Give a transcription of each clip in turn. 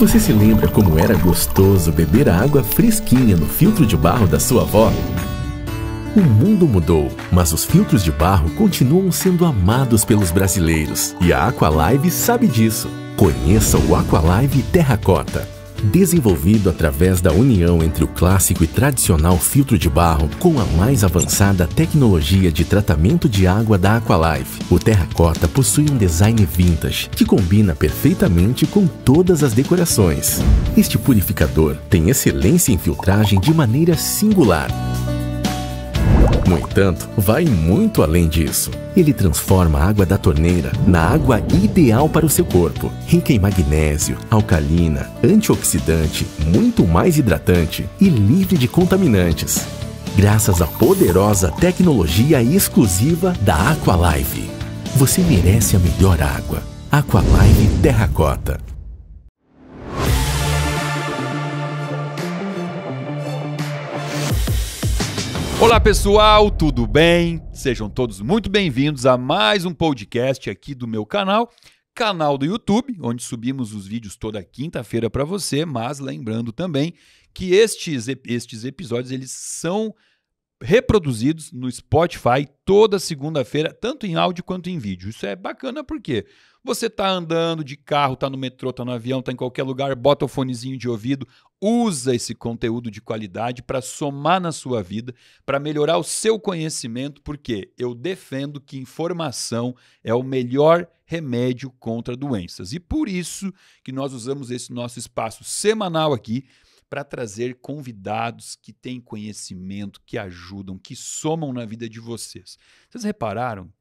Você se lembra como era gostoso beber a água fresquinha no filtro de barro da sua avó? O mundo mudou, mas os filtros de barro continuam sendo amados pelos brasileiros. E a Aqualive sabe disso. Conheça o Aqualive Terracota desenvolvido através da união entre o clássico e tradicional filtro de barro com a mais avançada tecnologia de tratamento de água da Aqualife. O terracota possui um design vintage que combina perfeitamente com todas as decorações. Este purificador tem excelência em filtragem de maneira singular no entanto, vai muito além disso. Ele transforma a água da torneira na água ideal para o seu corpo, rica em magnésio, alcalina, antioxidante, muito mais hidratante e livre de contaminantes. Graças à poderosa tecnologia exclusiva da Aqualive. Você merece a melhor água. Aqualive Terracota. Olá pessoal, tudo bem? Sejam todos muito bem-vindos a mais um podcast aqui do meu canal, canal do YouTube, onde subimos os vídeos toda quinta-feira para você, mas lembrando também que estes, estes episódios eles são reproduzidos no Spotify toda segunda-feira, tanto em áudio quanto em vídeo. Isso é bacana porque você está andando de carro, está no metrô, está no avião, está em qualquer lugar, bota o fonezinho de ouvido, usa esse conteúdo de qualidade para somar na sua vida, para melhorar o seu conhecimento, porque eu defendo que informação é o melhor remédio contra doenças. E por isso que nós usamos esse nosso espaço semanal aqui para trazer convidados que têm conhecimento, que ajudam, que somam na vida de vocês. Vocês repararam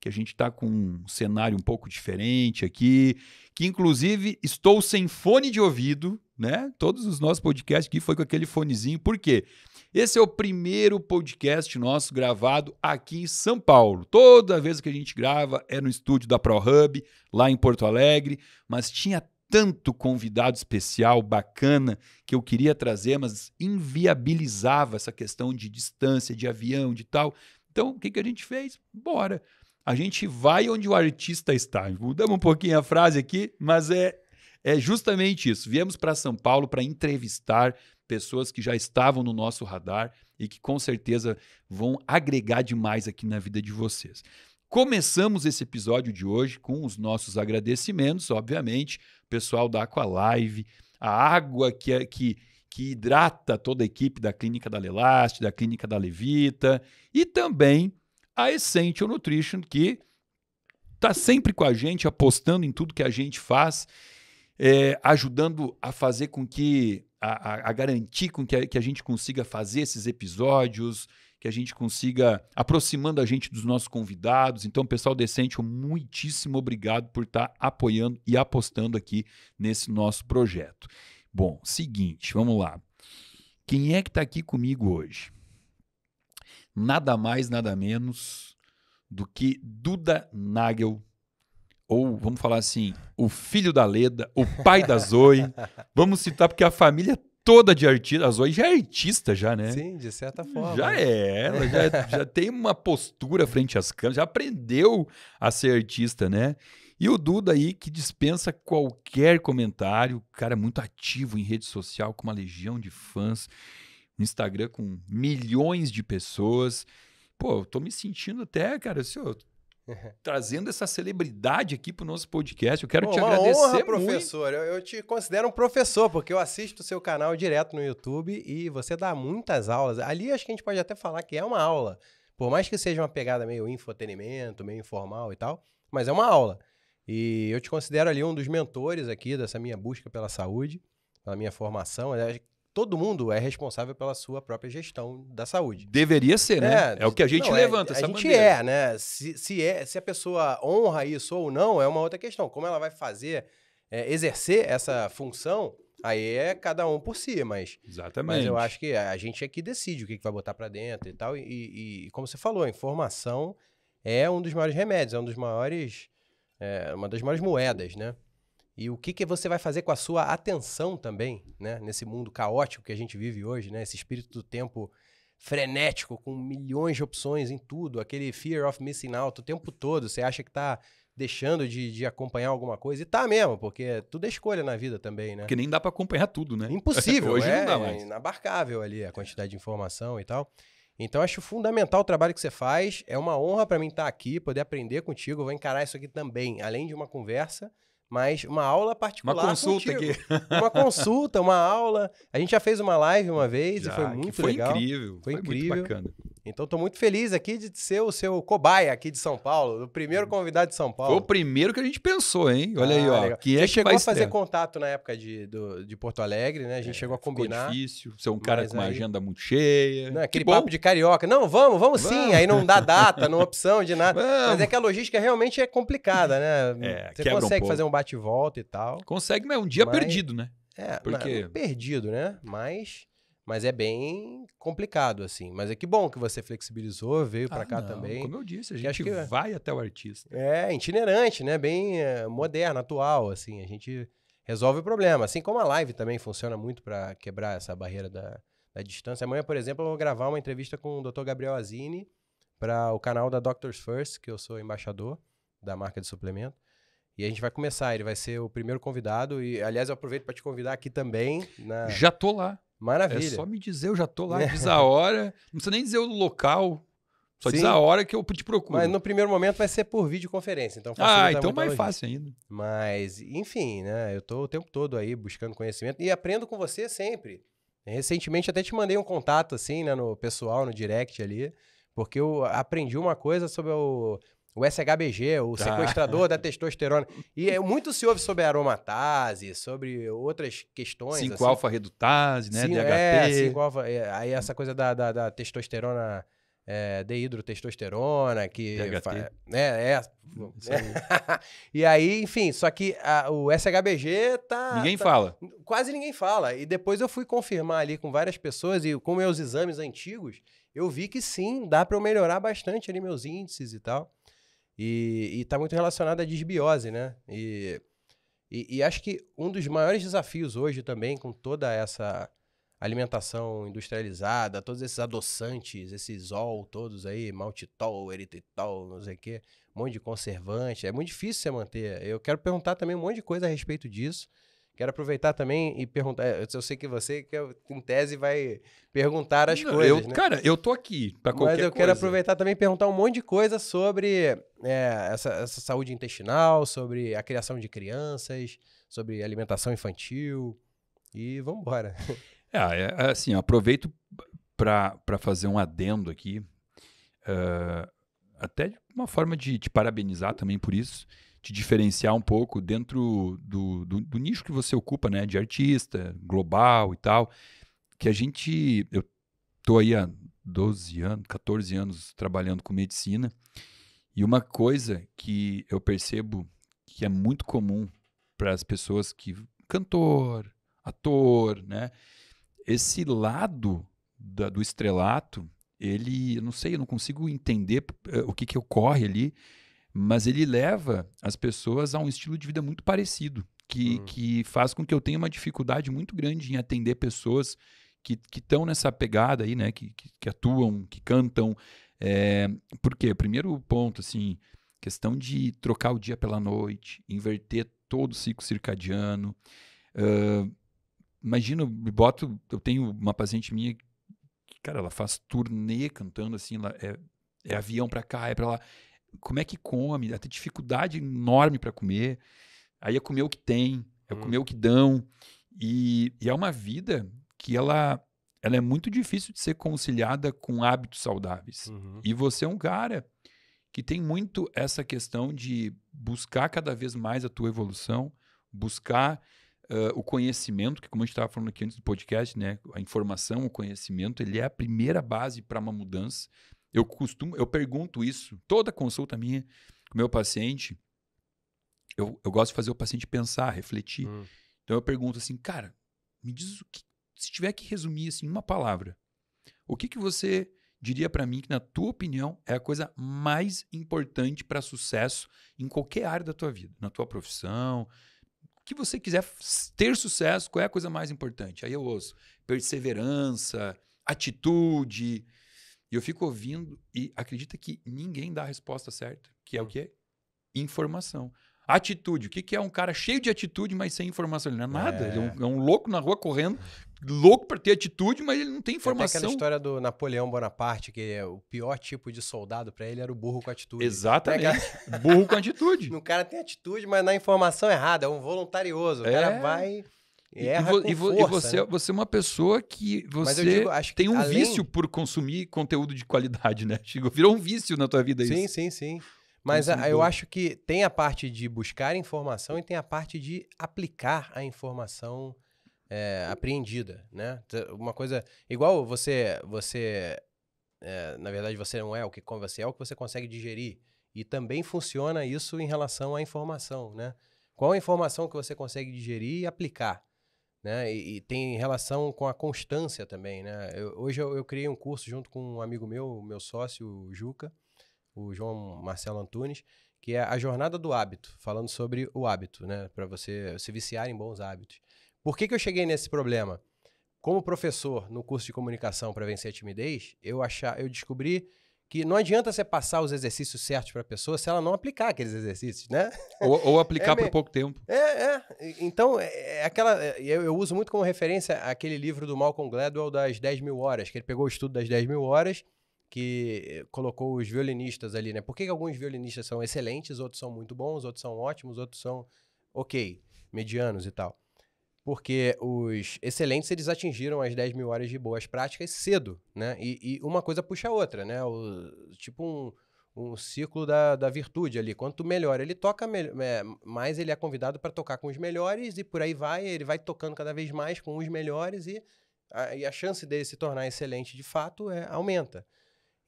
que a gente está com um cenário um pouco diferente aqui, que inclusive estou sem fone de ouvido, né? Todos os nossos podcasts aqui foi com aquele fonezinho. Por quê? Esse é o primeiro podcast nosso gravado aqui em São Paulo. Toda vez que a gente grava é no estúdio da ProHub, lá em Porto Alegre, mas tinha tanto convidado especial, bacana, que eu queria trazer, mas inviabilizava essa questão de distância, de avião, de tal. Então, o que, que a gente fez? Bora a gente vai onde o artista está. Mudamos um pouquinho a frase aqui, mas é, é justamente isso. Viemos para São Paulo para entrevistar pessoas que já estavam no nosso radar e que com certeza vão agregar demais aqui na vida de vocês. Começamos esse episódio de hoje com os nossos agradecimentos, obviamente, pessoal da Aqualive, a água que, é, que, que hidrata toda a equipe da Clínica da Lelaste, da Clínica da Levita, e também a Essential Nutrition, que está sempre com a gente, apostando em tudo que a gente faz, é, ajudando a fazer com que, a, a garantir com que a, que a gente consiga fazer esses episódios, que a gente consiga aproximando a gente dos nossos convidados. Então, pessoal decente, muitíssimo obrigado por estar tá apoiando e apostando aqui nesse nosso projeto. Bom, seguinte, vamos lá. Quem é que está aqui comigo hoje? nada mais, nada menos do que Duda Nagel, ou vamos falar assim, o filho da Leda, o pai da Zoe. vamos citar porque a família toda de artista, a Zoe já é artista já, né? Sim, de certa forma. Já né? é, ela já, já tem uma postura frente às câmeras, já aprendeu a ser artista, né? E o Duda aí, que dispensa qualquer comentário, o cara é muito ativo em rede social, com uma legião de fãs no Instagram com milhões de pessoas. Pô, eu tô me sentindo até, cara, assim, ó, trazendo essa celebridade aqui pro nosso podcast. Eu quero te agradecer honra, muito. professor. Eu, eu, te considero um professor, porque eu assisto o seu canal direto no YouTube e você dá muitas aulas. Ali acho que a gente pode até falar que é uma aula. Por mais que seja uma pegada meio infotenimento, meio informal e tal, mas é uma aula. E eu te considero ali um dos mentores aqui dessa minha busca pela saúde, pela minha formação todo mundo é responsável pela sua própria gestão da saúde. Deveria ser, né? É, é o que a gente não, é, levanta, é, essa A gente bandeira. é, né? Se, se, é, se a pessoa honra isso ou não, é uma outra questão. Como ela vai fazer, é, exercer essa função, aí é cada um por si, mas... Exatamente. Mas eu acho que a gente é que decide o que, que vai botar para dentro e tal. E, e, e, como você falou, a informação é um dos maiores remédios, é um dos maiores... É, uma das maiores moedas, né? E o que, que você vai fazer com a sua atenção também, né? Nesse mundo caótico que a gente vive hoje, né? Esse espírito do tempo frenético, com milhões de opções em tudo, aquele fear of missing out o tempo todo. Você acha que está deixando de, de, acompanhar alguma coisa. E tá mesmo, porque tudo é escolha na vida também, né? Porque nem dá para acompanhar tudo, né? Impossível. Hoje é, não dá mais. É inabarcável ali a quantidade de informação e tal. Então, acho fundamental o trabalho que você faz. É uma honra para mim estar tá aqui, poder aprender contigo. Eu vou encarar isso aqui também, além de uma conversa mas uma aula particular. Uma consulta contigo. aqui. Uma consulta, uma aula. A gente já fez uma live uma vez já, e foi muito foi legal. Incrível, foi, foi incrível. Foi incrível. Muito bacana. Então estou muito feliz aqui de ser o seu cobaia aqui de São Paulo, o primeiro hum. convidado de São Paulo. Foi o primeiro que a gente pensou, hein? Olha ah, aí, ó. Que é chegar chegou a fazer contato na época de, do, de Porto Alegre, né? A gente é, chegou a combinar. Ficou difícil, ser um cara com uma aí... agenda muito cheia. Não, né, aquele papo de carioca. Não, vamos, vamos, vamos, sim. Aí não dá data, não opção de nada. Vamos. Mas é que a logística realmente é complicada, né? É, você consegue um fazer um bate-volta e tal. Consegue, mas é um dia mas... perdido, né? É, Porque... Não, é perdido, né? Mas mas é bem complicado, assim. Mas é que bom que você flexibilizou, veio para ah, cá não. também. Como eu disse, a gente que... É vai até o artista. É, itinerante, né? Bem é, moderno, atual, assim. A gente resolve o problema. Assim como a live também funciona muito para quebrar essa barreira da, da, distância. Amanhã, por exemplo, eu vou gravar uma entrevista com o Dr. Gabriel Azini para o canal da Doctors First, que eu sou embaixador da marca de suplemento. E a gente vai começar. Ele vai ser o primeiro convidado. E, aliás, eu aproveito para te convidar aqui também. Na... Já tô lá. É Maravilha. É só me dizer, eu já tô lá, é. diz a hora. Não precisa nem dizer o local. Só Sim. diz a hora que eu te procuro. Mas no primeiro momento vai ser por videoconferência, então Ah, então mais fácil ainda. Mas, enfim, né? Eu tô o tempo todo aí buscando conhecimento e aprendo com você sempre. Recentemente até te mandei um contato, assim, né, no pessoal, no direct ali, porque eu aprendi uma coisa sobre o o SHBG, o tá. sequestrador da testosterona. E é, muito se ouve sobre aromatase, sobre outras questões. 5-alfa-redutase, assim. né? Sim, DHT. É, 5 alfa, é, aí essa coisa da, da, da testosterona é, deidrotestosterona, que. Fa, né, é, e aí, enfim, só que a, o SHBG tá. Ninguém tá, fala. Quase ninguém fala. E depois eu fui confirmar ali com várias pessoas e com meus exames antigos, eu vi que sim, dá para eu melhorar bastante ali meus índices e tal. E está muito relacionado à disbiose, né? E, e, e, acho que um dos maiores desafios hoje também, com toda essa alimentação industrializada, todos esses adoçantes, esses ol todos aí, maltitol, eritritol, não sei o quê, um monte de conservante, é muito difícil você manter. Eu quero perguntar também um monte de coisa a respeito disso. Quero aproveitar também e perguntar. Eh, eu sei que você, que é em tese, vai perguntar as Não, coisas. Eu, né? Cara, eu tô aqui para qualquer coisa. Mas eu coisa. quero aproveitar também e perguntar um monte de coisa sobre é, essa, essa saúde intestinal, sobre a criação de crianças, sobre alimentação infantil. E vamos embora. Ah, é, é, assim, aproveito para fazer um adendo aqui, uh, até uma forma de te parabenizar também por isso, te diferenciar um pouco dentro do, do, do, nicho que você ocupa, né? De artista, global e tal. Que a gente. Eu tô aí há 12 anos, 14 anos trabalhando com medicina. E uma coisa que eu percebo que é muito comum para as pessoas que. cantor, ator, né? Esse lado da, do estrelato, ele. Eu não sei, eu não consigo entender eh, o que, que ocorre ali mas ele leva as pessoas a um estilo de vida muito parecido, que, hum. que faz com que eu tenha uma dificuldade muito grande em atender pessoas que estão nessa pegada aí, né? Que, que, que atuam, que cantam. É, porque, primeiro ponto, assim, questão de trocar o dia pela noite, inverter todo o ciclo circadiano. Uh, imagina, boto, eu tenho uma paciente minha, que, cara, ela faz turnê cantando assim, ela é, é avião para cá, é para lá como é que come, até dificuldade enorme para comer. Aí é comer o que tem, é hum. comer o que dão. E, e, é uma vida que ela, ela é muito difícil de ser conciliada com hábitos saudáveis. Uhum. E você é um cara que tem muito essa questão de buscar cada vez mais a tua evolução, buscar uh, o conhecimento, que como a gente estava falando aqui antes do podcast, né, a informação, o conhecimento, ele é a primeira base para uma mudança. Eu costumo, eu pergunto isso, toda consulta minha com meu paciente, eu, eu gosto de fazer o paciente pensar, refletir. Hum. Então eu pergunto assim, cara, me diz o que, se tiver que resumir assim uma palavra, o que que você diria para mim que na tua opinião é a coisa mais importante para sucesso em qualquer área da tua vida, na tua profissão, o que você quiser ter sucesso, qual é a coisa mais importante? Aí eu ouço perseverança, atitude, e eu fico ouvindo e acredita que ninguém dá a resposta certa, que é o hum. quê? Informação. Atitude. O que, que é um cara cheio de atitude, mas sem informação? Ele não é nada. É, ele é, um, é. é um, louco na rua correndo, louco para ter atitude, mas ele não tem informação. Tem aquela história do Napoleão Bonaparte, que é o pior tipo de soldado para ele era o burro com atitude. Exatamente. burro com atitude. o cara tem atitude, mas na informação errada. É um voluntarioso. O é... cara vai. Erra e, vo, força, e você, né? você é uma pessoa que você digo, tem um além... vício por consumir conteúdo de qualidade, né? Chico, virou um vício na tua vida isso. Sim, sim, sim. Mas a, ah, eu acho que tem a parte de buscar informação e tem a parte de aplicar a informação é, apreendida, né? Uma coisa igual você, você, é, na verdade você não é o que você é o que você consegue digerir e também funciona isso em relação à informação, né? Qual a informação que você consegue digerir e aplicar? né? E, e, tem relação com a constância também, né? Eu, hoje eu, eu, criei um curso junto com um amigo meu, meu sócio, o Juca, o João Marcelo Antunes, que é a jornada do hábito, falando sobre o hábito, né? Para você se viciar em bons hábitos. Por que, que eu cheguei nesse problema? Como professor no curso de comunicação para vencer a timidez, eu achar, eu descobri que não adianta você passar os exercícios certos para a pessoa se ela não aplicar aqueles exercícios, né? Ou, ou aplicar é por pouco tempo. É, é. Então, é, é aquela. É, eu, eu, uso muito como referência aquele livro do Malcolm Gladwell das 10 mil horas, que ele pegou o estudo das 10 mil horas, que eh, colocou os violinistas ali, né? Por que, que alguns violinistas são excelentes, outros são muito bons, outros são ótimos, outros são ok, medianos e tal porque os excelentes eles atingiram as 10 mil horas de boas práticas cedo, né? E, e uma coisa puxa a outra, né? O, tipo um, um ciclo da, da virtude ali. Quanto melhor ele toca, me, é, mais ele é convidado para tocar com os melhores e por aí vai, ele vai tocando cada vez mais com os melhores e a, e a chance dele se tornar excelente de fato é, aumenta.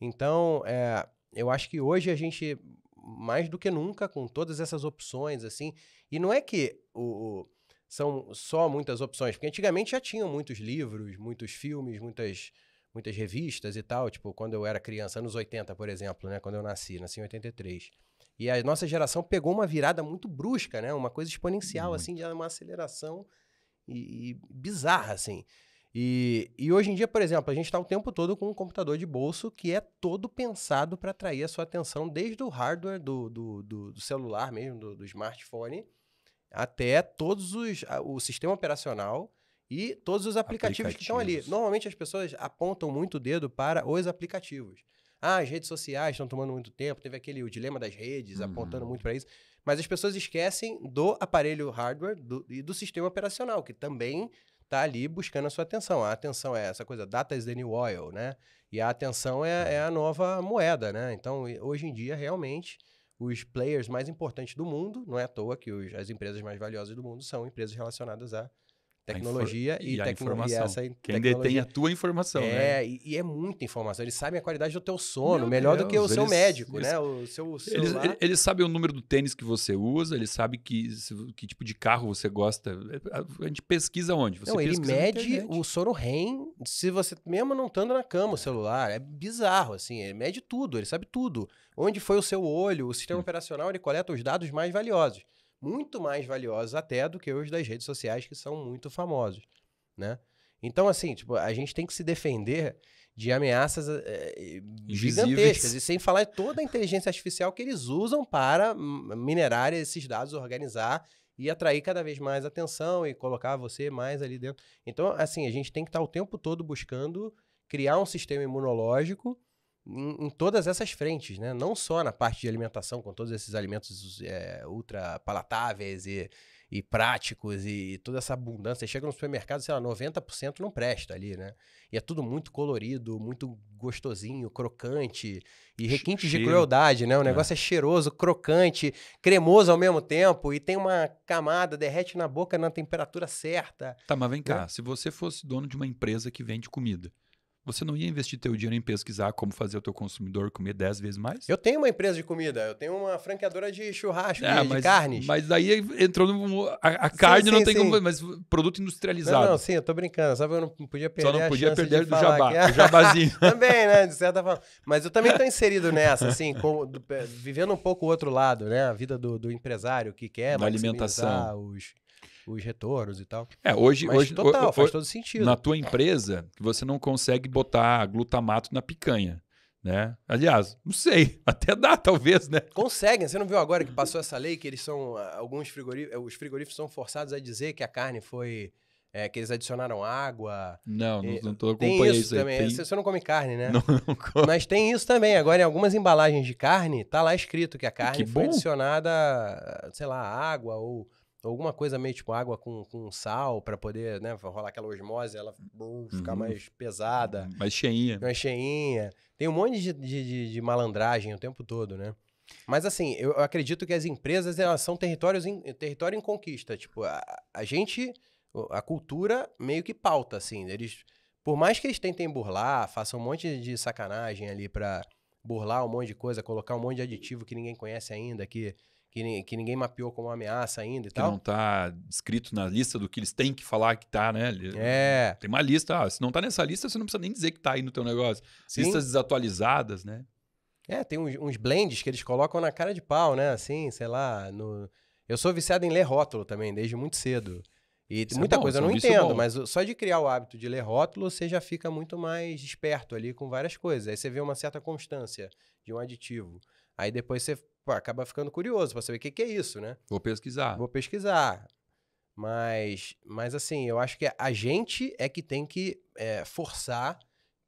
Então, é, eu acho que hoje a gente, mais do que nunca, com todas essas opções, assim, e não é que o, o são só muitas opções. Porque antigamente já tinham muitos livros, muitos filmes, muitas, muitas revistas e tal. Tipo, quando eu era criança, anos 80, por exemplo, né? Quando eu nasci, nasci em 83. E a nossa geração pegou uma virada muito brusca, né? Uma coisa exponencial, assim, muito. assim, de uma aceleração e, e bizarra, assim. E, e, hoje em dia, por exemplo, a gente está o tempo todo com um computador de bolso que é todo pensado para atrair a sua atenção, desde o hardware do, do, do, do celular mesmo, do, do, smartphone, até todos os o sistema operacional e todos os aplicativos, aplicativos, que estão ali. Normalmente as pessoas apontam muito o dedo para os aplicativos. Ah, as redes sociais estão tomando muito tempo, teve aquele o dilema das redes, uhum. apontando muito para isso. Mas as pessoas esquecem do aparelho hardware do, e do sistema operacional, que também está ali buscando a sua atenção. A atenção é essa coisa, data is the new oil, né? E a atenção é, é, é a nova moeda, né? Então, hoje em dia, realmente, os players mais importantes do mundo, não é à toa que os, as empresas mais valiosas do mundo são empresas relacionadas a tecnologia e, e, a tecnologia essa quem tecnologia. detém a tua informação né? é né? e, e, é muita informação eles sabem a qualidade do teu sono Meu melhor Deus, do que o eles, seu médico eles, né o seu eles, eles, sabem o número do tênis que você usa eles sabem que que tipo de carro você gosta a gente pesquisa onde você não ele mede o sono REM se você mesmo não estando na cama o celular é bizarro assim ele mede tudo ele sabe tudo onde foi o seu olho o sistema hum. operacional ele coleta os dados mais valiosos muito mais valiosos até do que os das redes sociais, que são muito famosos, né? Então, assim, tipo, a gente tem que se defender de ameaças é, gigantescas. E sem falar toda a inteligência artificial que eles usam para minerar esses dados, organizar e atrair cada vez mais atenção e colocar você mais ali dentro. Então, assim, a gente tem que estar o tempo todo buscando criar um sistema imunológico em, em, todas essas frentes, né? Não só na parte de alimentação, com todos esses alimentos é, ultra palatáveis e, e práticos e, toda essa abundância. Você chega no supermercado, sei lá, 90% não presta ali, né? E é tudo muito colorido, muito gostosinho, crocante e requinte Cheiro. de crueldade, né? O é. negócio é. é. cheiroso, crocante, cremoso ao mesmo tempo e tem uma camada, derrete na boca na temperatura certa. Tá, mas vem cá, né? se você fosse dono de uma empresa que vende comida, você não ia investir teu dinheiro em pesquisar como fazer o teu consumidor comer 10 vezes mais? Eu tenho uma empresa de comida, eu tenho uma franqueadora de churrasco, é, de, mas, de carnes. Mas daí entrou no, a, a sim, carne sim, não tem sim. como, mas produto industrializado. Não, não, sim, eu tô brincando, sabe? Eu não podia perder Só não podia perder do jabá, que... do é jabazinho. também, né, de certa forma. Mas eu também tô inserido nessa, assim, com, do, vivendo um pouco o outro lado, né? A vida do, do empresário que quer da alimentação os os retornos e tal. É, hoje. Mas hoje total, o, o, faz todo sentido. Na tua empresa, você não consegue botar glutamato na picanha. Né? Aliás, não sei, até dá, talvez, né? Conseguem, você não viu agora que passou essa lei que eles são. Ah, alguns frigoríficos. Eh, os frigoríficos são forçados a dizer que a carne foi. É, que eles adicionaram água. Não, não, eh, não acompanhando isso, isso aí. também. Tem... É, você, não come carne, né? Não, não Mas tem isso também. Agora, em algumas embalagens de carne, tá lá escrito que a carne que foi adicionada, sei lá, água ou alguma coisa meio tipo água com, com sal para poder, né, rolar aquela osmose, ela ficar uhum. mais pesada. Uhum. Mais cheinha. Mais cheinha. Tem um monte de, de, de, malandragem o tempo todo, né? Mas assim, eu, acredito que as empresas elas são territórios em, território em conquista. Tipo, a, a gente, a cultura meio que pauta, assim. Eles, por mais que eles tentem burlar, façam um monte de sacanagem ali para burlar um monte de coisa, colocar um monte de aditivo que ninguém conhece ainda, que que, que ninguém mapeou como ameaça ainda e que tal. Que não está escrito na lista do que eles têm que falar que está, né? É. Tem uma lista, ah, se não está nessa lista, você não precisa nem dizer que está aí no teu negócio. Sim. Listas desatualizadas, né? É, tem uns, uns, blends que eles colocam na cara de pau, né? Assim, sei lá, no... Eu sou viciado em ler rótulo também, desde muito cedo. E isso é muita é bom, coisa eu é não entendo, mas só de criar o hábito de ler rótulo, você já fica muito mais esperto ali com várias coisas. Aí você vê uma certa constância de um aditivo. Aí depois você pô, acaba ficando curioso para saber o que, que é isso, né? Vou pesquisar. Vou pesquisar. Mas, mas assim, eu acho que a gente é que tem que é, forçar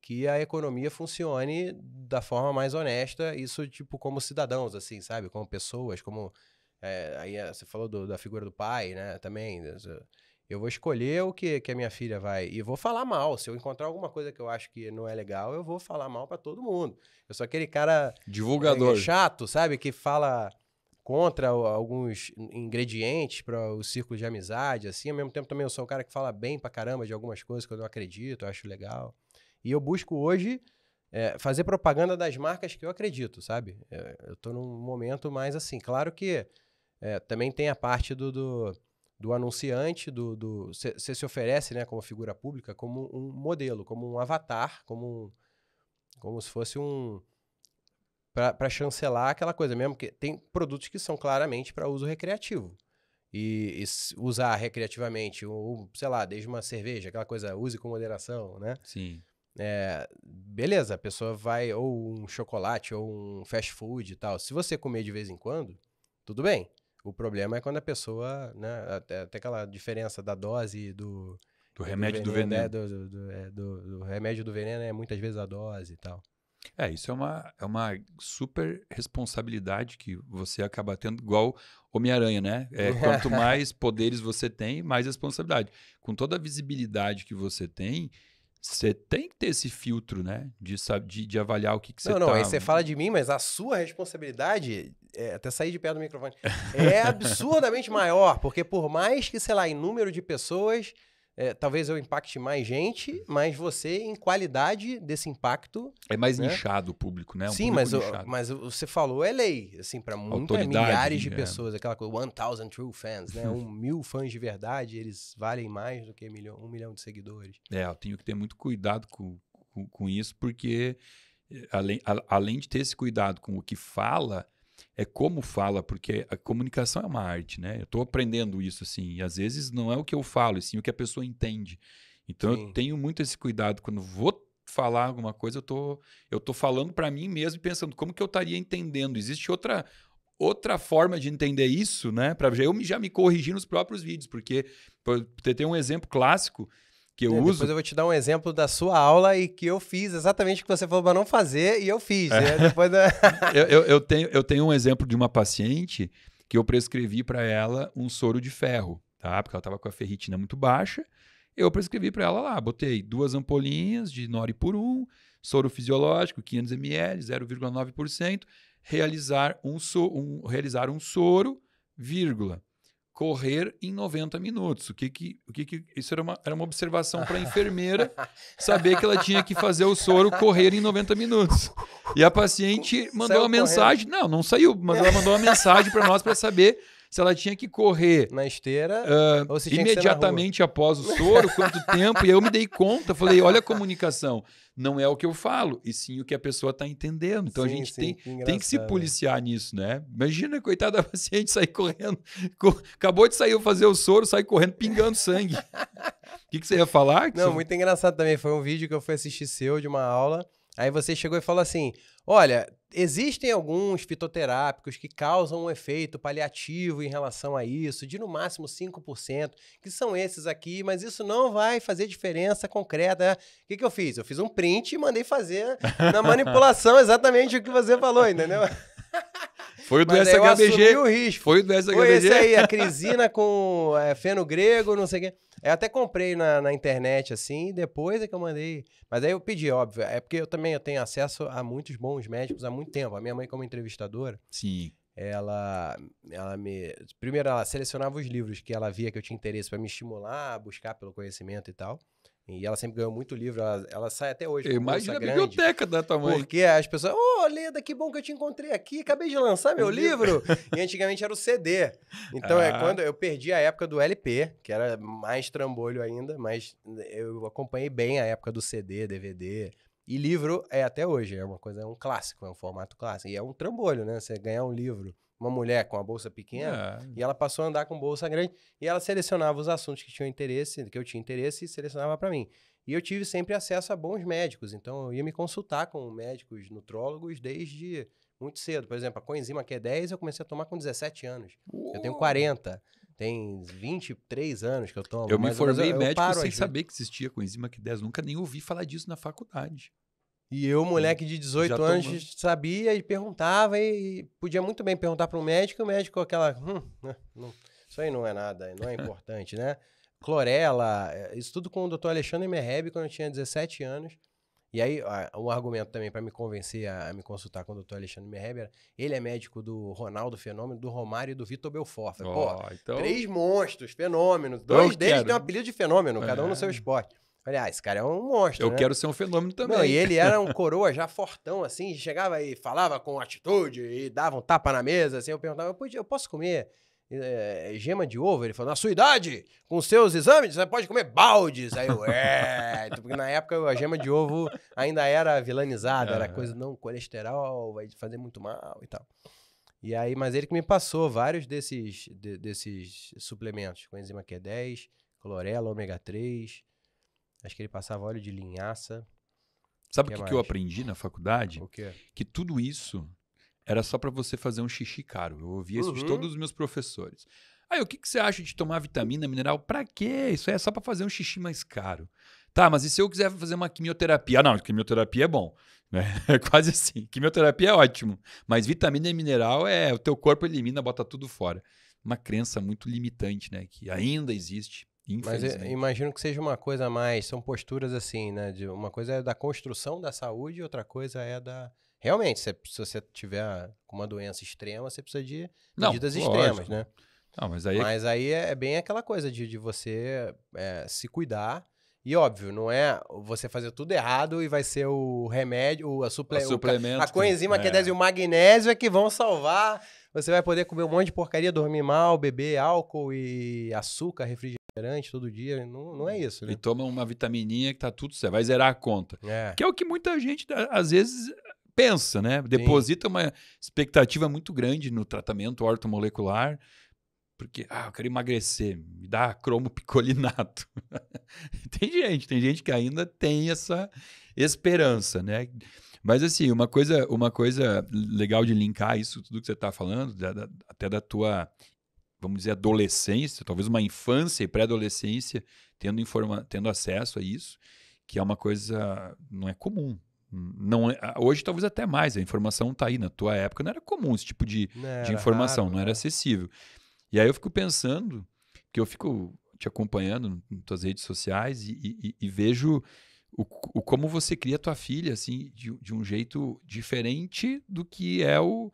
que a economia funcione da forma mais honesta, isso, tipo, como cidadãos, assim, sabe? Como pessoas, como... É, aí é, você falou do, da figura do pai, né? Também. Eu vou escolher o que, que a minha filha vai. E vou falar mal. Se eu encontrar alguma coisa que eu acho que não é legal, eu vou falar mal para todo mundo. Eu sou aquele cara. É, Divulgador. É, chato, sabe? Que fala contra alguns ingredientes para o círculo de amizade, assim. Ao mesmo tempo também eu sou um cara que fala bem para caramba de algumas coisas que eu não acredito, eu acho legal. E eu busco hoje é, fazer propaganda das marcas que eu acredito, sabe? É, eu estou num momento mais assim. Claro que é, também tem a parte do, do do anunciante, do você se oferece, né, como figura pública, como um modelo, como um avatar, como um, como se fosse um para chancelar aquela coisa mesmo que tem produtos que são claramente para uso recreativo e, e, usar recreativamente ou sei lá desde uma cerveja aquela coisa use com moderação né sim é, beleza a pessoa vai ou um chocolate ou um fast food e tal se você comer de vez em quando tudo bem o problema é quando a pessoa, né, até, até aquela diferença da dose do... Do remédio do veneno. Do né, veneno. É, do, do, é, do, do, remédio do veneno é muitas vezes a dose e tal. É, isso é uma, é uma super responsabilidade que você acaba tendo, igual Homem-Aranha, né? É, quanto mais poderes você tem, mais responsabilidade. Com toda a visibilidade que você tem, você tem que ter esse filtro, né? De, de, de avaliar o que, que você Não, não, tá aí você fala de mim, mas a sua responsabilidade, é, até sair de perto do microfone, é absurdamente maior, porque por mais que, sei lá, em número de pessoas é, talvez eu impacte mais gente, mas você, em qualidade desse impacto. É mais né? nichado o público, né? É um Sim, público mas, mas você falou é lei, assim, para muitos é milhares de é. pessoas, aquela coisa, one thousand true fans, né? um mil fãs de verdade, eles valem mais do que um milhão, um milhão de seguidores. É, eu tenho que ter muito cuidado com, com, com isso, porque é, além, a, além de ter esse cuidado com o que fala, é como fala, porque a comunicação é uma arte, né? Eu estou aprendendo isso, assim, e às vezes não é o que eu falo, e sim o que a pessoa entende. Então sim. eu tenho muito esse cuidado quando vou falar alguma coisa, eu tô, eu tô falando para mim mesmo e pensando como que eu estaria entendendo. Existe outra outra forma de entender isso, né? Para eu já me corrigir nos próprios vídeos, porque ter um exemplo clássico, que eu é, uso. Depois eu vou te dar um exemplo da sua aula e que eu fiz exatamente o que você falou para não fazer e eu fiz. É. Né? Depois da... eu, eu, eu, tenho, eu tenho um exemplo de uma paciente que eu prescrevi para ela um soro de ferro, tá? Porque ela estava com a ferritina muito baixa. Eu prescrevi para ela lá, botei duas ampolinhas de nori por um, soro fisiológico, 500 ml, 0,9%, realizar um, so, um, realizar um soro, vírgula correr em 90 minutos. O que que, o que, que isso era uma, era uma observação para a enfermeira saber que ela tinha que fazer o soro correr em 90 minutos. E a paciente mandou saiu uma correndo. mensagem, não, não saiu, mas ela mandou uma mensagem para nós para saber se ela tinha que correr na esteira uh, imediatamente após o soro, quanto tempo, e eu me dei conta, falei, olha a comunicação, não é o que eu falo, e sim o que a pessoa está entendendo. Então sim, a gente sim, tem, que tem que se é. policiar nisso, né? Imagina, coitada da paciente, sair correndo, co acabou de sair fazer o soro, sair correndo pingando sangue. O que, que, você ia falar? Que não, você... muito engraçado também, foi um vídeo que eu fui assistir seu de uma aula, Aí você chegou e falou assim: olha, existem alguns fitoterápicos que causam um efeito paliativo em relação a isso, de no máximo 5%, que são esses aqui, mas isso não vai fazer diferença concreta. O que, que eu fiz? Eu fiz um print e mandei fazer na manipulação exatamente o que você falou, entendeu? Foi o do Mas SHBG. O risco. Foi o do SHBG. Foi esse aí, a crisina com é, feno grego, não sei o quê. Eu até comprei na, na internet, assim, depois é que eu mandei. Mas aí eu pedi, óbvio. É porque eu também eu tenho acesso a muitos bons médicos há muito tempo. A minha mãe, como entrevistadora. Sim ela, ela me. Primeiro, ela selecionava os livros que ela via que eu tinha interesse para me estimular, buscar pelo conhecimento e tal. E ela sempre ganhou muito livro, ela, ela sai até hoje. Imagina a biblioteca da tua mãe. Porque as pessoas, ô oh, Leda, que bom que eu te encontrei aqui, acabei de lançar meu livro. e antigamente era o CD. Então é ah. é quando eu perdi a época do LP, que era mais trambolho ainda, mas eu acompanhei bem a época do CD, DVD. E livro é até hoje, é uma coisa, é um clássico, é um formato clássico. E é um trambolho, né? Você ganhar um livro uma mulher com uma bolsa pequena, é. e ela passou a andar com bolsa grande, e ela selecionava os assuntos que tinham interesse, que eu tinha interesse, e selecionava para mim. E eu tive sempre acesso a bons médicos, então eu ia me consultar com médicos nutrólogos desde muito cedo. Por exemplo, a coenzima Q10 eu comecei a tomar com 17 anos. Uou. Eu tenho 40. Tem 23 anos que eu tomo. Eu me formei eu, médico eu sem saber que existia coenzima Q10. Nunca nem ouvi falar disso na faculdade. E eu, moleque de 18 anos, sabia e perguntava e podia muito bem perguntar para um médico, e o médico aquela, hum, né, não, isso aí não é nada, não é importante, né? Clorela, eh, isso tudo com o doutor Alexandre Merheb quando eu tinha 17 anos. E aí, um argumento também para me convencer a, me consultar com o doutor Alexandre Merheber, ele é médico do Ronaldo Fenômeno, do Romário e do Vitor Belfort. Falei, então... três monstros, fenômenos. Dois deles têm um apelido de fenômeno, é. cada um no é. seu esporte. Falei, ah, esse cara é um monstro. Eu né? quero ser um fenômeno também. Não, e ele era um coroa já fortão, assim, chegava e falava com atitude e dava um tapa na mesa, assim. Eu perguntava, eu, podia, eu posso comer é, gema de ovo? Ele falou, na sua idade, com seus exames, você pode comer baldes. Aí eu, é. Então, porque na época a gema de ovo ainda era vilanizada, era coisa, não, colesterol, vai fazer muito mal e tal. E aí, mas ele que me passou vários desses, de, desses suplementos, com enzima Q10, clorela, ômega 3 Acho que ele passava óleo de linhaça. Sabe o que, que, que, eu aprendi na faculdade? O quê? Que tudo isso era só para você fazer um xixi caro. Eu ouvia isso uhum. de todos os meus professores. Aí, o que, que você acha de tomar vitamina, mineral? Pra quê? Isso é só para fazer um xixi mais caro. Tá, mas e se eu quiser fazer uma quimioterapia? Ah, não, quimioterapia é bom. Né? É quase assim. Quimioterapia é ótimo. Mas vitamina e mineral é. O teu corpo elimina, bota tudo fora. Uma crença muito limitante, né? Que ainda existe. Mas imagino que seja uma coisa mais, são posturas assim, né? De uma coisa é da construção da saúde, outra coisa é da. Realmente, se, se você tiver com uma doença extrema, você precisa de Não, medidas lógico. extremas, né? Não, mas aí, é mas aí é, é bem aquela coisa de, de você é, se cuidar. E óbvio, não é você fazer tudo errado e vai ser o remédio, a suple... o suplemento. A coenzima que... Q10 é. e o magnésio é que vão salvar. Você vai poder comer um monte de porcaria, dormir mal, beber álcool e açúcar, refrigerante refrigerante todo dia. Não, não é uhum. isso, né? E toma uma vitamininha que tá tudo certo. Vai zerar a conta. É. Que é o que muita gente, às vezes, pensa, né? Deposita Sim. uma expectativa muito grande no tratamento ortomolecular. Porque, ah, eu quero emagrecer, me dá cromo picolinato. tem gente, tem gente que ainda tem essa esperança, né? Mas assim, uma coisa, uma coisa legal de linkar isso, tudo que você está falando, da, da, até da tua vamos dizer, adolescência, talvez uma infância e pré-adolescência, tendo, informa tendo acesso a isso, que é uma coisa, não é comum. Não é, hoje talvez até mais, a informação está aí. Na tua época não era comum esse tipo de, não, de informação, raro, não era né? acessível. E aí eu fico pensando, que eu fico te acompanhando nas tuas redes sociais e, e, e vejo o, o, como você cria tua filha, assim, de, de um jeito diferente do que é o...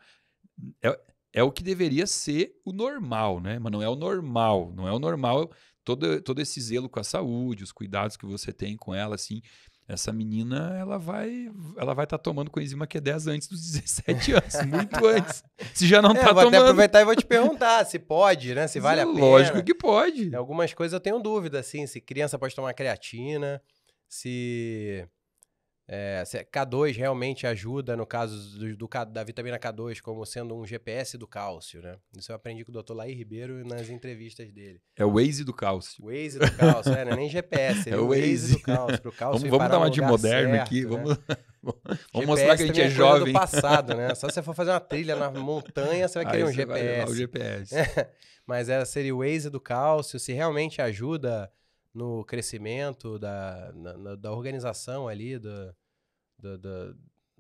É, é o que deveria ser o normal, né? Mas não é o normal. Não é o normal todo, todo esse zelo com a saúde, os cuidados que você tem com ela, assim. Essa menina, ela vai ela vai estar tá tomando coenzima Q10 é antes dos 17 anos, muito antes. Se já não é, tomando. Tá vou até aproveitar e vou te perguntar se pode, né? Se vale a pena. Lógico que pode. Algumas coisas eu tenho dúvida, assim, se criança pode tomar creatina, se é, K2 realmente ajuda no caso do, do, da vitamina K2 como sendo um GPS do cálcio, né? Isso eu aprendi com o Dr. Laí Ribeiro nas entrevistas dele. É o Waze do cálcio. Waze do cálcio, é, não é nem GPS, é, é o Waze. Waze do cálcio, pro cálcio Vamos, vamos dar uma de moderno certo, aqui, né? vamos... Vamos mostrar que a gente é jovem. do passado, né? Só se você for fazer uma trilha na montanha, você vai querer Aí um GPS. Vai o GPS. É, mas era, seria o Waze do cálcio, se realmente ajuda no crescimento da, na, na, da organização ali, da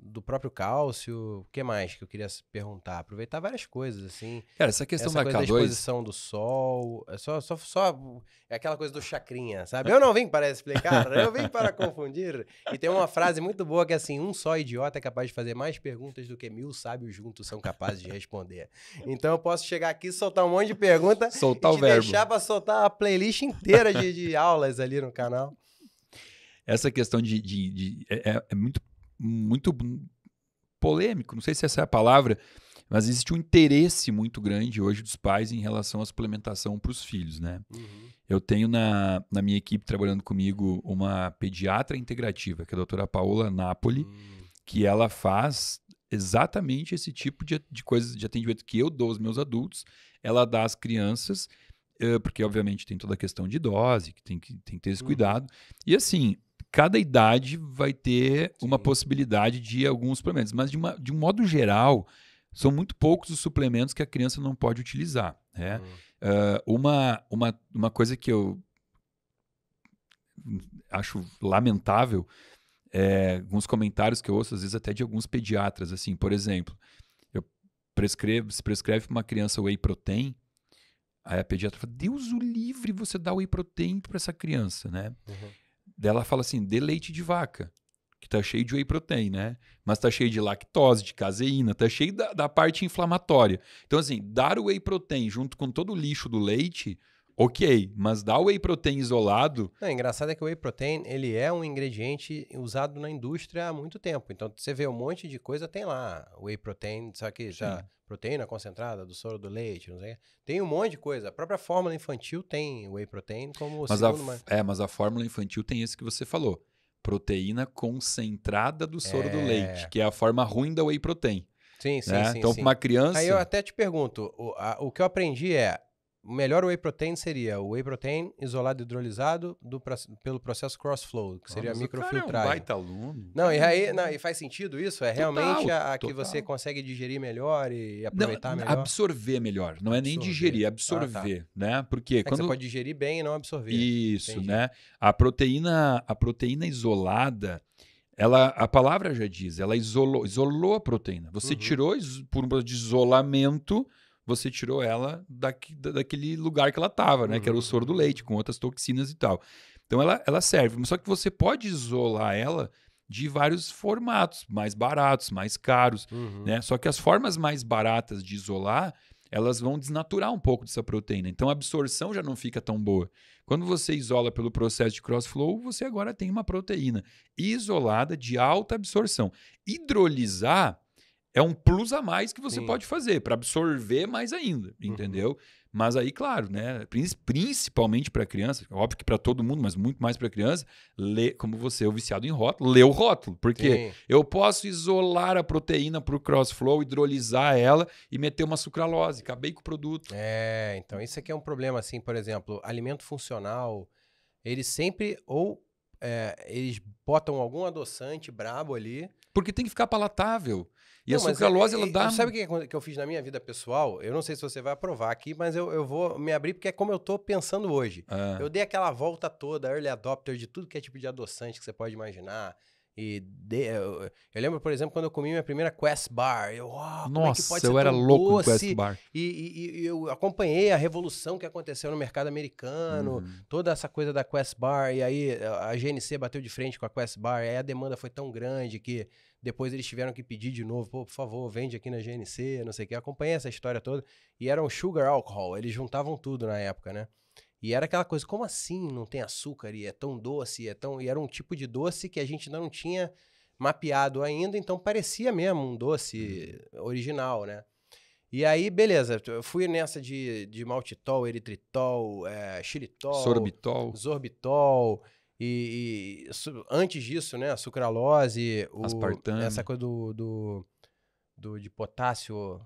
do próprio cálcio, o que mais que eu queria perguntar? Aproveitar várias coisas, assim. Cara, essa questão essa da coisa K2... da exposição do sol, é só, só, só é aquela coisa do chacrinha, sabe? É. Eu não vim para explicar, eu vim para confundir. E tem uma frase muito boa que é assim, um só idiota é capaz de fazer mais perguntas do que mil sábios juntos são capazes de responder. Então eu posso chegar aqui, soltar um monte de perguntas e te verbo. deixar para soltar a playlist inteira de, de aulas ali no canal. Essa questão de, de, de é, é, é muito muito polêmico, não sei se essa é a palavra, mas existe um interesse muito grande hoje dos pais em relação à suplementação para os filhos, né? Uhum. Eu tenho na, na minha equipe trabalhando comigo uma pediatra integrativa, que é a doutora Paola Napoli, hum. que ela faz exatamente esse tipo de, de coisas de atendimento que eu dou aos meus adultos, ela dá às crianças, eh, porque obviamente tem toda a questão de dose, que tem que, tem que ter esse uhum. cuidado. E assim, cada idade vai ter Sim. uma possibilidade de alguns suplementos, mas de, uma, de um modo geral, são muito poucos os suplementos que a criança não pode utilizar. Né? Uh, uma, uma, uma coisa que eu acho lamentável é, alguns comentários que eu ouço, às vezes até de alguns pediatras, assim, por exemplo, eu prescrevo, se prescreve para uma criança whey protein, aí a pediatra fala, Deus o livre, você dá whey protein para essa criança, né? Uhum. Dela fala assim: dê leite de vaca, que tá cheio de whey protein, né? Mas tá cheio de lactose, de caseína, tá cheio da, da parte inflamatória. Então, assim, dar o whey protein junto com todo o lixo do leite ok, mas dá o whey protein isolado. Não, engraçado é que o whey protein ele é um ingrediente usado na indústria há muito tempo. Então você vê um monte de coisa, tem lá whey protein, só que já proteína concentrada do soro do leite, não sei. Tem um monte de coisa. A própria fórmula infantil tem whey protein como mas segundo mais... É, mas a fórmula infantil tem esse que você falou. Proteína concentrada do soro é... do leite, que é a forma ruim da whey protein. Sim, sim, né? sim. Então, para uma criança. Aí eu até te pergunto: o, a, o que eu aprendi é o melhor whey protein seria o whey protein isolado hidrolisado do, pelo processo cross flow, que seria ah, microfiltragem. Cara é um baita aluno. Não, e aí não, e faz sentido isso? É total, realmente a, a que você consegue digerir melhor e aproveitar não, melhor? Absorver melhor. Não é nem digerir, absorver, ah, tá. né? Porque é quando você pode digerir bem e não absorver. Isso, Entendi. né? A proteína, a proteína isolada, ela, a palavra já diz, ela isolou, isolou a proteína. Você uhum. tirou por um de isolamento você tirou ela daqui, daquele lugar que ela estava, né? Uhum. Que era o uhum. soro do leite, com outras toxinas e tal. Então ela, ela serve, mas só que você pode isolar ela de vários formatos, mais baratos, mais caros, uhum. né? Só que as formas mais baratas de isolar, elas vão desnaturar um pouco dessa proteína. Então a absorção já não fica tão boa. Quando você isola pelo processo de crossflow, você agora tem uma proteína isolada de alta absorção. Hidrolisar é um plus a mais que você Sim. pode fazer para absorver mais ainda, uhum. entendeu? Uhum. Mas aí, claro, né? Principalmente para criança, óbvio que para todo mundo, mas muito mais para criança, lê, como você é o viciado em rótulo, lê o rótulo, porque Sim. eu posso isolar a proteína para o crossflow, hidrolisar ela e meter uma sucralose, acabei com o produto. É, então isso aqui é um problema, assim, por exemplo, alimento funcional, eles sempre ou é, eles botam algum adoçante brabo ali. Porque tem que ficar palatável. É, e não, a sucralose, é, ela dá. Sabe o que, que eu fiz na minha vida pessoal? Eu não sei se você vai aprovar aqui, mas eu, eu vou me abrir porque é como eu tô pensando hoje. É. Eu dei aquela volta toda, early adopter de tudo que é tipo de adoçante que você pode imaginar. E de, eu, eu, lembro, por exemplo, quando eu comi minha primeira Quest Bar. Eu, oh, Nossa, é eu era louco com Quest Bar. E, e, e, eu acompanhei a revolução que aconteceu no mercado americano, uhum. toda essa coisa da Quest Bar. E aí a GNC bateu de frente com a Quest Bar. E aí a demanda foi tão grande que depois eles tiveram que pedir de novo, pô, por favor, vende aqui na GNC, não sei o que. Acompanhe essa história toda. E era um sugar alcohol, eles juntavam tudo na época, né? E era aquela coisa, como assim não tem açúcar e é tão doce, é tão... E era um tipo de doce que a gente ainda não tinha mapeado ainda, então parecia mesmo um doce uhum. original, né? E aí, beleza, eu fui nessa de, de maltitol, eritritol, é, xilitol... Sorbitol. Sorbitol e, e su, antes disso, né, a sucralose, o, Aspartame. essa coisa do, do, do de potássio,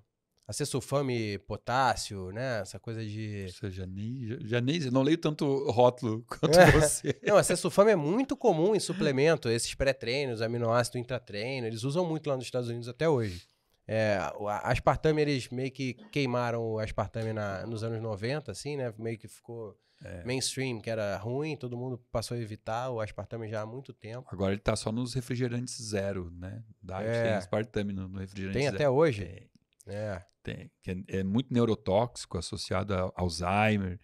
acessulfame potássio, né, essa coisa de... Nossa, Janise, não leio tanto rótulo quanto é. você. Não, acessulfame é muito comum em suplemento, esses pré-treinos, aminoácido intratreino, eles usam muito lá nos Estados Unidos até hoje. É, aspartame, eles meio que queimaram o aspartame na, nos anos 90, assim, né, meio que ficou é. mainstream, que era ruim, todo mundo passou a evitar o aspartame já há muito tempo. Agora ele tá só nos refrigerantes zero, né? Dá é. aspartame no, no refrigerante Tem zero. até hoje. Tem. É. Tem. É, é muito neurotóxico, associado a Alzheimer,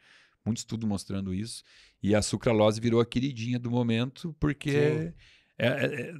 muito estudo mostrando isso. E a sucralose virou a queridinha do momento, porque... É, é, é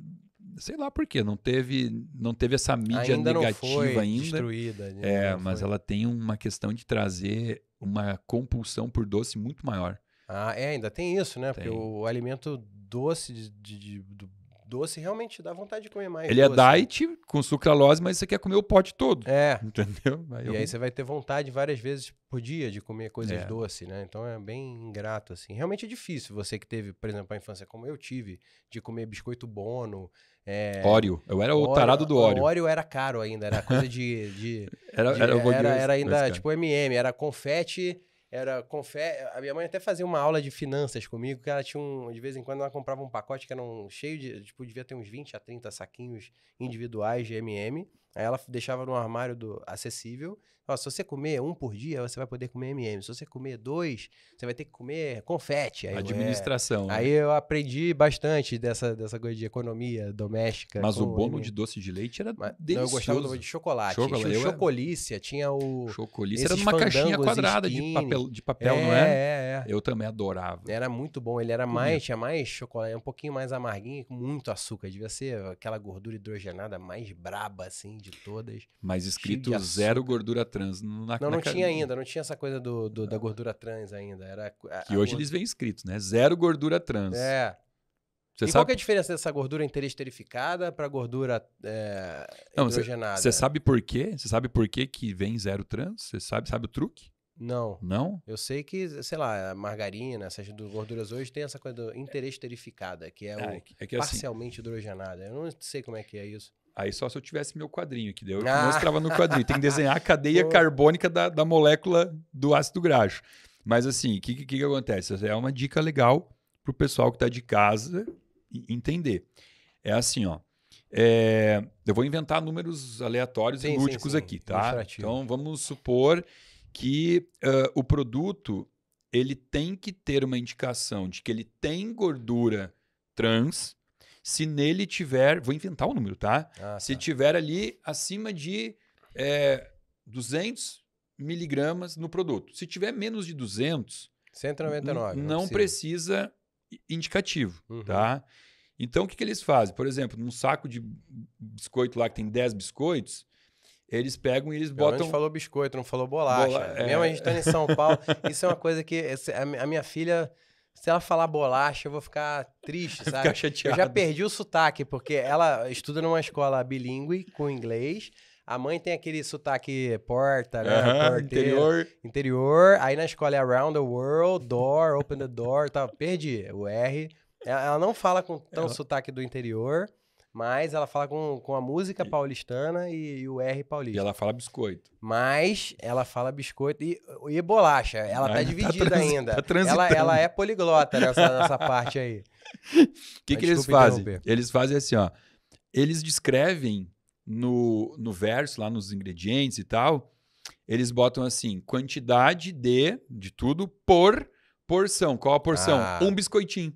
sei lá por quê, não teve, não teve essa mídia ainda negativa ainda. Destruída, né? é, ainda é, mas foi. ela tem uma questão de trazer uma compulsão por doce muito maior. Ah, é, ainda tem isso, né? Tem. Porque o alimento doce de, de, de, do doce realmente dá vontade de comer mais. Ele é doce, é diet com sucralose, mas você quer comer o pote todo. É. Entendeu? Aí e eu... aí você vai ter vontade várias vezes por dia de comer coisas é. doces, né? Então é bem ingrato, assim. Realmente é difícil você que teve, por exemplo, a infância como eu tive, de comer biscoito bono. É... Eu era o tarado do óleo. Óleo era caro ainda, era coisa de. de, era, de era, era, era, ainda, tipo, MM, era confete era confé. A minha mãe até fazia uma aula de finanças comigo, que ela tinha um. De vez em quando ela comprava um pacote que era um cheio de. Tipo, devia ter uns 20 a 30 saquinhos individuais de MM. Aí ela deixava no armário do, acessível. Ó, se você comer um por dia, você vai poder comer MM. Se você comer dois, você vai ter que comer confete. Aí, Administração. É, né? aí eu aprendi bastante dessa, dessa coisa de economia doméstica. Mas o bolo MM. de doce de leite era Mas, delicioso. Não, eu gostava do de chocolate. chocolate. Tinha o chocolícia, era... tinha o... Chocolícia era uma caixinha quadrada de papel, de papel é, não é? É, é? Eu também adorava. Era muito bom. Ele era Comia. mais, tinha mais chocolate, um pouquinho mais amarguinho, com muito açúcar. Devia ser aquela gordura hidrogenada mais braba, assim, de de todas. Mas escrito zero gordura trans na Não, na não tinha ainda, não tinha essa coisa do, do da ah. gordura trans ainda. Era a, que a hoje eles vêm escrito, né? Zero gordura trans. É. Você e sabe... qual é a diferença dessa gordura interesterificada para gordura é, não, hidrogenada? Você sabe por quê? Você sabe por quê que vem zero trans? Você sabe, sabe o truque? Não. Não? Eu sei que, sei lá, margarina, essas gorduras hoje tem essa coisa interesterificada, que é, é, o é que, é assim parcialmente assim, hidrogenada. Eu não sei como é que é isso. Aí só se eu tivesse meu quadrinho, que deu, eu ah. mostrava no quadrinho. Tem que desenhar a cadeia Pô. carbônica da, da molécula do ácido graxo. Mas assim, o que, que, que, acontece? É uma dica legal para o pessoal que está de casa entender. É assim, ó. É, eu vou inventar números aleatórios sim, e lúdicos sim, sim. aqui, tá? Então vamos supor que uh, o produto ele tem que ter uma indicação de que ele tem gordura trans se nele tiver, vou inventar o um número, tá? Ah, tá. se tá. tiver ali acima de é, 200 miligramas no produto. Se tiver menos de 200, 199, não, não precisa. indicativo, uhum. tá? Então, o que, que eles fazem? Por exemplo, num saco de biscoito lá que tem 10 biscoitos, eles pegam e eles botam. A falou biscoito, não falou bolacha. Bola... É... Mesmo a gente tá em São Paulo. isso é uma coisa que. A minha filha se ela falar bolacha, eu vou ficar triste, sabe? Ficar chateado. Eu já perdi o sotaque, porque ela estuda numa escola bilíngue com inglês. A mãe tem aquele sotaque porta, né? Uh -huh, interior. Interior. Aí na escola é around the world, door, open the door, tal. Perdi o R. Ela não fala com tão ela... sotaque do interior. Mas ela fala com, com a música e... paulistana e, e, o R paulista. E ela fala biscoito. Mas ela fala biscoito e, e bolacha. Ela Mas tá, tá dividida tá ainda. Tá ela, ela é poliglota nessa, nessa parte aí. O que, que eles fazem? Eles fazem assim, ó. Eles descrevem no, no verso, lá nos ingredientes e tal, eles botam assim, quantidade de, de tudo, por porção. Qual a porção? Ah. Um biscoitinho.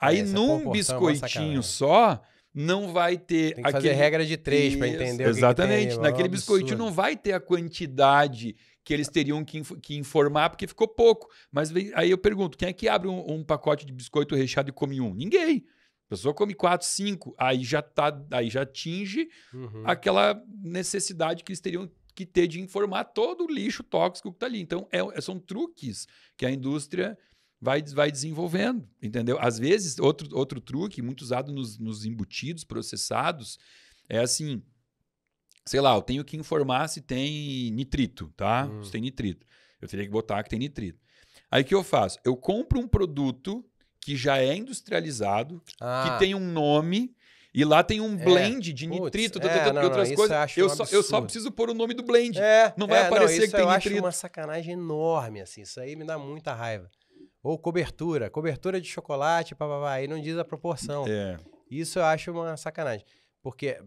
Aí é num é biscoitinho só, não vai ter. Tem que aquele... fazer regra de três para entender Exatamente. Que que é Naquele é um biscoitinho não vai ter a quantidade que eles teriam que, inf que informar, porque ficou pouco. Mas aí eu pergunto: quem é que abre um, um, pacote de biscoito recheado e come um? Ninguém. A pessoa come quatro, cinco, aí já tá, aí já atinge uhum. aquela necessidade que eles teriam que ter de informar todo o lixo tóxico que está ali. Então, é, são truques que a indústria vai, vai desenvolvendo, entendeu? Às vezes, outro, outro truque, muito usado nos, nos embutidos processados, é assim, sei lá, eu tenho que informar se tem nitrito, tá? Hum. Se tem nitrito. Eu teria que botar que tem nitrito. Aí o que eu faço? Eu compro um produto que já é industrializado, ah. que tem um nome, e lá tem um é. blend é. de nitrito, Puts, é, não, outras não, coisas. Eu, um só, eu, só, preciso pôr o nome do blend. É, não vai é, aparecer não, que tem eu nitrito. Eu acho uma sacanagem enorme, assim. Isso aí me dá muita raiva. Ou cobertura, cobertura de chocolate, papapá, aí não diz a proporção. É. Isso eu acho uma sacanagem. Porque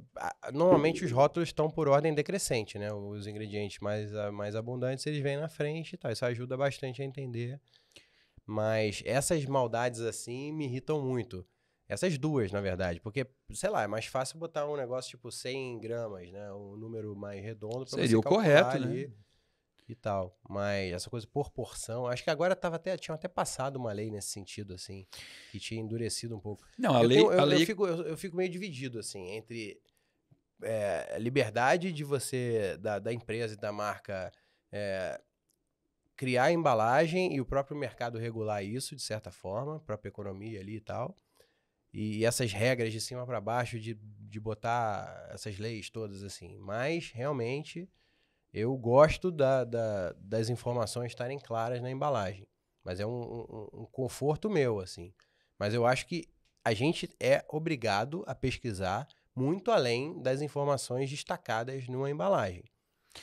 normalmente os rótulos estão por ordem decrescente, né? Os ingredientes mais, ah, mais abundantes eles vêm na frente e tal. Isso ajuda bastante a entender. Mas essas maldades assim me irritam muito. Essas duas, na verdade. Porque, sei lá, é mais fácil botar um negócio tipo 100 gramas, né? Um número mais redondo. Pra Seria o correto, né? ali. né? e tal. Mas essa coisa por porção, acho que agora tava até, tinha até passado uma lei nesse sentido, assim, que tinha endurecido um pouco. Não, a eu lei. Tenho, eu, a lei... Eu, fico, eu, eu, fico meio dividido, assim, entre é, liberdade de você, da, da empresa e da marca. É, criar a embalagem e o próprio mercado regular isso de certa forma, própria economia ali e tal. E essas regras de cima para baixo de, de botar essas leis todas assim. Mas realmente eu gosto da, da, das informações estarem claras na embalagem, mas é um, um, um conforto meu, assim. Mas eu acho que a gente é obrigado a pesquisar muito além das informações destacadas numa embalagem.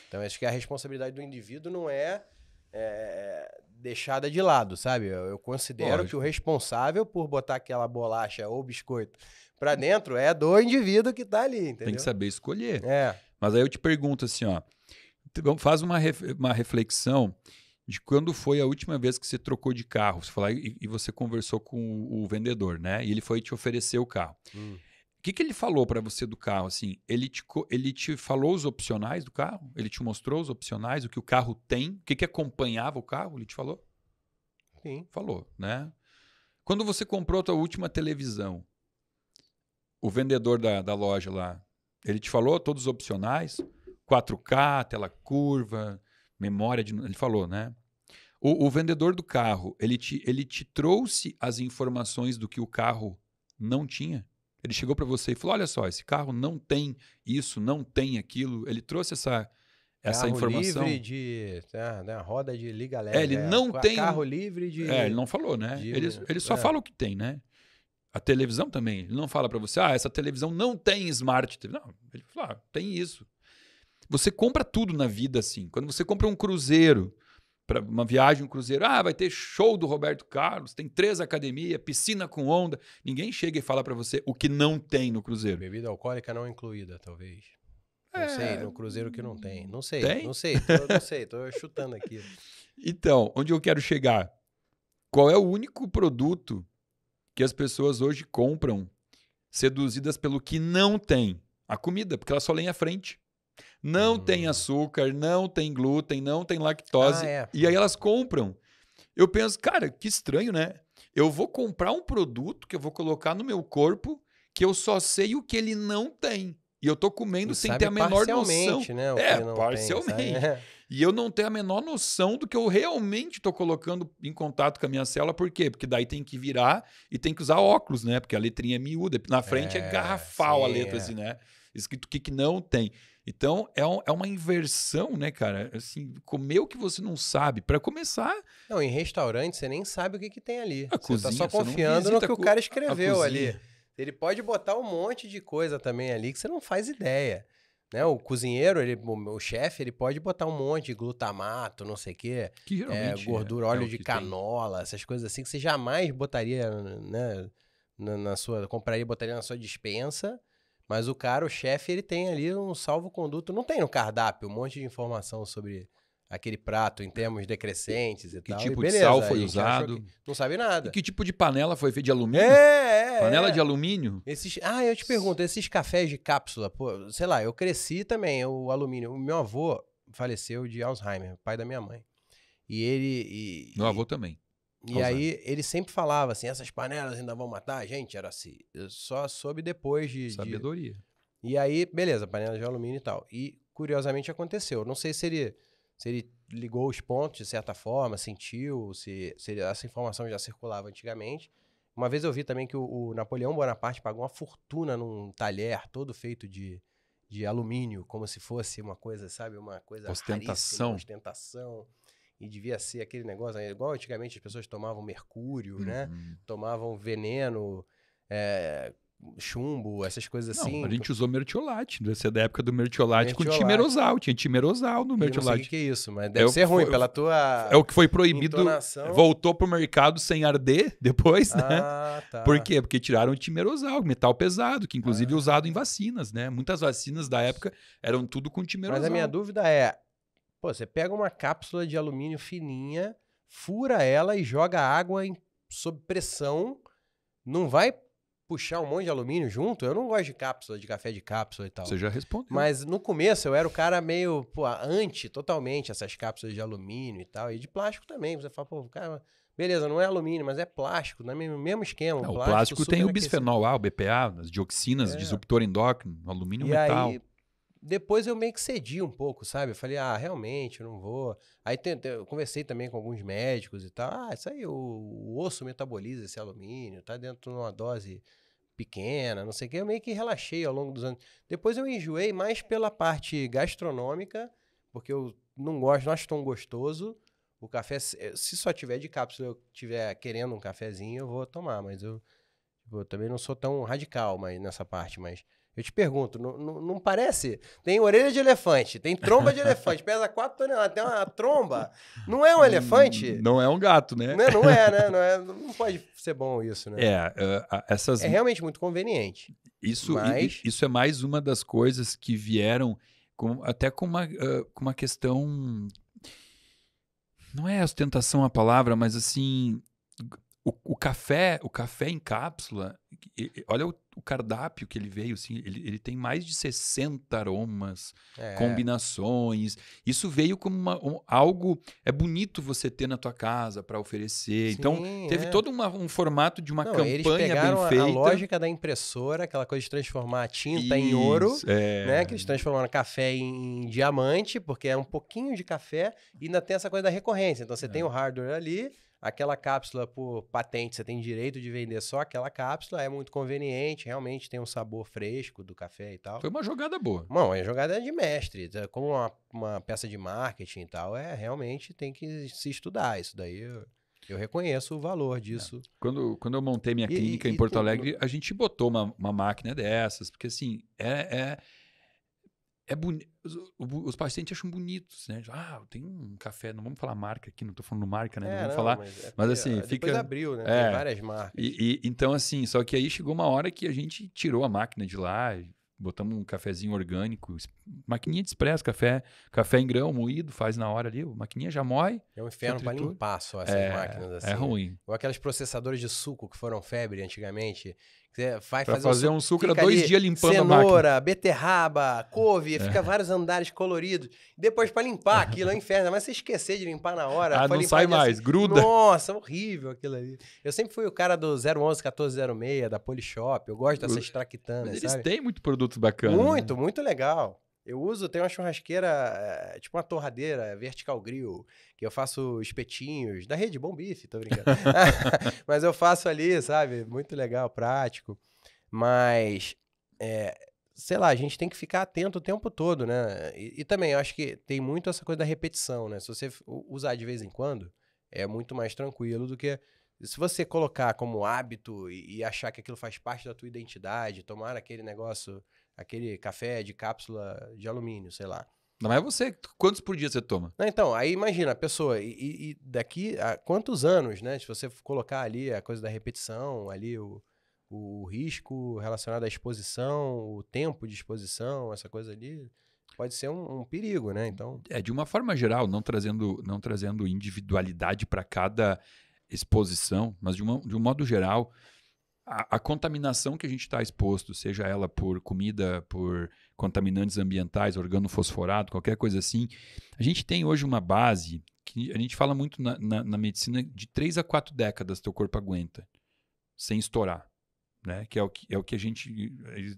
Então, acho que a responsabilidade do indivíduo não é, é, é deixada de lado, sabe? Eu, eu considero Lógico. que o responsável por botar aquela bolacha ou biscoito para dentro é do indivíduo que está ali, entendeu? Tem que saber escolher. É. Mas aí eu te pergunto assim, ó, então, faz uma, uma reflexão de quando foi a última vez que você trocou de carro. Você falar ah, e, e, você conversou com o, o, vendedor, né? E ele foi te oferecer o carro. Hum. O que, que ele falou para você do carro? Assim, ele te, ele te falou os opcionais do carro? Ele te mostrou os opcionais, o que o carro tem? O que, que acompanhava o carro? Ele te falou? Sim. Falou, né? Quando você comprou a tua última televisão, o vendedor da, da loja lá, ele te falou todos os opcionais? 4K, tela curva, memória de. Ele falou, né? O, o, vendedor do carro, ele te, ele te trouxe as informações do que o carro não tinha. Ele chegou para você e falou: olha só, esse carro não tem isso, não tem aquilo. Ele trouxe essa, essa carro informação. livre de né, né roda de liga é, leve. É, ele não tem. Carro livre de. É, ele não falou, né? De... Ele, ele só é. fala o que tem, né? A televisão também. Ele não fala para você: ah, essa televisão não tem smart TV. Não, ele fala: ah, tem isso. Você compra tudo na vida assim. Quando você compra um cruzeiro, para uma viagem, um cruzeiro, ah, vai ter show do Roberto Carlos, tem três academias, piscina com onda. Ninguém chega e fala para você o que não tem no cruzeiro. Bebida alcoólica não incluída, talvez. Não é. sei, no cruzeiro que não tem. Não sei, tem? não sei, tô, não sei, tô chutando aqui. Então, onde eu quero chegar? Qual é o único produto que as pessoas hoje compram seduzidas pelo que não tem? A comida, porque ela só lê à frente. Não hum. tem açúcar, não tem glúten, não tem lactose. Ah, é. E aí elas compram. Eu penso, cara, que estranho, né? Eu vou comprar um produto que eu vou colocar no meu corpo que eu só sei o que ele não tem. E eu tô comendo e sem ter a menor noção. Né, é, parcialmente. Tem, e eu não tenho a menor noção do que eu realmente estou colocando em contato com a minha célula. Por quê? Porque daí tem que virar e tem que usar óculos, né? Porque a letrinha é miúda. Na frente é, é garrafal sim, a letra, é. assim, né? Escrito o que, que não tem. Então, é, um, é uma inversão, né, cara? Assim, comer o que você não sabe. para começar. Não, em restaurante, você nem sabe o que, que tem ali. A você cozinha, tá só confiando no que o cara escreveu ali. Ele pode botar um monte de coisa também ali que você não faz ideia. Né? O cozinheiro, ele, o, o chefe, ele pode botar um monte de glutamato, não sei quê, que é, gordura, é, é óleo de canola, tem. essas coisas assim que você jamais botaria, né, na, na, sua, compraria, botaria na sua dispensa. Mas o cara, o chefe, ele tem ali um salvo-conduto. Não tem no cardápio um monte de informação sobre aquele prato em termos decrescentes e que tal. Tipo que tipo e beleza, de sal foi usado? Não sabe nada. E que tipo de panela foi feita de alumínio? É, é, é. Panela é. de alumínio? Esses, ah, eu te pergunto, esses cafés de cápsula, pô, sei lá, eu cresci também, o alumínio. O meu avô faleceu de Alzheimer, pai da minha mãe. E ele. E, meu avô também. E aí ele sempre falava assim: essas panelas ainda vão matar a gente? Era assim. Eu só soube depois de. Sabedoria. De... E aí, beleza, panela de alumínio e tal. E curiosamente aconteceu. Não sei se ele, se ele ligou os pontos de certa forma, sentiu, se, se essa informação já circulava antigamente. Uma vez eu vi também que o, o Napoleão Bonaparte pagou uma fortuna num talher todo feito de, de alumínio, como se fosse uma coisa, sabe? Uma coisa. Ostentação. ostentação e devia ser aquele negócio, né? igual antigamente as pessoas tomavam mercúrio, né? uhum. né? Tomavam veneno, é, chumbo, essas coisas não, assim. A gente usou mertiolate, deve ser da época do mertiolate, com timerosal, tinha timerosal no mertiolate. Eu não sei o que é isso, mas deve é ser ruim foi, pela tua. É o que foi proibido, entonação. voltou pro mercado sem arder depois, né? Ah, tá. Por quê? Porque tiraram o timerosal, metal pesado, que inclusive é ah. é usado em vacinas, né? Muitas vacinas da época eram tudo com timerosal. Mas a minha dúvida é, Pô, você pega uma cápsula de alumínio fininha, fura ela e joga água em, sob pressão. Não vai puxar um monte de alumínio junto. Eu não gosto de cápsula, de café de cápsula e tal. Você já respondeu. Mas no começo eu era o cara meio, pô, anti totalmente essas cápsulas de alumínio e tal. E de plástico também. Você fala, pô, cara, Beleza, não é alumínio, mas é plástico, no é mesmo, mesmo esquema. Não, o plástico, plástico tem o bisfenol A, o BPA, as dioxinas, é. disruptor endócrino, alumínio e metal. Aí, depois eu meio que cedi um pouco, sabe? Eu falei, ah, realmente, eu não vou. Aí eu conversei também com alguns médicos e tal. Ah, isso aí, o, o osso metaboliza esse alumínio, tá dentro de uma dose pequena, não sei o que. Eu meio que relaxei ao longo dos anos. Depois eu enjoei mais pela parte gastronômica, porque eu não gosto, não acho tão gostoso. O café, se eh, só tiver de cápsula, eu tiver querendo um cafezinho, eu vou tomar, mas eu, tipo, eu também não sou tão radical mas nessa parte, mas eu te pergunto, não, não, não, parece? Tem orelha de elefante, tem tromba de elefante, pesa 4 toneladas, tem uma tromba. Não é um elefante? Não é um gato, né? Não é, não é né? Não, é, não pode ser bom isso, né? É, uh, essas... é realmente muito conveniente. Isso, mas... isso é mais uma das coisas que vieram com, até com uma, uh, com uma questão. Não é ostentação a palavra, mas assim. O, o, café, o café em cápsula, olha o, o, cardápio que ele veio, assim, ele, ele tem mais de 60 aromas, é. combinações. Isso veio como uma, um, algo é bonito você ter na tua casa para oferecer. Sim, então, teve é. todo uma, um formato de uma Não, campanha eles pegaram bem feita. A, a lógica da impressora, aquela coisa de transformar a tinta Isso, em ouro, é. né? Que eles transformaram café em diamante, porque é um pouquinho de café, e ainda tem essa coisa da recorrência. Então você é. tem o hardware ali aquela cápsula por patente, você tem direito de vender só aquela cápsula, é muito conveniente, realmente tem um sabor fresco do café e tal. Foi uma jogada boa. Bom, é jogada de mestre. É como uma, uma peça de marketing e tal, é realmente tem que se estudar. Isso daí. Eu... Eu reconheço o valor disso. É. Quando, quando eu montei minha e, clínica e, em Porto Alegre, a gente botou uma, uma máquina dessas, porque assim, é, é, é os, pacientes acham bonitos, né? Tipo, ah, tem um café, não vamos falar marca aqui, não estou falando marca, né? É, não vamos é, não, falar. Mas, é mas assim, é, depois fica. abriu, né? É, tem várias marcas. E, e, então, assim, só que aí chegou uma hora que a gente tirou a máquina de lá, botamos um cafezinho orgânico, maquininha de expresso, café, café em grão moído, faz na hora ali, a maquininha já moe. É um inferno para limpar só essas é, máquinas é assim. É ruim. Ou aquelas processadoras de suco que foram febre antigamente, você vai pra fazer, fazer um suco, era dois dias limpando cenoura, a beterraba, couve, é. fica vários andares coloridos. Depois para limpar aquilo é um inferno, mas você esquecer de limpar na hora. Ah, não sai mais, assim, gruda. Nossa, horrível aquilo ali. Eu sempre fui o cara do 011 1406, da Polishop, eu gosto dessas traquitanas, eles têm muito produto bacana. Muito, né? muito legal. Eu uso, tem uma churrasqueira, eh, tipo uma torradeira vertical grill, que eu faço espetinhos, da rede Bom Bife, tô brincando. Mas eu faço ali, sabe? Muito legal, prático. Mas, é, sei lá, a gente tem que ficar atento o tempo todo, né? E, e também, eu acho que tem muito essa coisa da repetição, né? Se você usar de vez em quando, é muito mais tranquilo do que se você colocar como hábito e, e achar que aquilo faz parte da tua identidade, tomar aquele negócio aquele café de cápsula de alumínio, sei lá. Não é você, quantos por dia você toma? Então, aí imagina a pessoa, e, e, daqui a quantos anos, né? Se você colocar ali a coisa da repetição, ali o, o risco relacionado à exposição, o tempo de exposição, essa coisa ali, pode ser um, um perigo, né? Então. É, de uma forma geral, não trazendo, não trazendo individualidade para cada exposição, mas de, uma, de um modo geral, a, contaminação que a gente está exposto, seja ela por comida, por contaminantes ambientais, organofosforado, qualquer coisa assim, a gente tem hoje uma base que a gente fala muito na, na, na medicina de três a quatro décadas teu corpo aguenta, sem estourar. Né? Que é o que, é o que a gente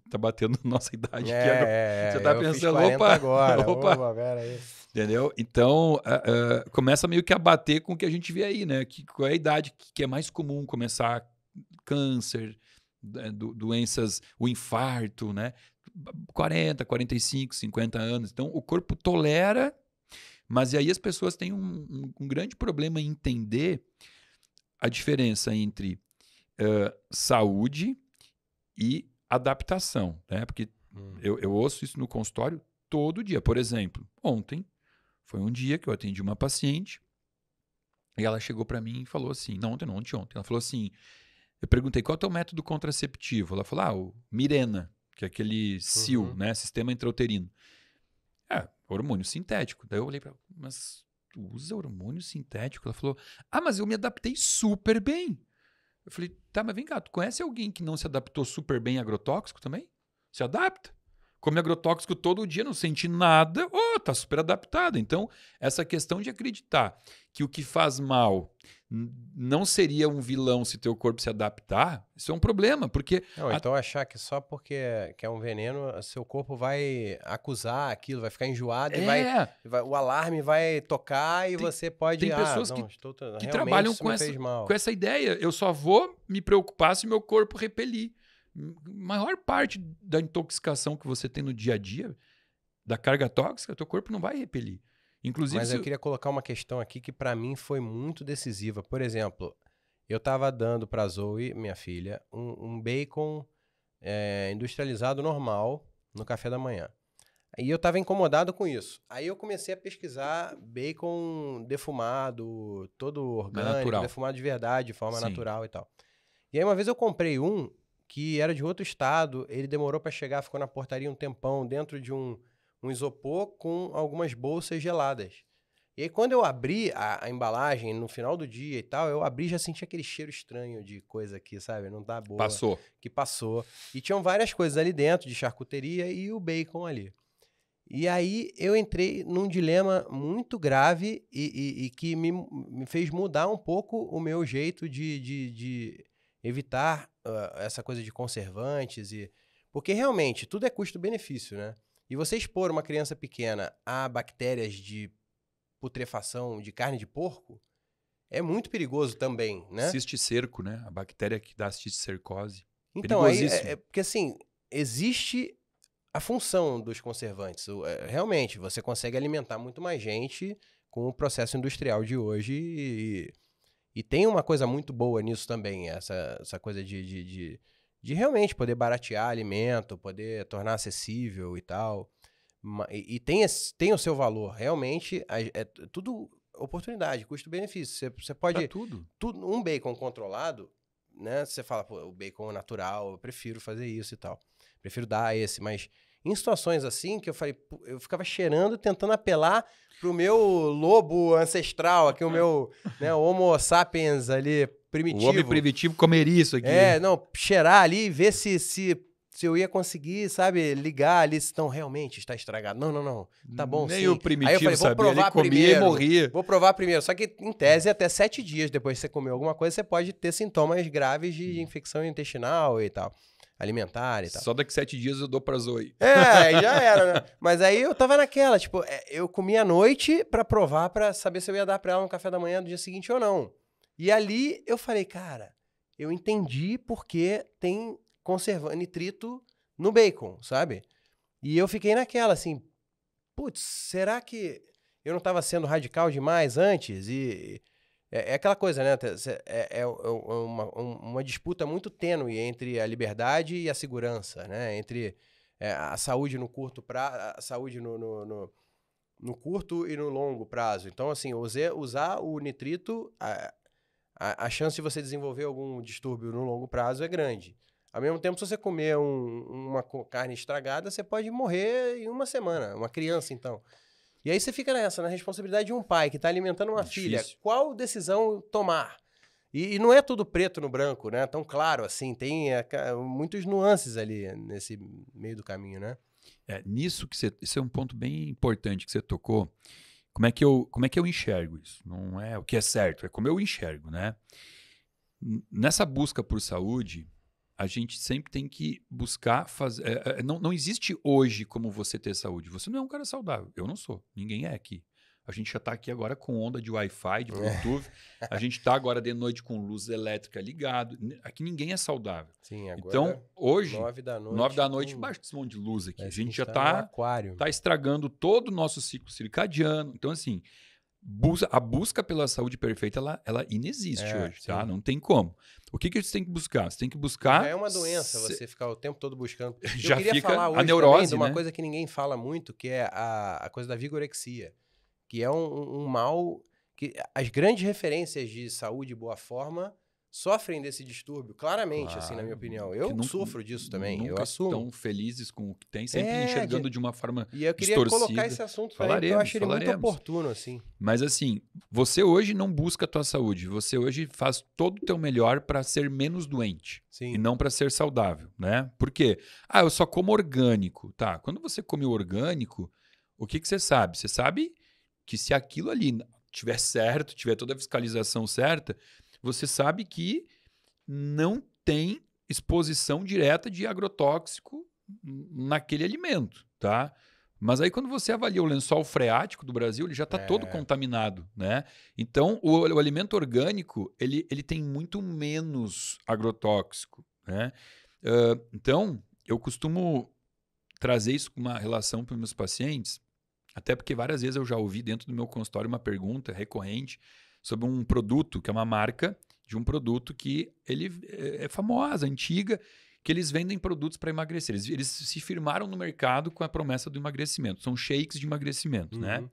está batendo na nossa idade. É, é, é, você está pensando, opa, agora, opa. opa é Entendeu? Então, uh, uh, começa meio que a bater com o que a gente vê aí, né? Que, qual é a idade que, que é mais comum começar câncer, né, doenças, o infarto, né? 40, 45, 50 anos. Então, o corpo tolera, mas aí as pessoas têm um, um, um grande problema em entender a diferença entre uh, saúde e adaptação, né? Porque hum. eu, eu ouço isso no consultório todo dia. Por exemplo, ontem foi um dia que eu atendi uma paciente e ela chegou para mim e falou assim, não, ontem não, ontem, ontem. Ela falou assim, eu perguntei qual é o teu método contraceptivo. Ela falou: ah, o Mirena, que é aquele SIL, uhum. né? Sistema intrauterino. É, hormônio sintético. Daí eu olhei para mas tu usa hormônio sintético? Ela falou: ah, mas eu me adaptei super bem. Eu falei: tá, mas vem cá, tu conhece alguém que não se adaptou super bem a agrotóxico também? Se adapta. Come agrotóxico todo dia, não sente nada, oh, tá super adaptado. Então, essa questão de acreditar que o que faz mal não seria um vilão se teu corpo se adaptar, isso é um problema, porque... Não, então a... achar que só porque que é um veneno, seu corpo vai acusar aquilo, vai ficar enjoado, é. vai, vai, o alarme vai tocar e tem, você pode... Tem pessoas ah, não, que, estou, que trabalham com essa, com essa ideia, eu só vou me preocupar se meu corpo repelir. Maior parte da intoxicação que você tem no dia a dia, da carga tóxica, teu corpo não vai repelir. Inclusive, Mas eu se... queria colocar uma questão aqui que para mim foi muito decisiva. Por exemplo, eu estava dando para Zoe, minha filha, um, um bacon é, industrializado normal no café da manhã. E eu estava incomodado com isso. Aí eu comecei a pesquisar bacon defumado, todo orgânico, é defumado de verdade, de forma Sim. natural e tal. E aí uma vez eu comprei um que era de outro estado, ele demorou para chegar, ficou na portaria um tempão, dentro de um um isopor com algumas bolsas geladas. E aí, quando eu abri a, a, embalagem no final do dia e tal, eu abri e já senti aquele cheiro estranho de coisa aqui, sabe? Não tá boa. Passou. Que passou. E tinham várias coisas ali dentro, de charcuteria e o bacon ali. E aí eu entrei num dilema muito grave e, e, e que me, me, fez mudar um pouco o meu jeito de, de, de evitar uh, essa coisa de conservantes e. Porque realmente tudo é custo-benefício, né? E você expor uma criança pequena a bactérias de putrefação de carne de porco é muito perigoso também, né? Cisticerco, né? A bactéria que dá cisticercose. Então, aí, é, é, porque assim, existe a função dos conservantes. É, realmente, você consegue alimentar muito mais gente com o processo industrial de hoje. E, e tem uma coisa muito boa nisso também, essa, essa coisa de, de, de de realmente poder baratear alimento, poder tornar acessível e tal. E, e tem, esse, tem o seu valor. Realmente, é, é tudo oportunidade, custo-benefício. Você pode. Pra tudo. tudo. Um bacon controlado, né? Você fala, pô, o bacon é natural, eu prefiro fazer isso e tal. Prefiro dar esse, mas em situações assim que eu falei, eu ficava cheirando, tentando apelar pro meu lobo ancestral, aqui o meu né, Homo sapiens ali, primitivo. O homem primitivo comeria isso aqui. É, não, cheirar ali e ver se, se, se eu ia conseguir, sabe, ligar ali, se não, realmente está estragado. Não, não, não. Tá bom, Nem sim. o primitivo Aí eu falei, vou sabia, provar ele comia e morria. Vou provar primeiro. Só que, em tese, até sete dias depois que você comeu alguma coisa, você pode ter sintomas graves de infecção intestinal e tal alimentar e tal. Só daqui sete dias eu dou pra Zoe. É, já era, né? Mas aí eu tava naquela, tipo, é, eu comia à noite pra provar, pra saber se eu ia dar pra ela no café da manhã do dia seguinte ou não. E ali eu falei, cara, eu entendi porque tem conservante nitrito no bacon, sabe? E eu fiquei naquela, assim, putz, será que eu não estava sendo radical demais antes? E é, é aquela coisa, né? É, é, é uma, uma, disputa muito tênue entre a liberdade e a segurança, né? Entre é, a saúde no curto prazo, a saúde no, no, no, no, curto e no longo prazo. Então, assim, usar, usar o nitrito a, a, a, chance de você desenvolver algum distúrbio no longo prazo é grande. Ao mesmo tempo, se você comer um, uma carne estragada, você pode morrer em uma semana, uma criança, então. E aí você fica nessa, na responsabilidade de um pai que está alimentando uma é filha. Qual decisão tomar? E, e, não é tudo preto no branco, né? Tão claro assim, tem é, muitas nuances ali nesse meio do caminho, né? É, nisso que você. Isso é um ponto bem importante que você tocou. Como é que eu, como é que eu enxergo isso? Não é o que é certo, é como eu enxergo, né? Nessa busca por saúde, a gente sempre tem que buscar fazer. É, é, não, não existe hoje como você ter saúde. Você não é um cara saudável. Eu não sou. Ninguém é aqui. A gente já está aqui agora com onda de Wi-Fi, de é. Bluetooth. É. a gente está agora de noite com luz elétrica ligado. Aqui ninguém é saudável. Sim, agora. Então, hoje, nove da noite, nove da noite com... baixo desse monte de luz aqui. É, a gente já está tá, tá, estragando todo o nosso ciclo circadiano. Então, assim, a busca pela saúde perfeita ela, ela inexiste é, hoje, tá? sim. tá? Não tem como. O que, que você tem que buscar? Você tem que buscar. Já é uma doença se... você ficar o tempo todo buscando. Eu já queria falar hoje a neurose, também de uma né? coisa que ninguém fala muito, que é a, a coisa da vigorexia que é um, um mal que as grandes referências de saúde e boa forma sofrem desse distúrbio, claramente, assim, na minha opinião. Eu não sofro disso também, eu assumo. estão felizes com o que tem, sempre é, enxergando de uma forma E eu queria distorcida. colocar esse assunto para ele, eu acho ele muito oportuno, assim. Mas assim, você hoje não busca a tua saúde, você hoje faz todo o teu melhor para ser menos doente Sim. e não para ser saudável, né? Por quê? Ah, eu só como orgânico, tá? Quando você come orgânico, o que, que você sabe? Você sabe que se aquilo ali tiver certo, tiver toda a fiscalização certa, você sabe que não tem exposição direta de agrotóxico naquele alimento, tá? Mas aí quando você avalia o lençol freático do Brasil, ele já está é. todo contaminado, né? Então, o, o, alimento orgânico, ele, ele tem muito menos agrotóxico, né? Uh, então, eu costumo trazer isso com uma relação para meus pacientes, até porque várias vezes eu já ouvi dentro do meu consultório uma pergunta recorrente sobre um produto, que é uma marca de um produto que ele é, é famosa, antiga, que eles vendem produtos para emagrecer. Eles, eles, se firmaram no mercado com a promessa do emagrecimento. São shakes de emagrecimento, né? uhum. né?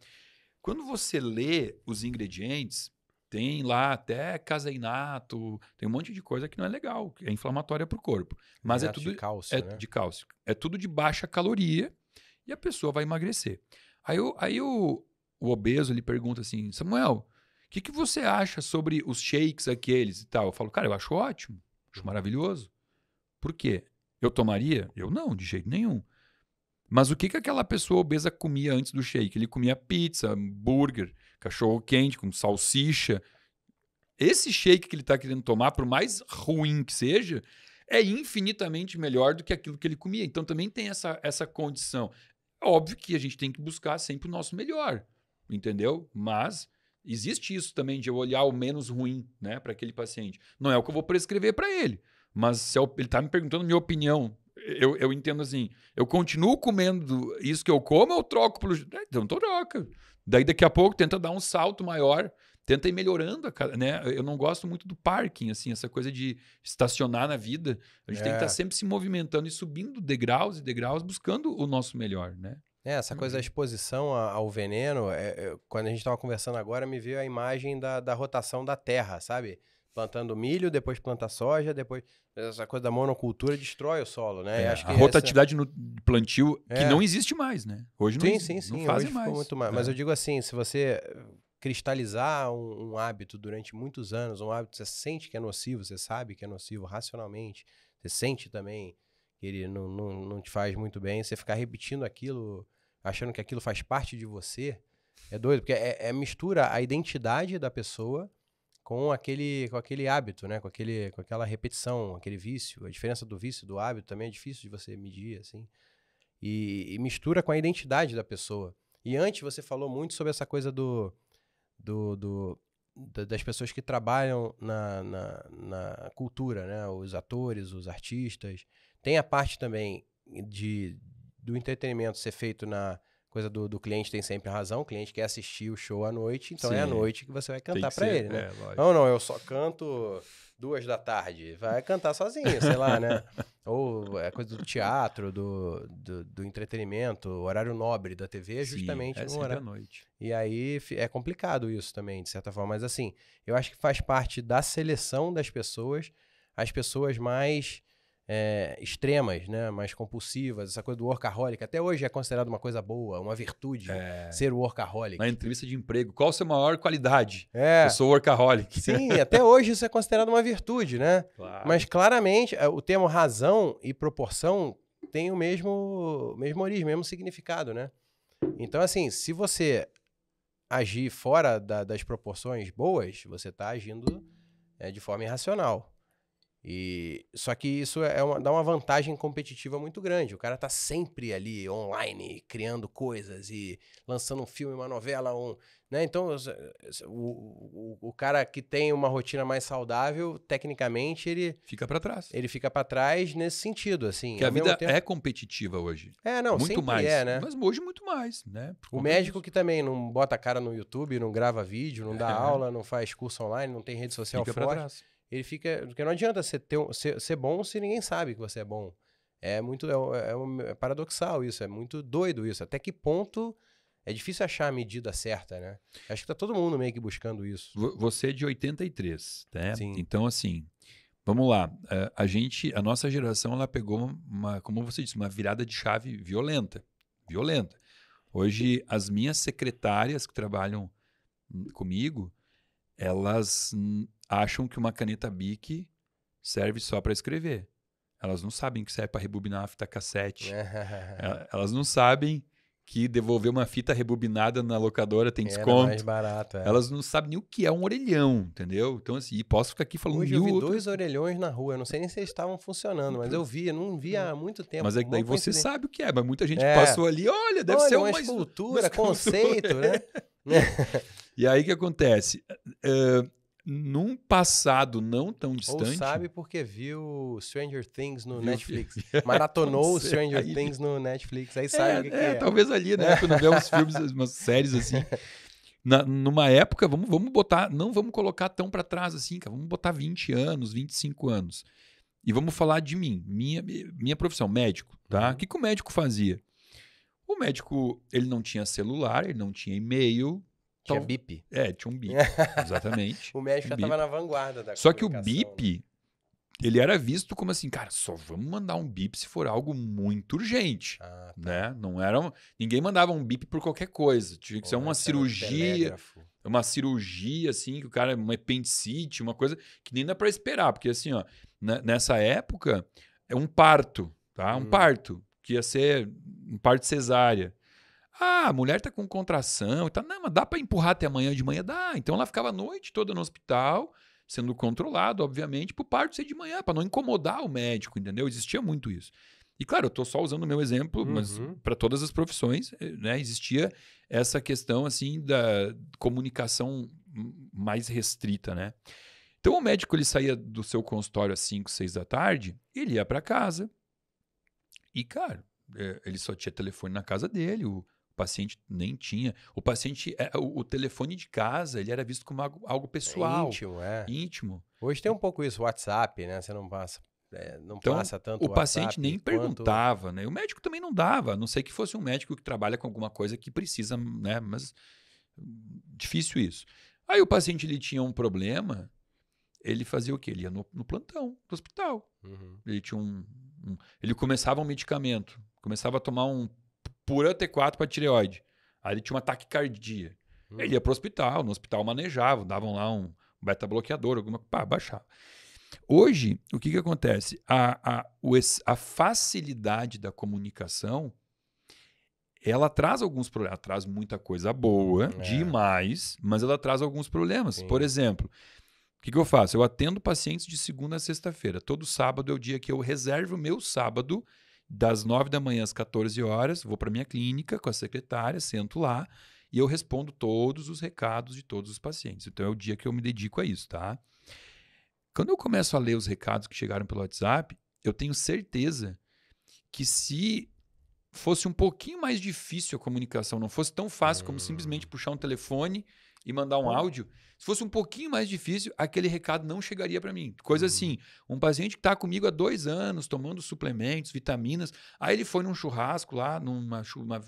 Quando você lê os ingredientes, tem lá até caseinato, tem um monte de coisa que não é legal, que é inflamatória para o corpo. Mas é, é tudo de cálcio, é, né? de cálcio. É tudo de baixa caloria e a pessoa vai emagrecer. Aí, aí o obeso ele pergunta assim: Samuel, o que, que você acha sobre os shakes aqueles e tal? Eu falo, cara, eu acho ótimo, acho maravilhoso. Por quê? Eu tomaria? Eu não, de jeito nenhum. Mas o que, que aquela pessoa obesa comia antes do shake? Ele comia pizza, hambúrguer, cachorro quente com salsicha. Esse shake que ele está querendo tomar, por mais ruim que seja, é infinitamente melhor do que aquilo que ele comia. Então também tem essa, essa condição. Óbvio que a gente tem que buscar sempre o nosso melhor, entendeu? Mas existe isso também de eu olhar o menos ruim, né, para aquele paciente. Não é o que eu vou prescrever para ele, mas se é ele está me perguntando minha opinião, eu, eu entendo assim, eu continuo comendo isso que eu como ou troco pelo. É, então troca. Daí daqui a pouco tenta dar um salto maior tenta ir melhorando, a, né? Eu não gosto muito do parking, assim, essa coisa de estacionar na vida. A gente é. tem que estar tá é. sempre se movimentando e subindo degraus e degraus, buscando o nosso melhor, né? É, essa coisa da uhum. exposição ao veneno, é, é, quando a gente estava conversando agora, me veio a imagem da, da rotação da terra, sabe? plantando milho, depois planta soja, depois essa coisa da monocultura destrói o solo, né? É, a rotatividade essa... no plantio é. que não existe mais, né? Hoje não. Sim, sim, sim. Não fazem mais. mais. É. Mas né? eu digo assim, se você cristalizar um, um, hábito durante muitos anos, um hábito que você sente que é nocivo, você sabe que é nocivo racionalmente, você sente também que ele não, não, não te faz muito bem, você ficar repetindo aquilo, achando que aquilo faz parte de você, é doido, porque é, é mistura a identidade da pessoa com aquele, com aquele hábito, né? Com, aquele, com aquela repetição, aquele vício. A diferença do vício do hábito também é difícil de você medir, assim. E, e mistura com a identidade da pessoa. E antes você falou muito sobre essa coisa do do, do das pessoas que trabalham na, na, na, cultura, né? Os atores, os artistas. Tem a parte também de, do entretenimento ser feito na, coisa do, do cliente tem sempre razão, o cliente quer assistir o show à noite, então Sim. é à noite que você vai cantar para ele, né? É, não, não, eu só canto duas da tarde, vai cantar sozinho, sei lá, né? Ou é coisa do teatro, do, do, do entretenimento, horário nobre da TV é justamente Sim, é no horário. à noite. E aí é complicado isso também, de certa forma. Mas assim, eu acho que faz parte da seleção das pessoas, as pessoas mais é, extremas, né? mais compulsivas, essa coisa do workaholic, até hoje é considerado uma coisa boa, uma virtude é. ser workaholic. Na entrevista de emprego, qual a sua maior qualidade? É. Eu sou workaholic. Sim, até hoje isso é considerado uma virtude, né? Claro. Mas claramente é, o termo razão e proporção tem o mesmo, mesmo origem, mesmo significado, né? Então, assim, se você agir fora da, das proporções boas, você está agindo é, de forma irracional. E só que isso é, é uma, dá uma vantagem competitiva muito grande. O cara tá sempre ali online, criando coisas e lançando um filme, uma novela, um, né? Então, o, o, o cara que tem uma rotina mais saudável, tecnicamente, ele fica para trás. Ele fica para trás nesse sentido, assim. Que a vida tempo... é competitiva hoje. É, não, muito mais. É, né? Mas hoje muito mais, né? o médico disso. que também não bota a cara no YouTube, não grava vídeo, não é. dá aula, não faz curso online, não tem rede social fica forte. Pra trás ele fica. Porque não adianta você ter, ser, ser bom se ninguém sabe que você é bom. É muito. É, é, um, é, paradoxal isso, é muito doido isso. Até que ponto é difícil achar a medida certa, né? Acho que tá todo mundo meio que buscando isso. Você é de 83, né? Sim. Então, assim, vamos lá. É, a gente, a nossa geração, ela pegou uma, como você disse, uma virada de chave violenta. Violenta. Hoje, as minhas secretárias que trabalham comigo, elas acham que uma caneta BIC serve só para escrever. Elas não sabem que serve é para rebobinar uma fita cassete. É, elas não sabem que devolver uma fita rebobinada na locadora tem é, desconto. É mais barato, é. Elas não sabem nem o que é um orelhão, entendeu? Então, assim, posso ficar aqui falando de mil... eu vi outro... dois orelhões na rua, eu não sei nem se eles estavam funcionando, mas eu uhum. vi, eu não via uhum. há muito tempo. Mas é que daí você sabe o que é, mas muita gente é. passou ali, olha, deve olha, ser uma, uma uma escultura. conceito, né? e aí o que acontece? Uh, num passado não tão distante. Ou sabe porque viu Stranger Things no Netflix. Maratonou Stranger aí. Things no Netflix. Aí é, sabe é, o que é, que é. Talvez ali, né? Quando vê uns filmes, umas séries assim. Na, numa época, vamos, vamos botar, não vamos colocar tão para trás assim, cara. Vamos botar 20 anos, 25 anos. E vamos falar de mim, minha, minha profissão, médico, tá? O uhum. que, que o médico fazia? O médico, ele não tinha celular, ele não tinha e-mail, tinha então, BIP. É, tinha um BIP, exatamente. o México um já estava na vanguarda da Só que o BIP, né? ele era visto como assim, cara, só vamos mandar um BIP se for algo muito urgente, ah, tá. né? Não era, um, ninguém mandava um BIP por qualquer coisa, tinha que ser uma cirurgia, um uma cirurgia assim, que o cara uma apendicite, uma coisa que nem dá para esperar, porque assim, ó, né, nessa época é um parto, tá? Um hum. parto que ia ser um parto cesárea. Ah, a mulher tá com contração e tal. Não, mas dá para empurrar até amanhã de manhã? Dá. Então ela ficava a noite toda no hospital, sendo controlado, obviamente, pro parto ser de manhã, para não incomodar o médico, entendeu? Existia muito isso. E claro, eu estou só usando o meu exemplo, uhum. mas para todas as profissões, eh, né, existia essa questão assim da comunicação mais restrita, né? Então o médico ele saía do seu consultório às 5, 6 da tarde, ele ia para casa. E cara, eh, ele só tinha telefone na casa dele, o paciente nem tinha. O paciente, é, o, telefone de casa, ele era visto como algo, pessoal. É íntimo, é. Íntimo. Hoje tem um pouco isso, WhatsApp, né? Você não passa. É, não então, passa tanto o WhatsApp paciente nem quanto... perguntava, né? O médico também não dava, a não sei que fosse um médico que trabalha com alguma coisa que precisa, né? Mas difícil isso. Aí o paciente ele tinha um problema, ele fazia o quê? Ele ia no, no plantão do hospital. Uhum. Ele tinha um, um, ele começava um medicamento, começava a tomar um pura T4 para tireoide. Aí ele tinha uma taquicardia. Hum. Ele ia para o hospital, no hospital manejava, davam lá um beta-bloqueador, alguma coisa, baixava. Hoje, o que, que acontece? A, a, a facilidade da comunicação ela traz alguns problemas, traz muita coisa boa, é. demais, mas ela traz alguns problemas. Sim. Por exemplo, o que, que, eu faço? Eu atendo pacientes de segunda a sexta-feira. Todo sábado é o dia que eu reservo o meu sábado das 9 da manhã às 14 horas, vou para minha clínica com a secretária, sento lá e eu respondo todos os recados de todos os pacientes. Então é o dia que eu me dedico a isso, tá? Quando eu começo a ler os recados que chegaram pelo WhatsApp, eu tenho certeza que se fosse um pouquinho mais difícil a comunicação, não fosse tão fácil como hum. simplesmente puxar um telefone e mandar um áudio, se fosse um pouquinho mais difícil, aquele recado não chegaria para mim. Coisa uhum. assim, um paciente que está comigo há dois anos, tomando suplementos, vitaminas, aí ele foi num churrasco lá, numa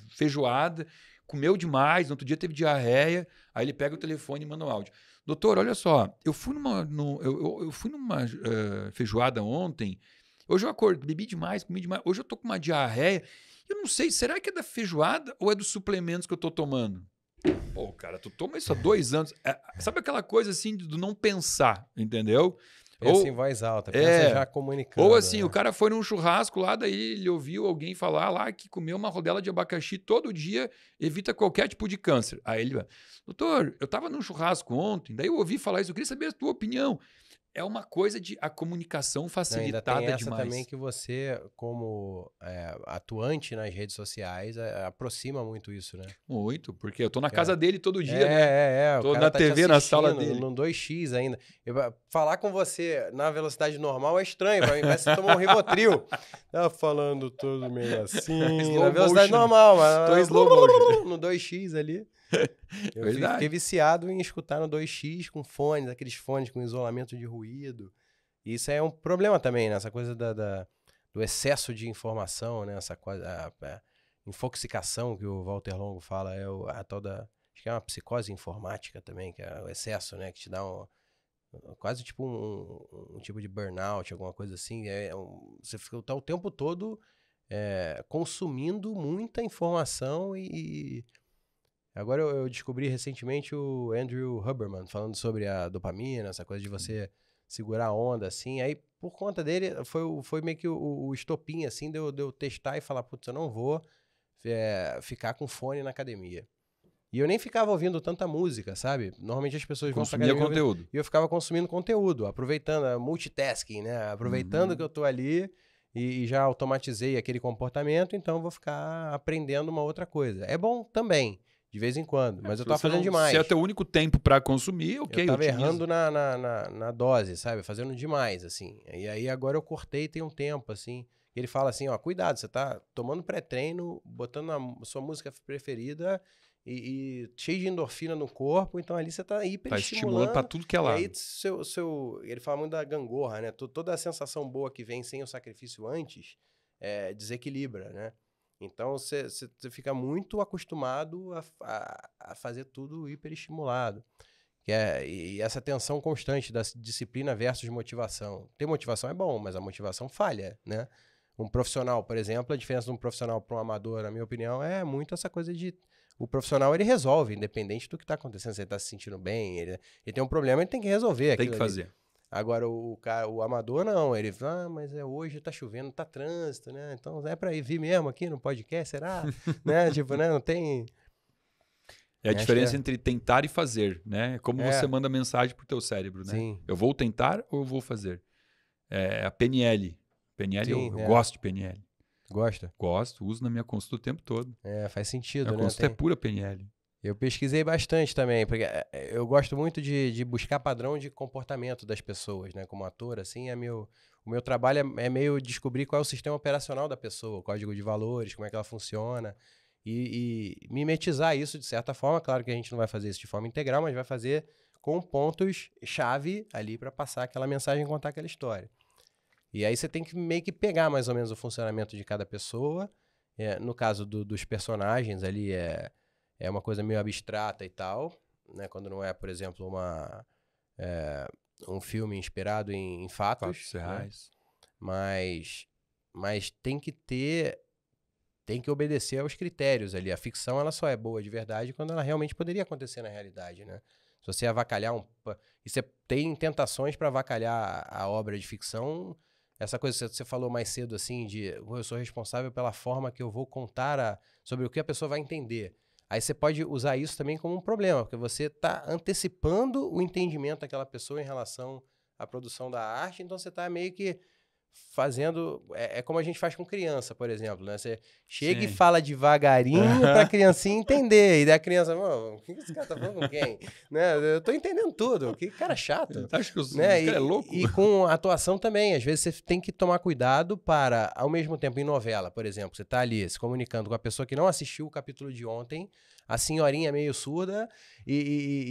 feijoada, comeu demais, no outro dia teve diarreia, aí ele pega o telefone e manda um áudio. Doutor, olha só, eu fui numa, no, eu, eu, eu, fui numa uh, feijoada ontem, hoje eu acordo, bebi demais, comi demais, hoje eu tô com uma diarreia, eu não sei, será que é da feijoada ou é dos suplementos que eu tô tomando? Pô, cara, tu toma isso há dois anos. É, sabe aquela coisa assim do não pensar, entendeu? Pensa ou, em voz alta, é. pensa é, já comunicando. Ou assim, né? o cara foi num churrasco lá, daí ele ouviu alguém falar lá que comer uma rodela de abacaxi todo dia, evita qualquer tipo de câncer. Aí ele, doutor, eu tava num churrasco ontem, daí eu ouvi falar isso, eu queria saber a tua opinião é uma coisa de a comunicação facilitada Não, ainda tem demais. também que você, como é, atuante nas redes sociais, é, aproxima muito isso, né? Muito, porque eu tô na casa é. dele todo dia, é, né? É, é, Tô na tá TV, na sala dele. No 2x ainda. Eu, ah, falar com você na velocidade normal é estranho, pra mim parece que tomou um ribotril. tá falando todo meio assim, na velocidade motion. normal, mas... Tô slow No 2x ali... Eu Verdade. fiquei viciado em escutar no 2x com fones, aqueles fones com isolamento de ruído. E isso é um problema também, né? Essa coisa da, da do excesso de informação, né? Essa coisa, a, a infoxicação que o Walter Longo fala, é o, a tal da... Acho que é uma psicose informática também, que é o excesso, né? Que te dá um, quase tipo um, um, tipo de burnout, alguma coisa assim. É, é um, você fica tá o tempo todo é, consumindo muita informação e, Agora eu, eu descobri recentemente o Andrew Huberman falando sobre a dopamina, essa coisa de você segurar a onda, assim. Aí, por conta dele, foi, foi meio que o, o estopim, assim, de eu, de eu testar e falar, putz, eu não vou é, ficar com fone na academia. E eu nem ficava ouvindo tanta música, sabe? Normalmente as pessoas Consumia vão pra academia conteúdo. e eu ficava consumindo conteúdo, aproveitando, eh, multitasking, né? Aproveitando uhum. que eu tô ali e, e, já automatizei aquele comportamento, então vou ficar aprendendo uma outra coisa. É bom também, de vez em quando. É, mas é, eu tava fazendo não, demais. Se é teu único tempo para consumir, ok. Eu tava utiliza. errando na, na, na, na, dose, sabe? Fazendo demais, assim. E aí agora eu cortei tem um tempo, assim. Ele fala assim, ó, cuidado, você tá tomando pré-treino, botando a sua música preferida e, e, cheio de endorfina no corpo, então ali você tá hiper Tá estimulando pra tudo que é lá. aí seu, seu, ele fala muito da gangorra, né? Toda a sensação boa que vem sem o sacrifício antes é, desequilibra, né? Então você fica muito acostumado a, a, a fazer tudo hiperestimulado. Que é, e essa tensão constante da disciplina versus motivação. Ter motivação é bom, mas a motivação falha, né? Um profissional, por exemplo, a diferença de um profissional para um amador, na minha opinião, é muito essa coisa de o profissional ele resolve, independente do que está acontecendo, se ele está se sentindo bem, ele, ele, tem um problema, ele tem que resolver. Tem que fazer. Ali. Agora o, cara, o amador não, ele fala, ah, mas é hoje tá chovendo, tá trânsito, né? Então é para ir vir mesmo aqui no podcast, será? né? Tipo, né? Não tem é a diferença é. entre tentar e fazer, né? É como é. você manda mensagem pro teu cérebro, né? Sim. Eu vou tentar ou eu vou fazer? É a PNL. PNL, Sim, eu, eu é. gosto de PNL. Gosta? Gosto, uso na minha consulta o tempo todo. É, faz sentido, a né? A consulta é Tem... é pura PNL. Eu pesquisei bastante também, porque eh, eh, eu gosto muito de, de, buscar padrão de comportamento das pessoas, né? Como ator, assim, é meu, o meu trabalho é, é, meio descobrir qual é o sistema operacional da pessoa, o código de valores, como é que ela funciona, e, e mimetizar isso de certa forma. Claro que a gente não vai fazer isso de forma integral, mas vai fazer com pontos-chave ali para passar aquela mensagem e contar aquela história. E aí você tem que meio que pegar mais ou menos o funcionamento de cada pessoa. É, no caso do, dos personagens ali, é é uma coisa meio abstrata e tal, né? Quando não é, por exemplo, uma é, um filme inspirado em, em fatos, fatos né? reais. Né? Mas mas tem que ter tem que obedecer aos critérios ali. A ficção ela só é boa de verdade quando ela realmente poderia acontecer na realidade, né? Se você avacalhar um e você tem tentações para avacalhar a obra de ficção, essa coisa que você falou mais cedo assim de eu sou responsável pela forma que eu vou contar a, sobre o que a pessoa vai entender. Aí você pode usar isso também como um problema, porque você está antecipando o entendimento daquela pessoa em relação à produção da arte, então você está meio que fazendo. É, é, como a gente faz com criança, por exemplo, né? Você chega Sim. e fala devagarinho para a criancinha entender. E daí a criança, mano, o que esse cara tá falando com quem? né? Eu tô entendendo tudo. Que cara chato. Tá Acho que os, né? cara é louco. E, e com atuação também. Às vezes você tem que tomar cuidado para, ao mesmo tempo, em novela, por exemplo, você tá ali se comunicando com a pessoa que não assistiu o capítulo de ontem a senhorinha meio surda e, e,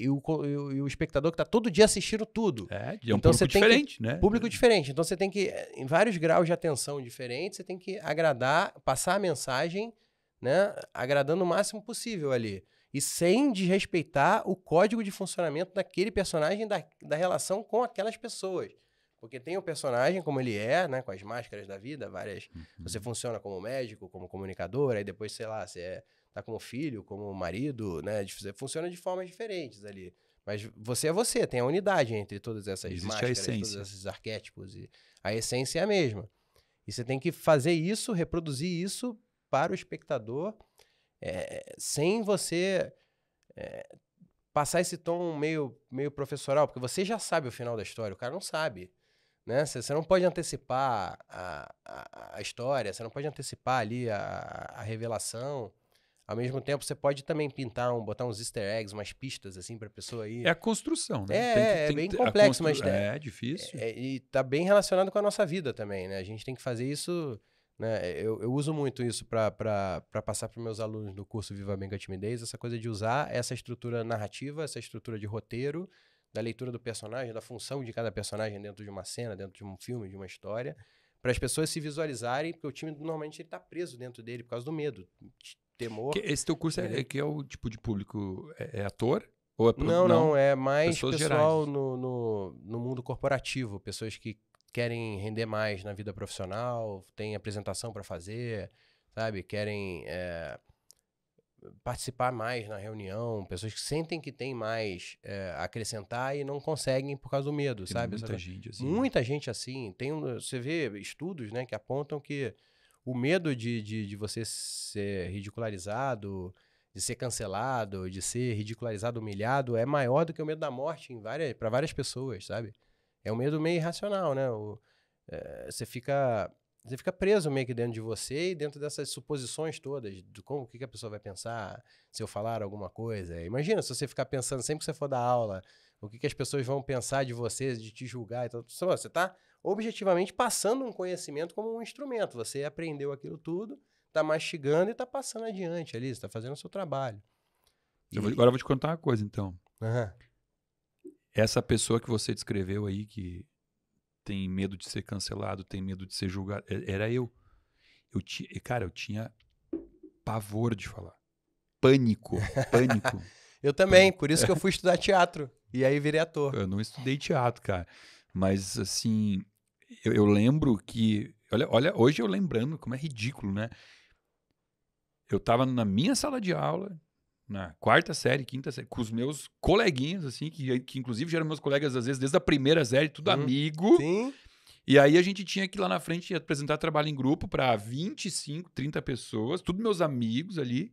e, e o, o, espectador que está todo dia assistindo tudo. É, é um então, público diferente, que, né? Público é. diferente. Então você tem que, eh, em vários graus de atenção diferentes, você tem que agradar, passar a mensagem, né? Agradando o máximo possível ali. E sem desrespeitar o código de funcionamento daquele personagem, da, da relação com aquelas pessoas. Porque tem o personagem como ele é, né? Com as máscaras da vida, várias. Uhum. Você funciona como médico, como comunicador, aí depois, sei lá, você é tá como filho, como marido, né? Funciona de formas diferentes ali. Mas você é você, tem a unidade entre todas essas Existe máscaras, todos esses arquétipos. E a essência é a mesma. E você tem que fazer isso, reproduzir isso para o espectador, é, sem você é, passar esse tom meio, meio professoral, porque você já sabe o final da história, o cara não sabe. Né? Você, você não pode antecipar a, a, a história, você não pode antecipar ali a, a revelação. Ao mesmo tempo, você pode também pintar, um, botar uns easter eggs, umas pistas assim para a pessoa aí. É a construção, né? É, tem, é, tem, bem complexo, constru... mas... É, é difícil. É, e tá bem relacionado com a nossa vida também, né? A gente tem que fazer isso... Né? Eu, eu uso muito isso para passar para meus alunos no curso Viva Bem a Timidez, essa coisa de usar essa estrutura narrativa, essa estrutura de roteiro, da leitura do personagem, da função de cada personagem dentro de uma cena, dentro de um filme, de uma história, para as pessoas se visualizarem, porque o time normalmente ele tá preso dentro dele por causa do medo temor. Que esse teu curso é, é, que é o tipo de público? É, é, ator? Ou é pro, não, não, não, é mais Pessoas pessoal no, no, no mundo corporativo, pessoas que querem render mais na vida profissional, tem apresentação para fazer, sabe? Querem é, participar mais na reunião, pessoas que sentem que tem mais é, acrescentar e não conseguem por causa do medo, tem sabe? Muita sabe? gente assim. Né? Muita gente assim. Tem, você vê estudos né, que apontam que o medo de, de, de você ser ridicularizado, de ser cancelado, de ser ridicularizado, humilhado, é maior do que o medo da morte várias, para várias pessoas, sabe? É um medo meio irracional, né? O, é, você fica você fica preso meio que dentro de você e dentro dessas suposições todas do como o que, que a pessoa vai pensar se eu falar alguma coisa. Imagina se você ficar pensando sempre que você for dar aula, o que, que as pessoas vão pensar de você, de te julgar e tal. Você tá objetivamente passando um conhecimento como um instrumento. Você aprendeu aquilo tudo, está mastigando e está passando adiante ali, está fazendo o seu trabalho. E... Eu vou, agora eu vou te contar uma coisa, então. Uhum. Essa pessoa que você descreveu aí, que tem medo de ser cancelado, tem medo de ser julgado, era eu. eu ti, cara, eu tinha pavor de falar. Pânico, pânico. eu também, pânico. por isso que eu fui estudar teatro. E aí virei ator. Eu não estudei teatro, cara. Mas, assim, eu, eu lembro que. Olha, olha, hoje eu lembrando como é ridículo, né? Eu estava na minha sala de aula, na quarta série, quinta série, com os meus coleguinhas, assim, que, que inclusive já eram meus colegas, às vezes, desde a primeira série, tudo hum, amigo. Sim. E aí a gente tinha que ir lá na frente apresentar trabalho em grupo para 25, 30 pessoas, tudo meus amigos ali.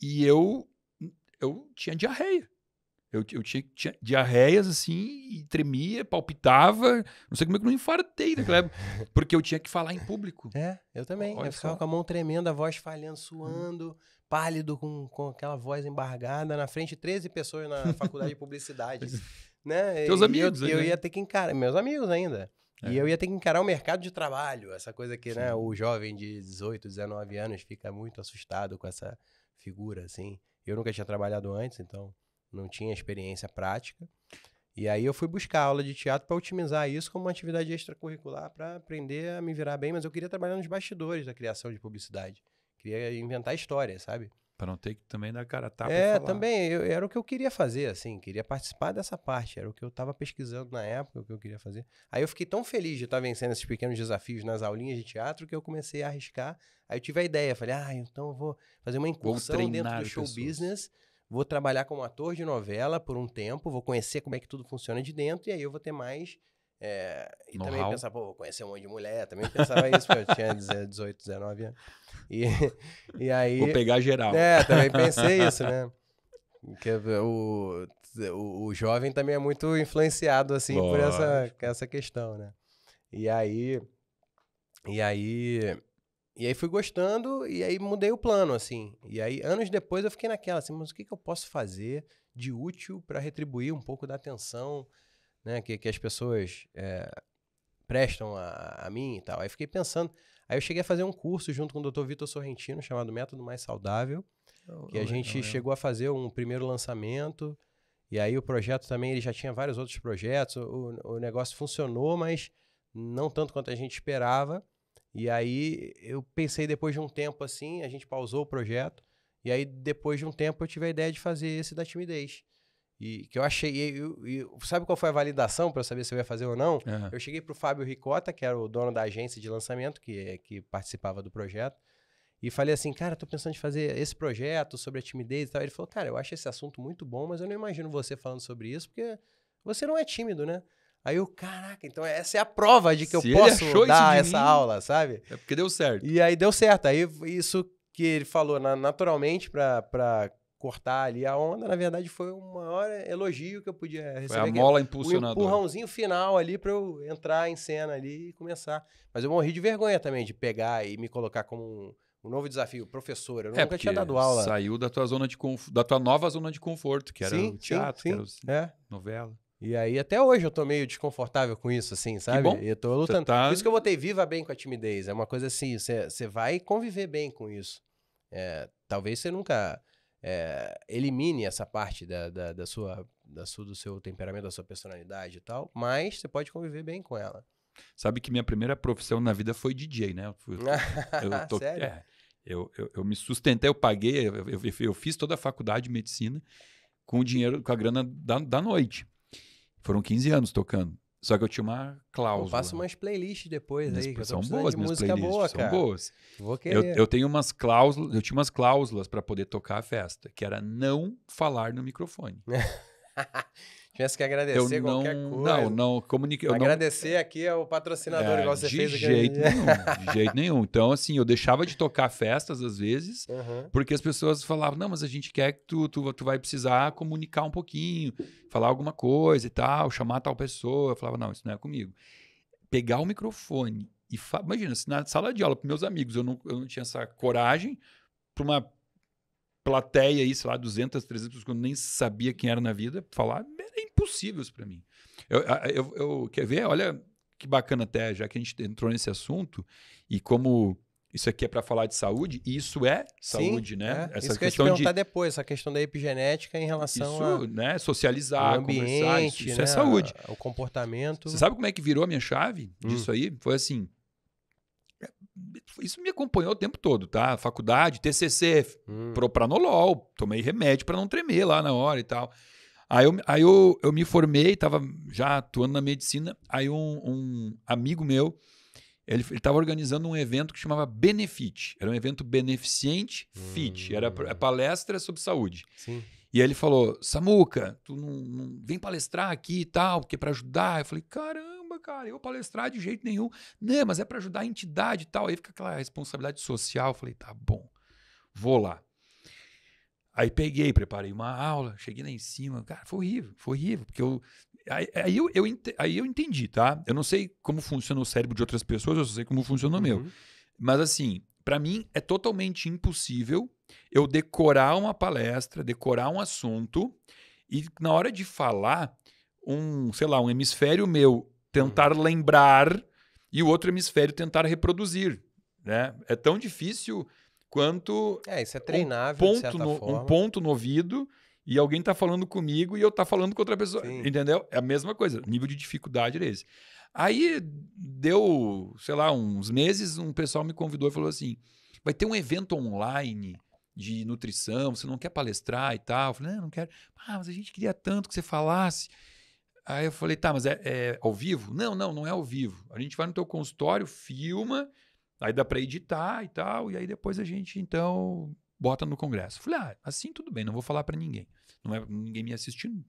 E eu eu tinha diarreia. Eu, eu tinha, tinha, diarreias assim, tremia, palpitava. Não sei como é que eu não infartei naquela época. Porque eu tinha que falar em público. É, eu também. Olha eu ficava só. com a mão tremenda, a voz falhando, suando, pálido, com, com aquela voz embargada. Na frente, 13 pessoas na faculdade de publicidade. É. né? Teus e amigos, eu, eu ia né? ter que encarar. Meus amigos ainda. É. E eu ia ter que encarar o mercado de trabalho. Essa coisa que, né, o jovem de 18, 19 anos fica muito assustado com essa figura, assim. Eu nunca tinha trabalhado antes, então não tinha experiência prática. E aí eu fui buscar aula de teatro para otimizar isso como uma atividade extracurricular para aprender a me virar bem, mas eu queria trabalhar nos bastidores da criação de publicidade. Queria inventar história, sabe? Para não ter que também dar cara a tapa. É, também, eu, era o que eu queria fazer, assim, queria participar dessa parte, era o que eu estava pesquisando na época, o que eu queria fazer. Aí eu fiquei tão feliz de estar tá vencendo esses pequenos desafios nas aulinhas de teatro que eu comecei a arriscar. Aí eu tive a ideia, falei, ah, então eu vou fazer uma incursão dentro do show pessoas. business vou trabalhar como ator de novela por um tempo, vou conhecer como é que tudo funciona de dentro, e aí eu vou ter mais. É, e no também how? pensar, pô, vou conhecer um monte de mulher. Também pensava isso, porque eu tinha 18, 19 anos. E, e aí. Vou pegar geral. É, também pensei isso, né? o, o, o jovem também é muito influenciado, assim, por essa, essa questão, né? E aí. E aí e aí fui gostando e aí mudei o plano, assim. E aí, anos depois, eu fiquei naquela, assim, mas o que, que eu posso fazer de útil para retribuir um pouco da atenção né, que, que as pessoas é, prestam a, a, mim e tal. Aí fiquei pensando. Aí eu cheguei a fazer um curso junto com o Dr. Vitor Sorrentino, chamado Método Mais Saudável, que a gente chegou a fazer um primeiro lançamento. E aí o projeto também, ele já tinha vários outros projetos. O, o negócio funcionou, mas não tanto quanto a gente esperava. E aí eu pensei depois de um tempo assim, a gente pausou o projeto, e aí depois de um tempo eu tive a ideia de fazer esse da timidez. E que eu achei. sabe qual foi a validação para saber se eu ia fazer ou não? Uhum. Eu cheguei para o Fábio Ricota, que era o dono da agência de lançamento, que, eh, que participava do projeto, e falei assim: Cara, tô pensando em fazer esse projeto sobre a timidez e tal. Ele falou: Cara, eu acho esse assunto muito bom, mas eu não imagino você falando sobre isso, porque você não é tímido, né? Aí eu, caraca, então essa é a prova de que Se eu posso dar essa mim, aula, sabe? É porque deu certo. E aí deu certo. Aí isso que ele falou na, naturalmente para cortar ali a onda, na verdade foi o maior elogio que eu podia receber. Foi a é mola é, impulsionadora. Um empurrãozinho final ali para eu entrar em cena ali e começar. Mas eu morri de vergonha também de pegar e me colocar como um, um novo desafio, professor. Eu é nunca tinha dado aula. Saiu da tua zona de conf... da tua nova zona de conforto, que era sim, o teatro, sim, sim. que era o... é. novela. E aí, até hoje eu tô meio desconfortável com isso, assim, sabe? Que bom. Eu tô lutando. Tá... Por isso que eu botei viva bem com a timidez. É uma coisa assim, você vai conviver bem com isso. É, talvez você nunca é, elimine essa parte da, da, da, sua, da sua, do seu temperamento, da sua personalidade e tal, mas você pode conviver bem com ela. Sabe que minha primeira profissão na vida foi DJ, né? Eu, eu tô, Sério? É, eu, eu, eu, me sustentei, eu paguei, eu, eu, fiz toda a faculdade de medicina com o dinheiro, com a grana da, da noite. Foram 15 anos tocando. Só que eu tinha uma cláusula. Eu faço umas playlists depois minhas, aí. Que são boas, de minhas música playlists boa, cara. são boas. Vou querer. Eu, eu, tenho umas cláusulas, eu tinha umas cláusulas para poder tocar a festa, que era não falar no microfone. tivesse que agradecer eu qualquer não, coisa. Não, não, comuniquei. Agradecer não... aqui o patrocinador, é, igual você de fez. De jeito nenhum, de jeito nenhum. Então, assim, eu deixava de tocar festas às vezes, uhum. porque as pessoas falavam, não, mas a gente quer que tu, tu, tu vai precisar comunicar um pouquinho, falar alguma coisa e tal, chamar tal pessoa. Eu falava, não, isso não é comigo. Pegar o microfone e... Imagina, se na sala de aula com meus amigos eu não, eu não tinha essa coragem para uma plateia aí, sei lá, 200, 300 quando que eu nem sabia quem era na vida, falar, impossíveis para mim. Eu, eu, eu, quer ver? Olha que bacana até, já que a gente entrou nesse assunto e como isso aqui é para falar de saúde, e isso é saúde, Sim, né? É. Essa isso que questão eu te de... depois, essa questão da epigenética em relação isso, a... né? Socializar, ambiente, conversar, isso, isso é né? é saúde. O comportamento... Você sabe como é que virou a minha chave disso hum. aí? Foi assim, isso me acompanhou o tempo todo, tá? Faculdade, TCC, hum. propranolol, tomei remédio para não tremer lá na hora e tal. Aí eu, aí eu, eu me formei, estava já atuando na medicina. Aí um, um amigo meu, ele estava organizando um evento que chamava Benefit. Era um evento beneficente hum. fit. Era é palestra sobre saúde. Sim. E aí ele falou: Samuca, tu não, não vem palestrar aqui e tal, porque é para ajudar. Eu falei: caramba, cara, eu palestrar de jeito nenhum. "Né, mas é para ajudar a entidade e tal. Aí fica aquela responsabilidade social. Eu falei: tá bom, vou lá. Aí peguei, preparei uma aula, cheguei lá em cima. Cara, foi horrível, foi horrível. Porque eu. Aí, aí eu, eu, aí eu entendi, tá? Eu não sei como funciona o cérebro de outras pessoas, eu só sei como funciona o meu. Uhum. Mas assim, para mim é totalmente impossível eu decorar uma palestra, decorar um assunto e na hora de falar, um, sei lá, um hemisfério meu tentar uhum. lembrar e o outro hemisfério tentar reproduzir. Né? É tão difícil quanto é, isso é treinável, um ponto, no, forma. um ponto no ouvido e alguém está falando comigo e eu tá falando com outra pessoa. Sim. Entendeu? É a mesma coisa. O nível de dificuldade era esse. Aí deu, sei lá, uns meses, um pessoal me convidou e falou assim: vai ter um evento online de nutrição, você não quer palestrar e tal? Eu falei, não, não quero. Ah, mas a gente queria tanto que você falasse. Aí eu falei, tá, mas é, é ao vivo? Não, não, não é ao vivo. A gente vai no teu consultório, filma Aí dá para editar e tal, e aí depois a gente, então, bota no Congresso. Falei, ah, assim tudo bem, não vou falar para ninguém. Não é ninguém me assistindo.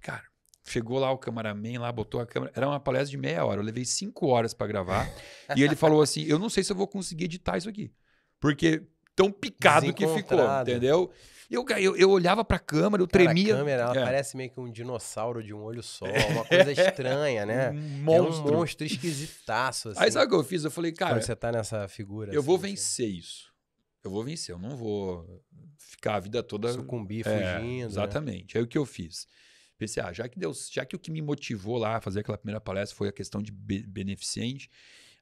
Cara, chegou lá o cameraman, lá botou a câmera. Era uma palestra de meia hora, eu levei cinco horas para gravar. e ele falou assim: eu não sei se eu vou conseguir editar isso aqui. Porque tão picado que ficou, entendeu? Eu, eu, eu olhava pra câmera, eu Cara, tremia. A câmera, ela é. parece meio que um dinossauro de um olho só, é. uma coisa estranha, né? Um monstro. É um monstro esquisitaço, assim. Aí sabe o que eu fiz? Eu falei, cara... Quando você tá nessa figura... Eu assim, vou vencer assim. isso. Eu vou vencer, eu não vou ficar a vida toda... Sucumbir, é, fugindo. Né? Exatamente. Né? Aí o que eu fiz? Pensei, ah, já que, Deus, já que o que me motivou lá a fazer aquela primeira palestra foi a questão de be beneficente,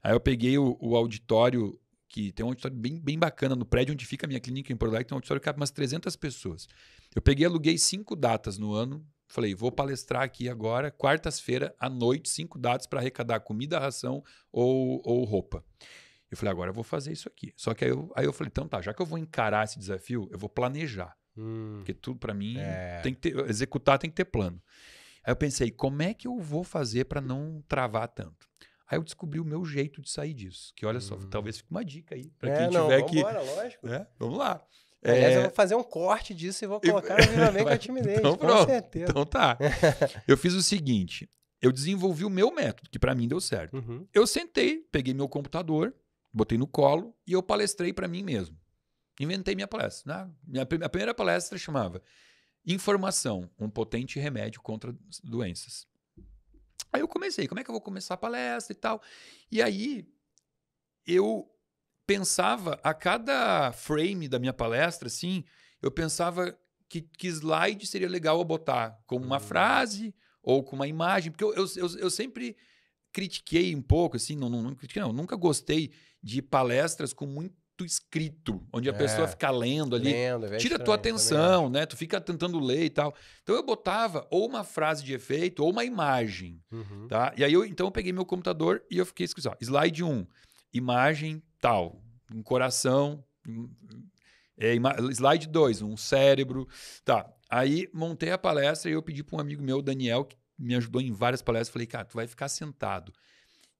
aí eu peguei o, o auditório que tem um auditório bem, bem bacana no prédio onde fica a minha clínica em Porto Alegre, tem um auditório que cabe umas 300 pessoas. Eu peguei, aluguei cinco datas no ano, falei, vou palestrar aqui agora, quartas-feira à noite, cinco datas para arrecadar comida, ração ou, ou roupa. Eu falei, agora eu vou fazer isso aqui. Só que aí eu, aí eu falei, então tá, já que eu vou encarar esse desafio, eu vou planejar. Hum, porque tudo para mim é... tem que ter, executar tem que ter plano. Aí eu pensei, como é que eu vou fazer para não travar tanto? Aí eu descobri o meu jeito de sair disso. Que olha só, hum. talvez fique uma dica aí para é, quem não, tiver que. lógico. Né? Vamos lá. Aliás, eu é vou fazer um corte disso e vou colocar no Viva Bem que eu te então, com certeza. Então tá. eu fiz o seguinte: eu desenvolvi o meu método, que para mim deu certo. Uhum. Eu sentei, peguei meu computador, botei no colo e eu palestrei para mim mesmo. Inventei minha palestra. Né? Minha, a primeira palestra chamava Informação, um potente remédio contra doenças. Aí eu comecei, como é que eu vou começar a palestra e tal? E aí eu pensava a cada frame da minha palestra, assim, eu pensava que, que slide seria legal eu botar, como uma hum. frase ou com uma imagem, porque eu, eu, eu, eu sempre critiquei um pouco, assim, não, não, não, não, nunca gostei de palestras com muito escrito, onde a é, pessoa fica lendo ali, lendo, é tira a tua atenção, né? Tu fica tentando ler e tal. Então eu botava ou uma frase de efeito ou uma imagem, uhum. tá? E aí eu então eu peguei meu computador e eu fiquei escutando, assim, slide 1, imagem tal, um coração, é, slide 2, um cérebro, tá? Aí montei a palestra e eu pedi para um amigo meu, Daniel, que me ajudou em várias palestras, falei: "Cara, tu vai ficar sentado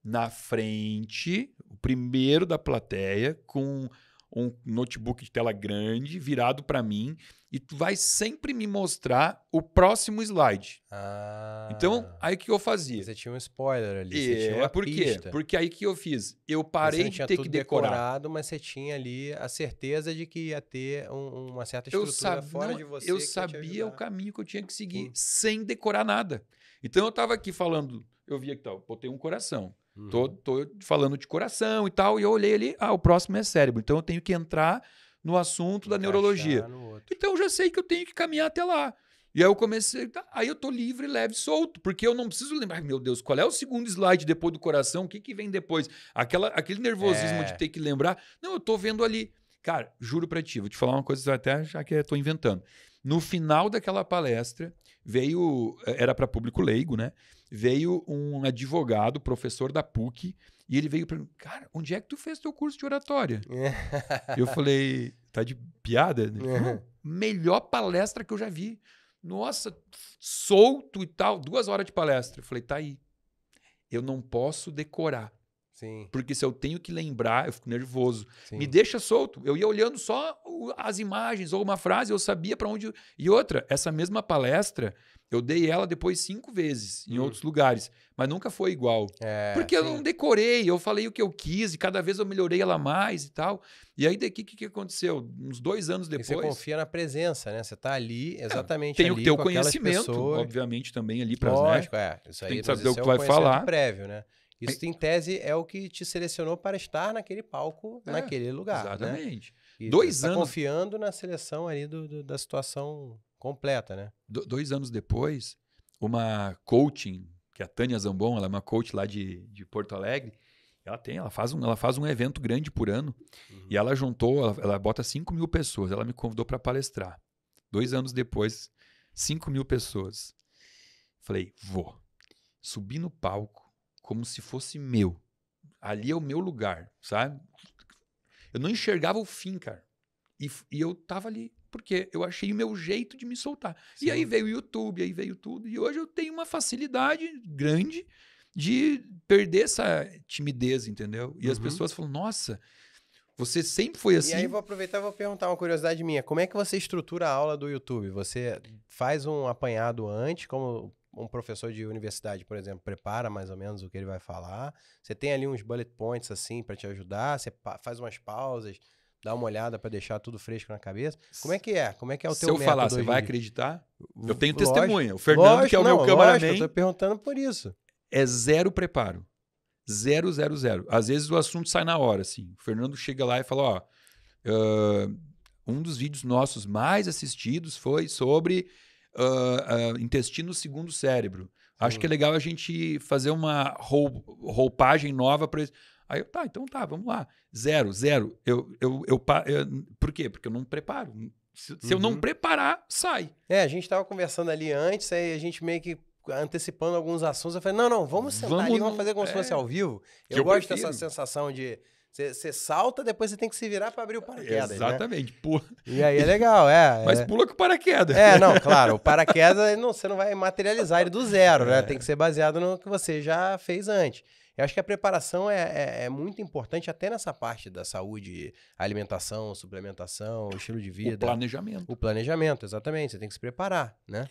na frente, o primeiro da plateia, com um notebook de tela grande virado para mim e tu vai sempre me mostrar o próximo slide. Ah, então, aí que eu fazia? Você tinha um spoiler ali, é, por quê? Porque aí que eu fiz? Eu parei de ter que decorar. decorado, mas você tinha ali a certeza de que ia ter um, uma certa estrutura eu sabia, fora não, de você. Eu sabia o caminho que eu tinha que seguir, hum. sem decorar nada. Então, eu estava aqui falando, eu via que tal, botei um coração. Tô, uhum. tô falando de coração e tal. E eu olhei ali, ah, o próximo é cérebro. Então eu tenho que entrar no assunto Encaixar da neurologia. Então eu já sei que eu tenho que caminhar até lá. E aí eu comecei, tá, aí eu tô livre, leve, solto, porque eu não preciso lembrar, meu Deus, qual é o segundo slide depois do coração, o que, que vem depois? Aquela, aquele nervosismo é. de ter que lembrar. Não, eu tô vendo ali. Cara, juro pra ti, vou te falar uma coisa até já que eu tô inventando. No final daquela palestra, veio, eh, era para público leigo, né? Veio um advogado, professor da PUC, e ele veio para mim, cara, onde é que tu fez teu curso de oratória? É. eu falei, tá de piada? Ele falou, melhor palestra que eu já vi. Nossa, solto e tal, duas horas de palestra. Eu falei, tá aí. Eu não posso decorar. Sim. Porque se eu tenho que lembrar, eu fico nervoso. Sim. Me deixa solto. Eu ia olhando só as imagens ou uma frase, eu sabia para onde. E outra, essa mesma palestra, eu dei ela depois cinco vezes em hum. outros lugares, mas nunca foi igual. É, porque sim. eu não decorei, eu falei o que eu quis e cada vez eu melhorei ela mais e tal. E aí daqui o que, que aconteceu? Uns dois anos depois. E você confia na presença, né? Você está ali é, exatamente. É, tem ali, o teu conhecimento, obviamente, também ali para as né? Lógico, é. Isso aí tem que saber o que é vai falar. prévio, né? Isso, em tese, é o que te selecionou para estar naquele palco, é, naquele lugar. Né? Exatamente. Né? E dois tá anos. confiando na seleção ali do, do, da situação completa, né? Do, dois anos depois, uma coaching, que é a Tânia Zambon, ela é uma coach lá de, de Porto Alegre. Ela tem, ela faz um, ela faz um evento grande por ano. Uhum. E ela juntou, ela, ela bota 5 mil pessoas. Ela me convidou para palestrar. Dois anos depois, 5 mil pessoas. Falei, vou. Subi no palco como se fosse meu. Ali é o meu lugar, sabe? Eu não enxergava o fim, cara. E, e eu tava ali, porque eu achei o meu jeito de me soltar. Sim. E aí veio o YouTube, aí veio tudo. E hoje eu tenho uma facilidade grande de perder essa timidez, entendeu? E uhum. as pessoas falam, nossa, você sempre foi assim. E aí assim. vou aproveitar e vou perguntar uma curiosidade minha. Como é que você estrutura a aula do YouTube? Você faz um apanhado antes, como um professor de universidade, por exemplo, prepara mais ou menos o que ele vai falar. Você tem ali uns bullet points assim para te ajudar, você faz umas pausas, dá uma olhada para deixar tudo fresco na cabeça. Como é que é? Como é que é o teu Se eu falar, você vai acreditar? Eu tenho lógico, testemunha. O Fernando, lógico, que é o meu camarada. eu tô perguntando por isso. É zero preparo. Zero, zero, zero. Às vezes o assunto sai na hora, assim. O Fernando chega lá e fala, ó... Uh, um dos vídeos nossos mais assistidos foi sobre uh, uh, intestino segundo cérebro. Acho que é legal a gente fazer uma roupagem nova para isso. Aí eu, tá, então tá, vamos lá. Zero, zero. Eu, eu, eu, eu por quê? Porque eu não preparo. Se, uhum. se, eu não uhum. preparar, sai. É, a gente estava conversando ali antes, aí a gente meio que antecipando alguns assuntos. Eu falei, não, não, vamos sentar vamos, ali, vamos fazer como se fosse é, ao vivo. Eu, eu gosto prefiro. dessa sensação de você salta, depois você tem que se virar para abrir o paraquedas. Né? Exatamente. Né? Pula. E aí é legal, é. Mas é... pula com o paraquedas. É, não, claro. O paraquedas não, você não vai materializar ele do zero, né? É. Tem que ser baseado no que você já fez antes. Eu acho que a preparação é, é, é, muito importante até nessa parte da saúde, alimentação, suplementação, estilo de vida. O planejamento. O planejamento, exatamente. Você tem que se preparar, né?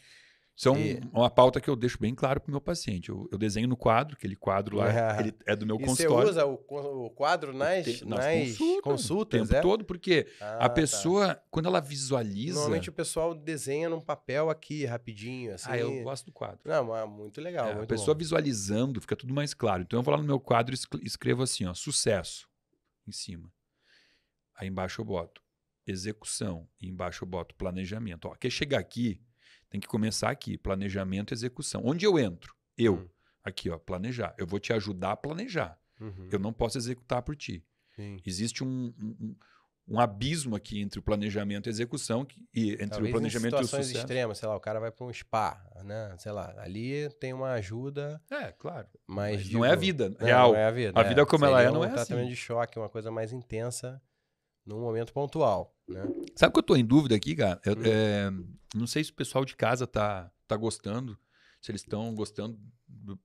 Isso é um, e... uma pauta que eu deixo bem claro para o meu paciente. Eu, eu, desenho no quadro, aquele quadro lá é, ele é do meu e consultório. Você usa o, o quadro nas, te, nas, nas consultas, consultas, o tempo é? todo, porque ah, a tá. pessoa, tá. quando ela visualiza. Normalmente o pessoal desenha num papel aqui, rapidinho. Assim. Ah, eu assim. gosto do quadro. Não, é muito legal. É, muito a pessoa bom. visualizando fica tudo mais claro. Então eu vou lá no meu quadro e escrevo assim: ó, sucesso em cima. Aí embaixo eu boto execução, e embaixo eu boto planejamento. Ó, quer chegar aqui tem que começar aqui, planejamento e execução. Onde eu entro? Eu. Uhum. Aqui, ó, planejar. Eu vou te ajudar a planejar. Uhum. Eu não posso executar por ti. Sim. Existe um, um, um, abismo aqui entre o planejamento e a execução que, e entre Talvez o planejamento em e o sucesso. extremas, sei lá, o cara vai para um spa, né? Sei lá, ali tem uma ajuda. É, claro. Mas, mas digo, não é a vida não, é, real. Não é a vida. A vida é, como ela é, não é um é assim. tratamento de choque, uma coisa mais intensa num momento pontual, né? Sabe que eu estou em dúvida aqui, cara? Eu, hum. é, não sei se o pessoal de casa tá, tá gostando, se eles estão gostando,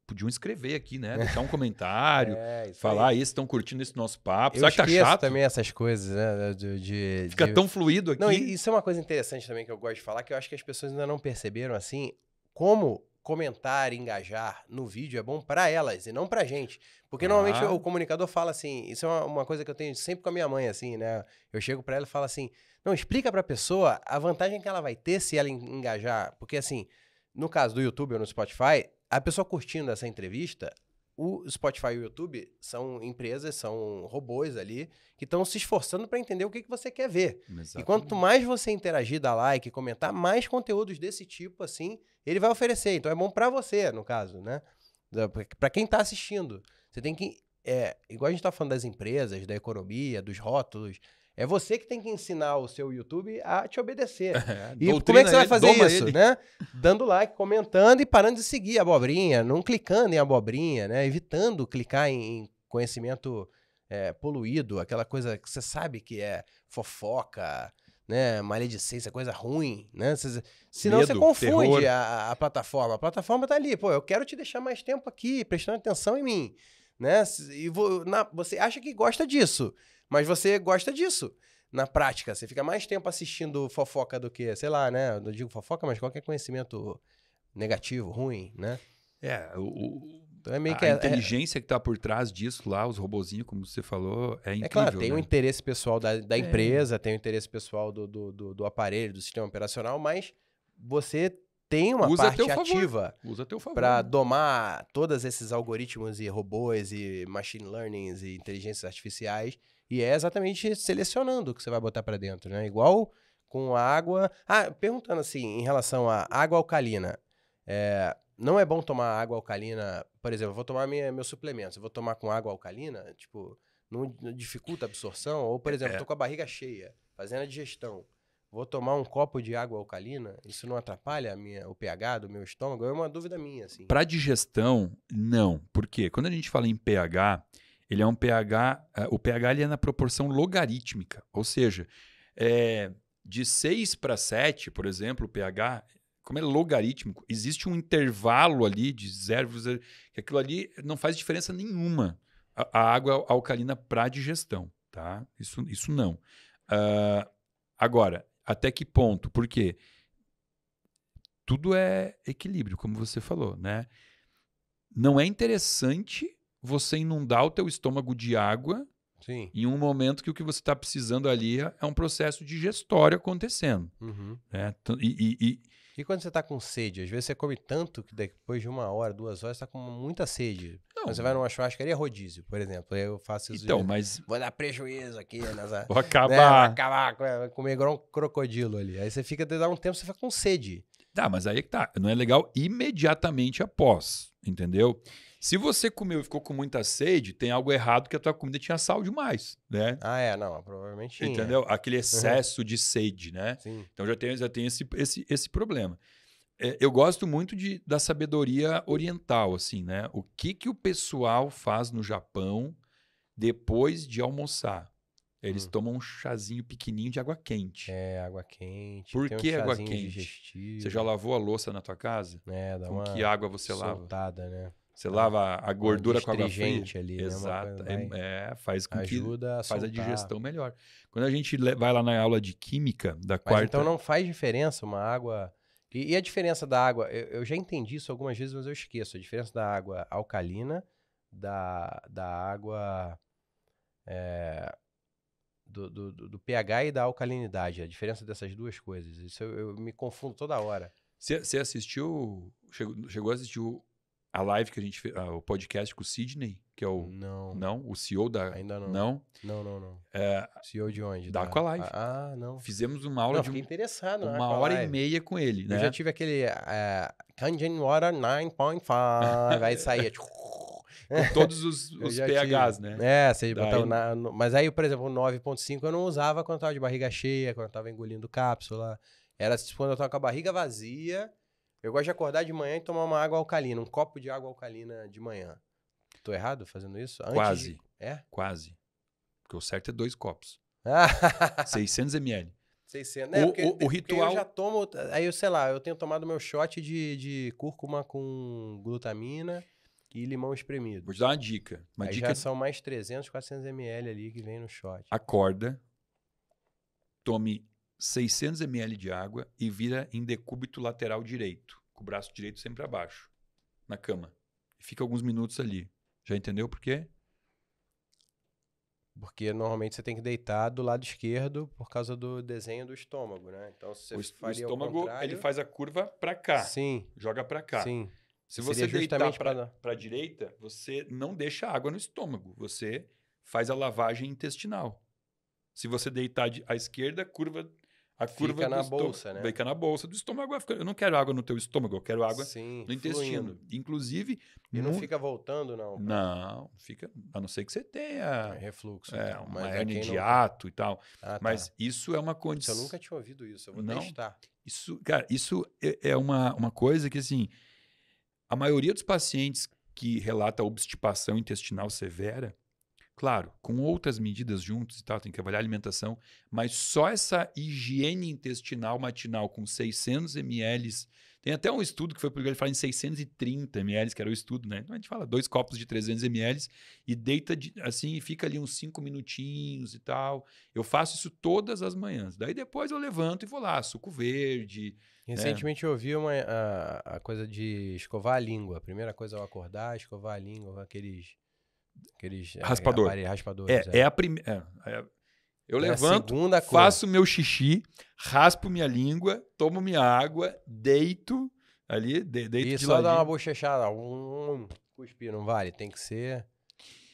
podiam escrever aqui, né? Deixar um comentário, é, falar aí. isso, estão curtindo esse nosso papo. Eu Será que tá chato? também essas coisas, né? De, de Fica de... tão fluido aqui. Não, isso é uma coisa interessante também que eu gosto de falar, que eu acho que as pessoas ainda não perceberam, assim, como comentar, engajar no vídeo é bom para elas e não para gente. Porque normalmente ah. o comunicador fala assim, isso é uma, uma, coisa que eu tenho sempre com a minha mãe, assim, né? Eu chego para ela e falo assim, não, explica para a pessoa a vantagem que ela vai ter se ela engajar. Porque assim, no caso do YouTube ou no Spotify, a pessoa curtindo essa entrevista, o Spotify e o YouTube são empresas, são robôs ali, que estão se esforçando para entender o que, que você quer ver. Exatamente. E quanto mais você interagir, dar like, comentar, mais conteúdos desse tipo, assim, ele vai oferecer. Então é bom para você, no caso, né? Para quem está assistindo. Você tem que. É, igual a gente está falando das empresas, da economia, dos rótulos, é você que tem que ensinar o seu YouTube a te obedecer. É, e como é que você vai fazer isso, né? Dando like, comentando e parando de seguir a abobrinha, não clicando em abobrinha, né? Evitando clicar em conhecimento é, poluído, aquela coisa que você sabe que é fofoca, né? Maledicência, coisa ruim, né? Cê, senão Medo, você confunde a, a, plataforma. A plataforma tá ali, pô, eu quero te deixar mais tempo aqui, prestando atenção em mim, né? E na, você acha que gosta disso, mas você gosta disso na prática. Você fica mais tempo assistindo fofoca do que, sei lá, né? Não digo fofoca, mas qualquer conhecimento negativo, ruim, né? É, o, então é meio a que a é, é, inteligência é... que está por trás disso lá, os robozinhos, como você falou, é, é incrível. É claro, tem né? o interesse pessoal da, da é. empresa, tem o interesse pessoal do, do, do, aparelho, do sistema operacional, mas você tem uma Usa parte ativa para domar todos esses algoritmos e robôs e machine learnings e inteligências artificiais e é exatamente selecionando o que você vai botar para dentro, né? Igual com água. Ah, perguntando assim, em relação à água alcalina. É, não é bom tomar água alcalina, por exemplo, eu vou tomar minha, meus suplementos, eu vou tomar com água alcalina, tipo, não, dificulta a absorção? Ou, por exemplo, é. tô com a barriga cheia, fazendo a digestão, vou tomar um copo de água alcalina, isso não atrapalha minha, o pH do meu estômago? É uma dúvida minha, assim. Para digestão, não. Por quê? Quando a gente fala em pH, ele é um pH, eh, o pH ele é na proporção logarítmica, ou seja, é, de 6 para 7, por exemplo, o pH, como é logarítmico, existe um intervalo ali de 0, que aquilo ali não faz diferença nenhuma a, a água alcalina para digestão, tá? Isso, isso não. Uh, agora, até que ponto? Porque tudo é equilíbrio, como você falou, né? Não é interessante você inundar o teu estômago de água Sim. em um momento que o que você está precisando ali é, é um processo digestório acontecendo. Uhum. Né? E, e, e... e, quando você está com sede? Às vezes você come tanto que depois de uma hora, duas horas, está com muita sede. Não, você vai numa churrascaria é rodízio, por exemplo, eu faço isso. Então, de... mas... Vou dar prejuízo aqui. Nessa... Vou acabar. Né? Vou acabar, vou é, comer igual um crocodilo ali. Aí você fica, dá um tempo, você fica com sede. Tá, mas aí é que tá. Não é legal imediatamente após, entendeu? Entendeu? Se você comeu e ficou com muita sede, tem algo errado que a tua comida tinha sal demais, né? Ah, é, não, provavelmente tinha. É. Entendeu? Aquele uhum. excesso uhum. de sede, né? Sim. Então já tem, já tem esse, esse, esse problema. É, eu gosto muito de, da sabedoria oriental, assim, né? O que, que o pessoal faz no Japão depois de almoçar? Eles hum. tomam um chazinho pequenininho de água quente. É, água quente. Por que um água quente? Digestivo. Você já lavou a louça na tua casa? É, dá Com uma que água você soltada, lava? Soltada, né? Você é lava a gordura com a água fria. ali. Né, Exato. Né? É, faz com ajuda que a faz a digestão melhor. Quando a gente vai lá na aula de química da quarta... então não faz diferença uma água... E, e a diferença da água... Eu, eu, já entendi isso algumas vezes, mas eu esqueço. A diferença da água alcalina, da, da água... É, do, do, do, pH e da alcalinidade. A diferença dessas duas coisas. Isso eu, eu me confundo toda hora. Você assistiu... Chegou, chegou a assistir o a live que a gente fez, ah, o podcast com o Sidney, que é o. Não. Não, o CEO da. Ainda não. Não? Não, não, não. É, CEO de onde? Da, da Aqualife. Ah, ah, não. Fizemos uma aula não, de. Um, interessado, Uma hora e meia com ele, né? Eu já né? tive aquele. Uh, Water 9.5. Vai sair. Tipo, com todos os, os PHs, tive. né? É, você Daí... na, no, mas aí, por exemplo, o 9.5 eu não usava quando eu tava de barriga cheia, quando eu tava engolindo cápsula. Era tipo quando eu tava com a barriga vazia eu gosto de acordar de manhã e tomar uma água alcalina, um copo de água alcalina de manhã. Tô errado fazendo isso? Antes Quase. De... É? Quase. Porque o certo é dois copos. 600 ml. 600, né? O, porque, o, o ritual. eu já tomo. Aí eu sei lá, eu tenho tomado meu shot de, de cúrcuma com glutamina e limão espremido. Vou te dar uma dica. Uma aí dica... já são mais 300, 400 ml ali que vem no shot. Acorda, tome 600 ml de água e vira em decúbito lateral direito, com o braço direito sempre abaixo, na cama. fica alguns minutos ali. Já entendeu por quê? Porque normalmente você tem que deitar do lado esquerdo por causa do desenho do estômago, né? Então se você o, faria o estômago, contrário... ele faz a curva para cá. Sim. Joga para cá. Sim. Se você deitar para a direita, você não deixa água no estômago, você faz a lavagem intestinal. Se você deitar à esquerda, curva a curva fica na bolsa, né? Fica na bolsa do estômago. Eu não quero água no teu estômago, eu quero água Sim, no intestino. Fluindo. Inclusive. E não, fica voltando, não? Não, fica. A não ser que você tenha. É, refluxo. É, então. uma hernia de ato e tal. Ah, tá. mas tá. isso é uma condição. Eu nunca tinha ouvido isso, eu vou não, testar. Isso, cara, isso é, é uma, uma coisa que, assim. A maioria dos pacientes que relata obstipação intestinal severa, Claro, com outras medidas juntos e tal, tem que avaliar a alimentação, mas só essa higiene intestinal matinal com 600 ml. Tem até um estudo que foi publicado, ele fala em 630 ml, que era o estudo, né? Então a gente fala dois copos de 300 ml e deita de, assim e fica ali uns cinco minutinhos e tal. Eu faço isso todas as manhãs. Daí depois eu levanto e vou lá, suco verde. Né? Recentemente é. eu ouvi uma, a, a coisa de escovar a língua. A primeira coisa ao acordar, escovar a língua, aqueles Aqueles, é, raspador. É, raspadores, é, é. é a primeira. É, é, eu levanto, faço meu xixi, raspo minha língua, tomo minha água, deito ali, de, deito e de só dar uma bochechada, um, um cuspir, não vale, tem que ser...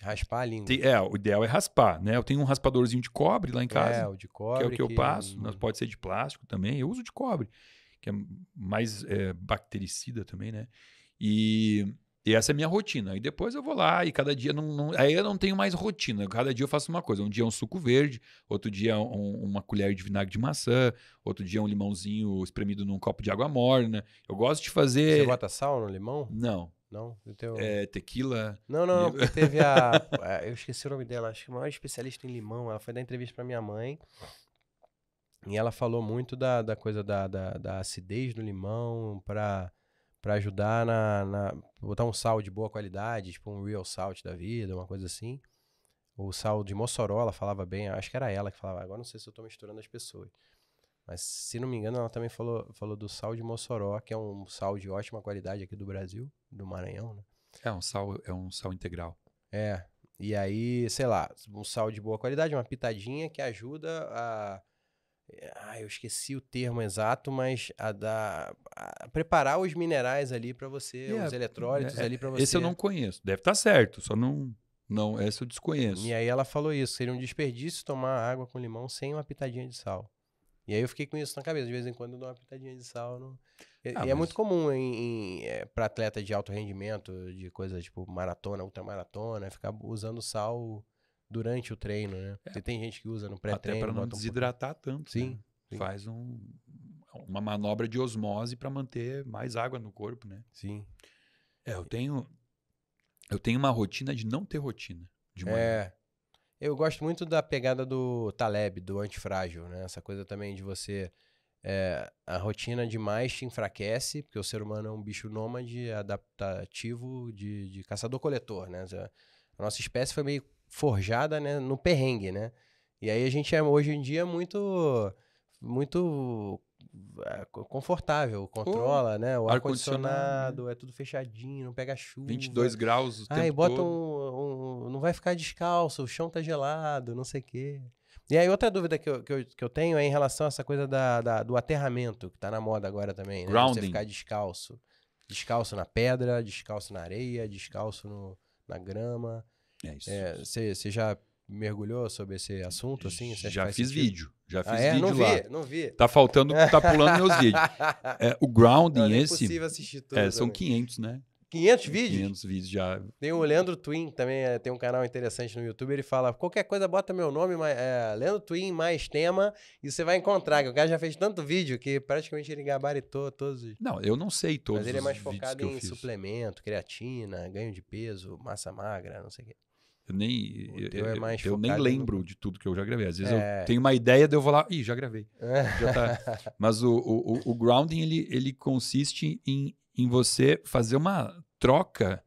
Raspar a língua. Tem, é, o ideal é raspar, né? Eu tenho um raspadorzinho de cobre lá em casa. É, o de cobre. Que é o que, que... eu passo, mas pode ser de plástico também. Eu uso de cobre, que é mais é, bactericida também, né? E e essa é a minha rotina. E depois eu vou lá e cada dia não, não, Aí eu não tenho mais rotina. Cada dia eu faço uma coisa. Um dia é um suco verde, outro dia é um, uma colher de vinagre de maçã, outro dia é um limãozinho espremido num copo de água morna. Eu gosto de fazer. Você bota sal no limão? Não. Não? Teu... É, tequila. Não, não, porque teve a. É, eu esqueci o nome dela, acho que a maior especialista em limão. Ela foi dar entrevista pra minha mãe. E ela falou muito da, da coisa da, da, da acidez do limão, pra para ajudar na, na, botar um sal de boa qualidade, tipo um real salt da vida, uma coisa assim. O sal de Mossoró, ela falava bem, acho que era ela que falava. Agora não sei se eu tô misturando as pessoas. Mas se não me engano, ela também falou, falou do sal de Mossoró, que é um sal de ótima qualidade aqui do Brasil, do Maranhão, né? É um sal, é um sal integral. É. E aí, sei lá, um sal de boa qualidade, uma pitadinha que ajuda a ah, eu esqueci o termo exato, mas a da a preparar os minerais ali para você, yeah, é, os eletrólitos é, ali para você. Esse eu não conheço. Deve estar tá certo, só não não, esse eu desconheço. E aí ela falou isso, seria um desperdício tomar água com limão sem uma pitadinha de sal. E aí eu fiquei com isso na cabeça, de vez em quando eu dou uma pitadinha de sal. Não... E, ah, é mas... é muito comum em, em é, para atleta de alto rendimento, de coisa tipo maratona, ultramaratona, ficar usando sal durante o treino, né? É. Porque tem gente que usa no pré-treino. Até para não desidratar um tanto. Sim, né? sim. Faz um, uma manobra de osmose para manter mais água no corpo, né? Sim. É, eu tenho eu tenho uma rotina de não ter rotina de manhã. É. Eu gosto muito da pegada do Taleb, do antifrágil, né? Essa coisa também de você é, a rotina demais te enfraquece, porque o ser humano é um bicho nômade, adaptativo, de, de caçador-coletor, né? A nossa espécie foi meio forjada né, no perrengue, né? E aí a gente é hoje em dia muito muito é, confortável, controla, né? O ar condicionado é tudo fechadinho, não pega chuva. 22 graus o Ai, tempo bota um, um, não vai ficar descalço, o chão tá gelado, não sei o quê. E aí, outra dúvida que eu, que eu, que eu, tenho é em relação a essa coisa da, da do aterramento, que tá na moda agora também, né? Grounding. Você ficar descalço. Descalço na pedra, descalço na areia, descalço no, na grama. É isso. É, você já mergulhou sobre esse assunto, assim? Já fiz sentido? vídeo. Já ah, fiz ah, é? vídeo não lá. Vi, não vi. Tá faltando, tá pulando meus vídeos. É, o grounding não, é esse. assistir tudo é, são 500, né? 500 vídeos? 500 vídeos já. Tem o Leandro Twin também, é, tem um canal interessante no YouTube. Ele fala: qualquer coisa, bota meu nome, mas, é, Leandro Twin mais tema, e você vai encontrar. Que o cara já fez tanto vídeo que praticamente ele gabaritou todos. Os... Não, eu não sei todos. Mas ele é mais focado em suplemento, creatina, ganho de peso, massa magra, não sei o quê. Eu nem, eu, é mais eu, nem lembro no... de tudo que eu já gravei. Às vezes é. eu tenho uma ideia, daí eu vou lá, ih, já gravei. É. Já tá. Mas o, o, o, grounding, ele, ele consiste em, em você fazer uma troca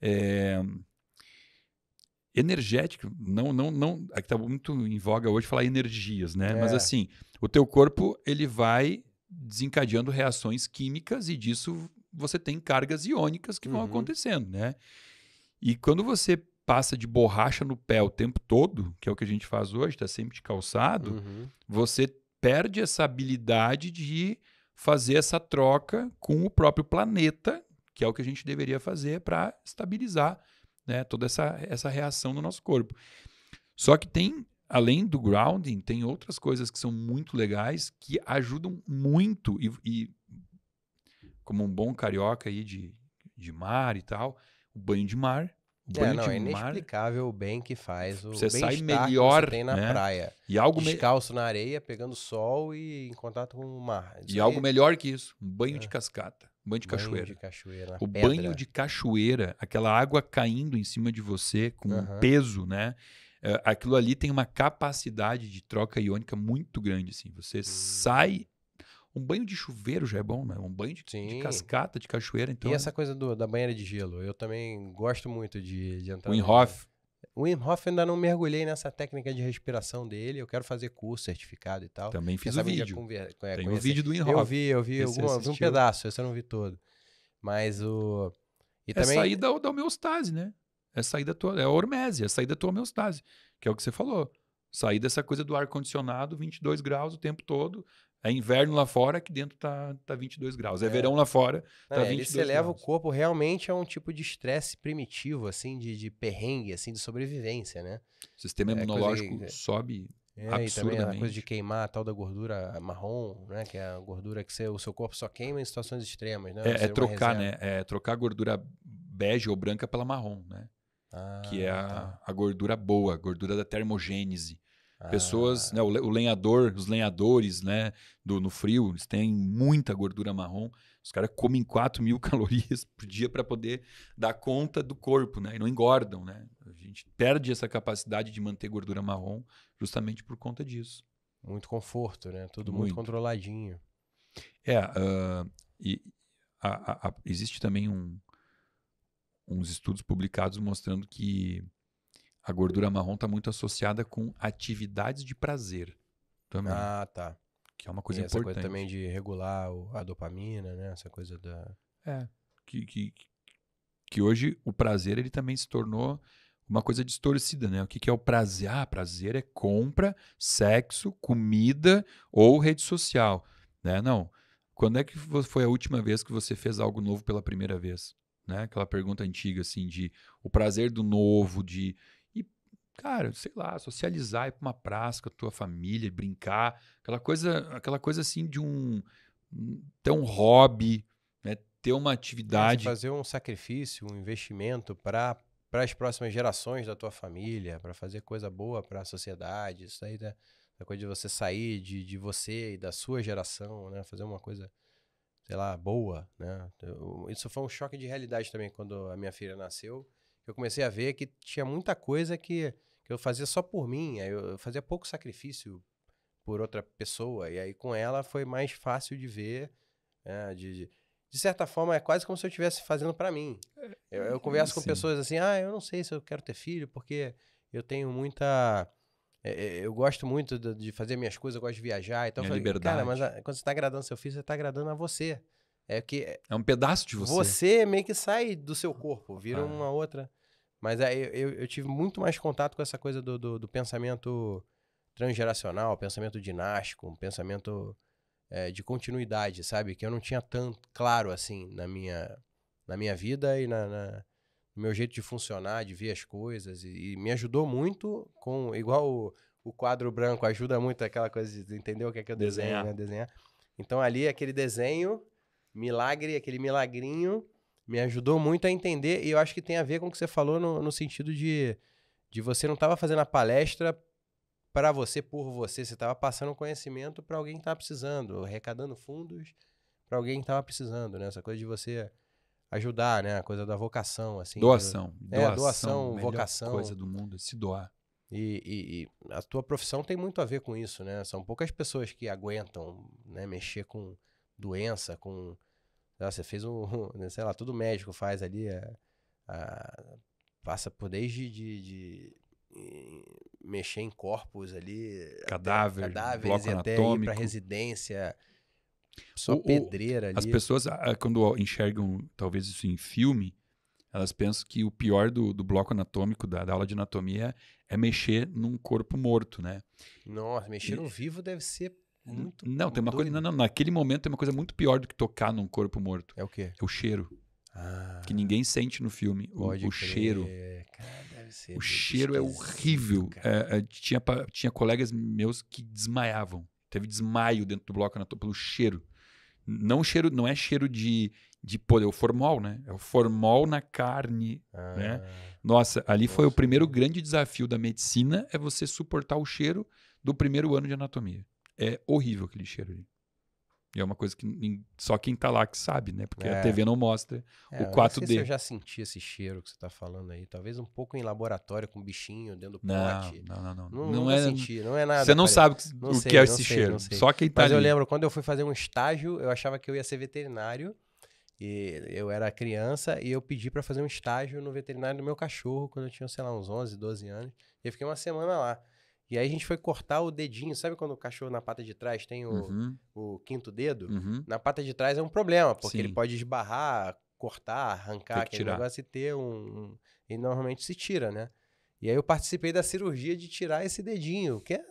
é, energética. Não, não, não. Aqui é tá muito em voga hoje falar energias, né? Mas é. assim, o teu corpo, ele vai desencadeando reações químicas e disso você tem cargas iônicas que vão uhum. acontecendo, né? E quando você passa de borracha no pé o tempo todo, que é o que a gente faz hoje, está sempre de calçado, uhum. você perde essa habilidade de fazer essa troca com o próprio planeta, que é o que a gente deveria fazer para estabilizar né, toda essa, essa reação no nosso corpo. Só que tem, além do grounding, tem outras coisas que são muito legais que ajudam muito e, e como um bom carioca aí de, de mar e tal, o banho de mar é, banho é, não, de é mar. É inexplicável o bem que faz. O você sai melhor. Que você tem na né? praia. E algo Descalço me... na areia, pegando sol e em contato com o mar. Isso e algo melhor que isso: um banho de ah. cascata. Um banho de banho cachoeira. De cachoeira o pedra. banho de cachoeira, aquela água caindo em cima de você com um peso, né? Eh, aquilo ali tem uma capacidade de troca iônica muito grande. Assim. Você hum. sai um banho de chuveiro já é bom, né? Um banho de, de cascata, de cachoeira, então. E é essa coisa do, da banheira de gelo, eu também gosto muito de, de entrar. Wim Hof. O Wim Hof ainda não mergulhei nessa técnica de respiração dele. Eu quero fazer curso, certificado e tal. Também fiz o vídeo. Conver... É, Tem um vídeo do Wim Hof. Eu vi, eu vi alguma, um pedaço, esse eu não vi todo. Mas o... E é também... sair da, da homeostase, né? É sair da tua... É a hormésia, é sair da tua homeostase. Que é o que você falou. Sair dessa coisa do ar-condicionado, 22 graus o tempo todo, é inverno lá fora que dentro tá, tá 22 graus. É, é. verão lá fora, tá Não, 22 graus. Você leva o corpo realmente a é um tipo de estresse primitivo, assim, de, de perrengue, assim, de sobrevivência, né? O sistema é, imunológico é. sobe é, absurdamente. E também é a coisa de queimar a tal da gordura marrom, né? Que é a gordura que você, o seu corpo só queima em situações extremas, né? É, é trocar, né? É trocar a gordura bege ou branca pela marrom, né? Ah, que é a, tá. a gordura boa, a gordura da termogênese. Ah. Pessoas, né, o, o, lenhador, os lenhadores, né, do, no frio, eles têm muita gordura marrom. Os caras comem 4 mil calorias por dia para poder dar conta do corpo, né? E não engordam, né? A gente perde essa capacidade de manter gordura marrom justamente por conta disso. Muito conforto, né? Tudo muito, muito controladinho. É, uh, e a, a, a, existe também um, uns estudos publicados mostrando que a gordura marrom está muito associada com atividades de prazer também. Ah, tá. Que é uma coisa e essa importante. coisa também de regular a dopamina, né? Essa coisa da... É, que, que, que hoje o prazer ele também se tornou uma coisa distorcida, né? O que, que é o prazer? Ah, prazer é compra, sexo, comida ou rede social, né? Não. Quando é que foi a última vez que você fez algo novo pela primeira vez? Né? Aquela pergunta antiga, assim, de o prazer do novo, de cara, sei lá, socializar, ir para uma praça com a tua família, brincar, aquela coisa, aquela coisa assim de um hum, ter um hobby, né? ter uma é, atividade, fazer um sacrifício, um investimento para para as próximas gerações da tua família, para fazer coisa boa para a sociedade, isso aí da, tá, coisa de você sair de, de você e da sua geração, né? Fazer uma coisa sei lá, boa, né? Eu, isso foi um choque de realidade também quando a minha filha nasceu. Eu comecei a ver que tinha muita coisa que que eu fazia só por mim, eu fazia pouco sacrifício por outra pessoa, e aí com ela foi mais fácil de ver, né, de, de, de, certa forma é quase como se eu estivesse fazendo para mim. Eu, eu converso Sim. com pessoas assim, ah, eu não sei se eu quero ter filho, porque eu tenho muita... É, é, eu gosto muito de fazer minhas coisas, eu gosto de viajar. Então, Minha falei, liberdade. cara, mas a, ah, quando você está agradando seu filho, você está agradando a você. É que é um pedaço de você. Você meio que sai do seu corpo, vira ah. uma outra. Mas aí é, eu, eu, tive muito mais contato com essa coisa do, do, do pensamento transgeracional, pensamento dinástico, um pensamento é, de continuidade, sabe? Que eu não tinha tanto claro assim na minha, na minha vida e na, na no meu jeito de funcionar, de ver as coisas. E, e me ajudou muito com. Igual o, o, quadro branco ajuda muito aquela coisa de entender o que é que eu desenho, desenhar. Né? desenhar. Então ali aquele desenho, milagre, aquele milagrinho me ajudou muito a entender, e eu acho que tem a ver com o que você falou no, no sentido de, de você não estava fazendo a palestra para você, por você, você estava passando conhecimento para alguém que estava precisando, arrecadando fundos para alguém que estava precisando, né? Essa coisa de você ajudar, né? A coisa da vocação, assim. Né? Doação. Do... É, doação, melhor vocação. coisa do mundo, é se doar. E, e, e, a tua profissão tem muito a ver com isso, né? São poucas pessoas que aguentam né, mexer com doença, com nossa você fez um, né, sei lá, tudo médico faz ali, é, passa por desde de, de, de, mexer em corpos ali, cadáver, cadáver cadáveres bloco até anatômico. para residência, só o, pedreira ali. As pessoas, quando enxergam talvez isso em filme, elas pensam que o pior do, do bloco anatômico, da, da, aula de anatomia, é mexer num corpo morto, né? Nossa, mexer no vivo deve ser é muito Não, tem uma doido. coisa. Não, não, naquele momento tem uma coisa muito pior do que tocar num corpo morto. É o quê? É o cheiro. Ah, que ninguém sente no filme. O, o cheiro. Cara, o cheiro é horrível. É, é, tinha, tinha colegas meus que desmaiavam. Teve desmaio dentro do bloco anatom, pelo cheiro. Não cheiro, não é cheiro de, de pô, é o formol, né? É o formol na carne, ah, né? Nossa, ali nossa. foi o primeiro grande desafio da medicina é você suportar o cheiro do primeiro ano de anatomia. É horrível aquele cheiro ali. E é uma coisa que só quem tá lá que sabe, né? Porque é. a TV não mostra é, o 4D. Não sei se eu já senti esse cheiro que você tá falando aí. Talvez um pouco em laboratório com bichinho dentro do pote. Não, não, não. Não, não, não é, senti, não é nada. Você não sabe que, o sei, que é esse sei, cheiro. Só quem tá Mas ali. eu lembro, quando eu fui fazer um estágio, eu achava que eu ia ser veterinário. E eu era criança e eu pedi para fazer um estágio no veterinário do meu cachorro quando eu tinha, sei lá, uns 11, 12 anos. E eu fiquei uma semana lá. E aí a gente foi cortar o dedinho, sabe quando o cachorro na pata de trás tem o, uhum. o quinto dedo? Uhum. Na pata de trás é um problema, porque Sim. ele pode esbarrar, cortar, arrancar aquele tirar. negócio e ter um, um. E normalmente se tira, né? E aí eu participei da cirurgia de tirar esse dedinho, que é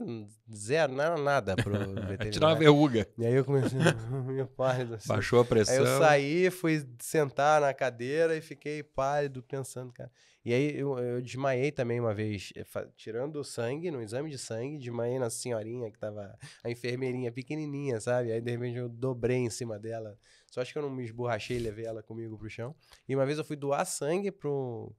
zero, não era nada pro é, veterinário. tirar uma verruga. E aí eu comecei, meu pálido. Assim. Baixou a pressão. Aí eu saí, fui sentar na cadeira e fiquei pálido pensando, cara. E aí eu, eu desmaiei também uma vez, eh, tirando o sangue, no exame de sangue, desmaiei na senhorinha que tava, a enfermeirinha pequenininha, sabe? Aí de repente eu dobrei em cima dela. Só acho que eu não me esborrachei, e levei ela comigo pro chão. E uma vez eu fui doar sangue pro,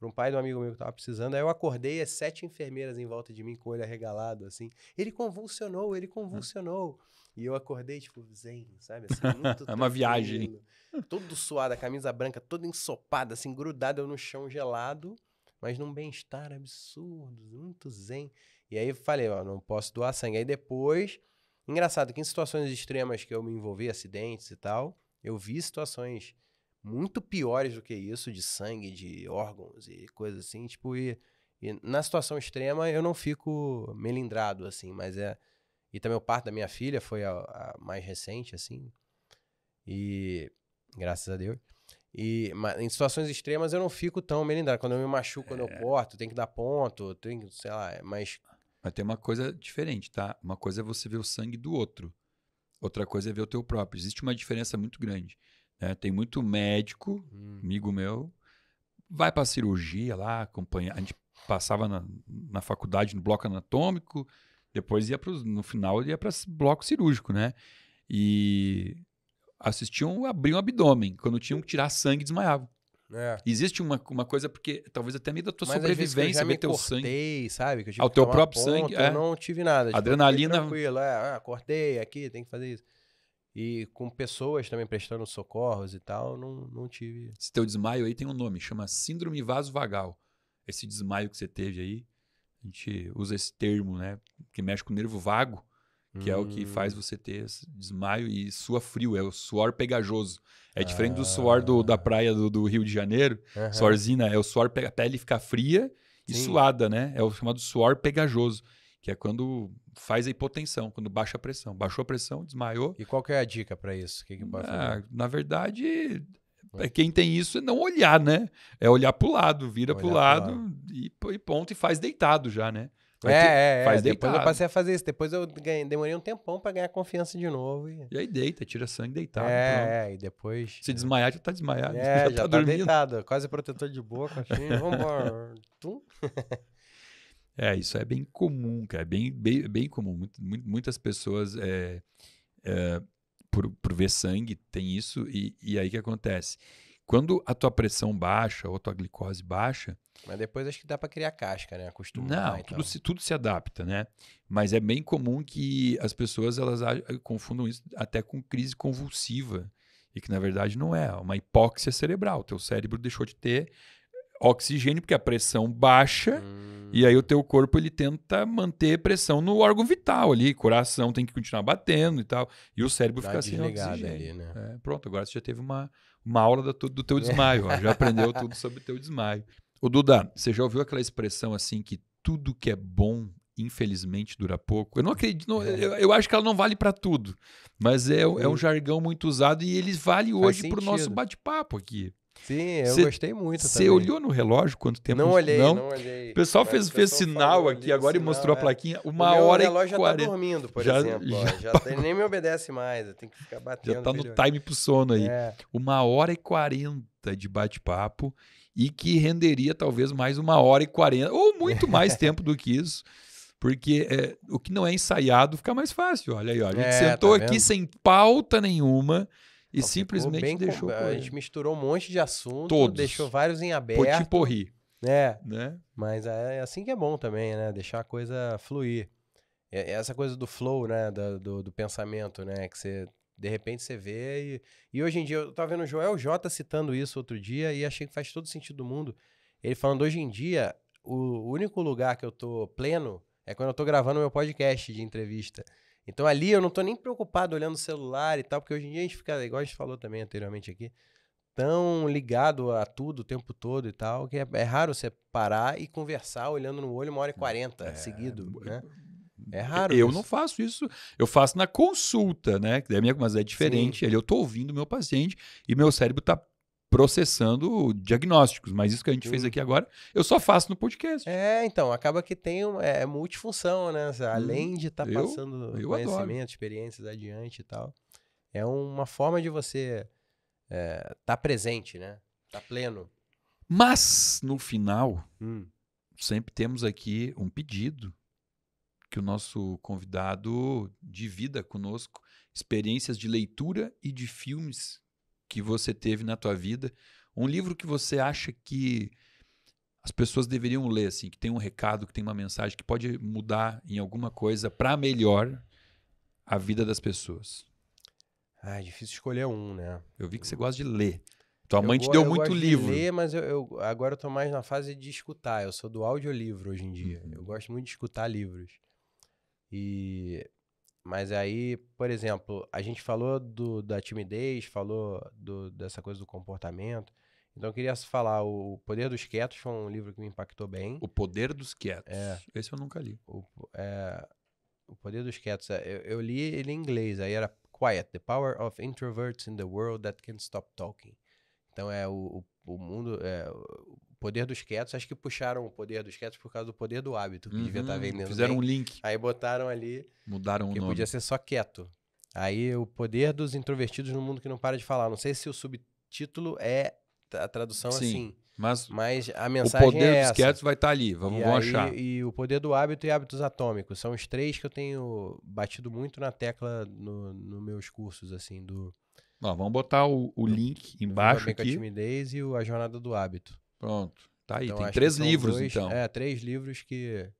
para um pai de um amigo meu que tava precisando. Aí eu acordei as sete enfermeiras em volta de mim com o olho arregalado, assim. Ele convulsionou, ele convulsionou. E eu acordei, tipo, zen, sabe? Assim, é uma viagem. Todo suado, a camisa branca toda ensopada, assim, grudada no chão gelado, mas num bem-estar absurdo, muito zen. E aí eu falei, ó, não posso doar sangue. Aí depois, engraçado que em situações extremas que eu me envolvi, acidentes e tal, eu vi situações muito piores do que isso, de sangue, de órgãos e coisas assim, tipo, e, e na situação extrema eu não fico melindrado, assim, mas é e também o parto da minha filha foi a, a mais recente, assim. E graças a Deus. E mas, em situações extremas eu não fico tão melindrado. Quando eu me machuco, é... quando eu é. corto, tem que dar ponto, tem que, sei lá, mas. Mas tem uma coisa diferente, tá? Uma coisa é você ver o sangue do outro. Outra coisa é ver o teu próprio. Existe uma diferença muito grande. Né? Tem muito médico, hum. amigo meu, vai pra cirurgia lá, acompanha. A gente passava na, na faculdade no bloco anatômico, depois ia para no final ia para bloco cirúrgico, né? E assistiam abriam o abdômen quando tinham que tirar sangue desmaiavam. É. Existe uma, uma coisa, porque talvez até meio da tua Mas sobrevivência, meio teu sangue. sabe? Que eu ao teu próprio sangue. É. Eu não tive nada. Tipo, Adrenalina. Tranquilo, é, ah, cortei aqui, tem que fazer isso. E com pessoas também prestando socorros e tal, não, não tive. Esse teu desmaio aí tem um nome, chama Síndrome Vasovagal. Esse desmaio que você teve aí, a gente usa esse termo, né? Que mexe com o nervo vago, que hum. é o que hum. faz você ter desmaio e sua frio, é o suor pegajoso. É diferente ah. do suor do, da ah. praia do, do, Rio de Janeiro, uhum. suorzina, é o suor, a pele fica fria e Sim. suada, né? É o chamado suor pegajoso, que é quando faz a hipotensão, quando baixa a pressão. Baixou a pressão, desmaiou. E qual que é a dica para isso? Que que ah, na verdade, para é, quem tem isso, é não olhar, né? É olhar para o lado, vira para o lado, E, ponto, e faz deitado já, né? É, é, é, faz é. depois eu passei a fazer isso. Depois eu ganhei, demorei um tempão para ganhar confiança de novo. E... e... aí deita, tira sangue deitado. É, pronto. e depois. Se desmaiar, já tá desmaiado. É, já, já tá, tá dormindo. deitado. Quase protetor de boca. Assim, é, isso é bem comum, cara. É bem, bem, bem comum. Muitas pessoas. É, é, por, por ver sangue, tem isso, e, e aí que acontece? Quando a tua pressão baixa ou a tua glicose baixa. Mas depois acho que dá para criar casca, né? Acostumar. Né, não, tudo, se, tudo se adapta, né? Mas é bem comum que as pessoas elas confundam isso até com crise convulsiva. E que na verdade não é, é uma hipóxia cerebral. O teu cérebro deixou de ter oxigênio, porque a pressão baixa. Hum. E aí o teu corpo ele tenta manter pressão no órgão vital ali, coração tem que continuar batendo e tal, e o cérebro Dá tá fica sem oxigênio. Ali, né? é, pronto, agora você já teve uma, uma aula do teu desmaio, ó, já aprendeu tudo sobre o teu desmaio. Ô Duda, você já ouviu aquela expressão assim que tudo que é bom infelizmente dura pouco. Eu não acredito, não, é. eu, eu, acho que ela não vale para tudo, mas é, é, um hum. jargão muito usado e ele vale hoje para o nosso bate-papo aqui. Sim, eu cê, gostei muito. Você olhou no relógio quanto tempo? Não olhei, não, não olhei. O pessoal fez, o pessoal fez sinal aqui agora sinal, e mostrou é. a plaquinha. Uma o hora e quarenta. O relógio já tá dormindo, por já, exemplo. Já, já nem me obedece mais, eu tenho que ficar batendo. Já tá no time pro sono aí. É. Uma hora e quarenta de bate-papo e que renderia talvez mais uma hora e quarenta, ou muito mais tempo do que isso. Porque é, o que não é ensaiado fica mais fácil. Olha aí, ó. a gente é, sentou tá aqui sem pauta nenhuma. E simplesmente deixou. Com... A gente misturou um monte de assuntos Todos. deixou vários em tipo aberto. Pode porri. É. Né? né? Mas é, é assim que é bom também, né? Deixar a coisa fluir. É, é essa coisa do flow, né? Do, do, do, pensamento, né? Que você, de repente, você vê. E, e hoje em dia, eu tava vendo o Joel J citando isso outro dia e achei que faz todo sentido do mundo. Ele falando, hoje em dia, o único lugar que eu tô pleno é quando eu tô gravando meu podcast de entrevista. Então ali eu não tô nem preocupado olhando o celular e tal, porque hoje em dia a gente fica, igual a gente falou também anteriormente aqui, tão ligado a tudo o tempo todo e tal, que é, é raro você parar e conversar olhando no olho uma hora e quarenta é, seguido, é, né? É raro. Eu isso. não faço isso. Eu faço na consulta, né? É mas é diferente. Sim. Eu estou ouvindo o meu paciente e meu cérebro está processando diagnósticos, mas isso que a gente fez uhum. aqui agora, eu só faço no podcast. É, então, acaba que tem é, multifunção, né? Uhum. Além de estar tá passando eu conhecimento, adoro. experiências adiante e tal. É uma forma de você estar é, tá presente, né? Tá pleno. Mas, no final, hum. sempre temos aqui um pedido que o nosso convidado divida conosco experiências de leitura e de filmes que você teve na tua vida, um livro que você acha que as pessoas deveriam ler, assim, que tem um recado, que tem uma mensagem que pode mudar em alguma coisa para melhor a vida das pessoas. Ah, é difícil escolher um, né? Eu vi que você gosta de ler. Tua eu mãe te deu eu muito livro. De ler, mas eu, eu, agora eu tô mais na fase de escutar. Eu sou do audiolivro hoje em dia. Uhum. Eu gosto muito de escutar livros. E mas aí, por exemplo, a gente falou do, da timidez, falou do, dessa coisa do comportamento. Então eu queria falar, o Poder dos Quietos foi um livro que me impactou bem. O Poder dos Quietos. É, Esse eu nunca li. O, é, o Poder dos Quietos, é, eu, eu li ele em inglês, aí era Quiet, The Power of Introverts in the World That Can Stop Talking. Então é o, o, o mundo, é, Poder dos Quietos, acho que puxaram o Poder dos Quietos por causa do poder do hábito, que tá uhum, devia estar vendendo. Fizeram bem. um link. Aí botaram ali. Mudaram o nome. podia ser só quieto. Aí o poder dos introvertidos no mundo que não para de falar. Não sei se o subtítulo é a tradução Sim, assim. Mas, mas a mensagem o é poder é dos quietos vai estar tá ali, vamos, vamos aí, achar. E o poder do hábito e hábitos atômicos. São os três que eu tenho batido muito na tecla nos no meus cursos, assim, do. vamos botar o, o link embaixo. aqui. a timidez e o, a jornada do hábito. Pronto. Tá aí, então, tem três livros, dois, então. É, três livros que,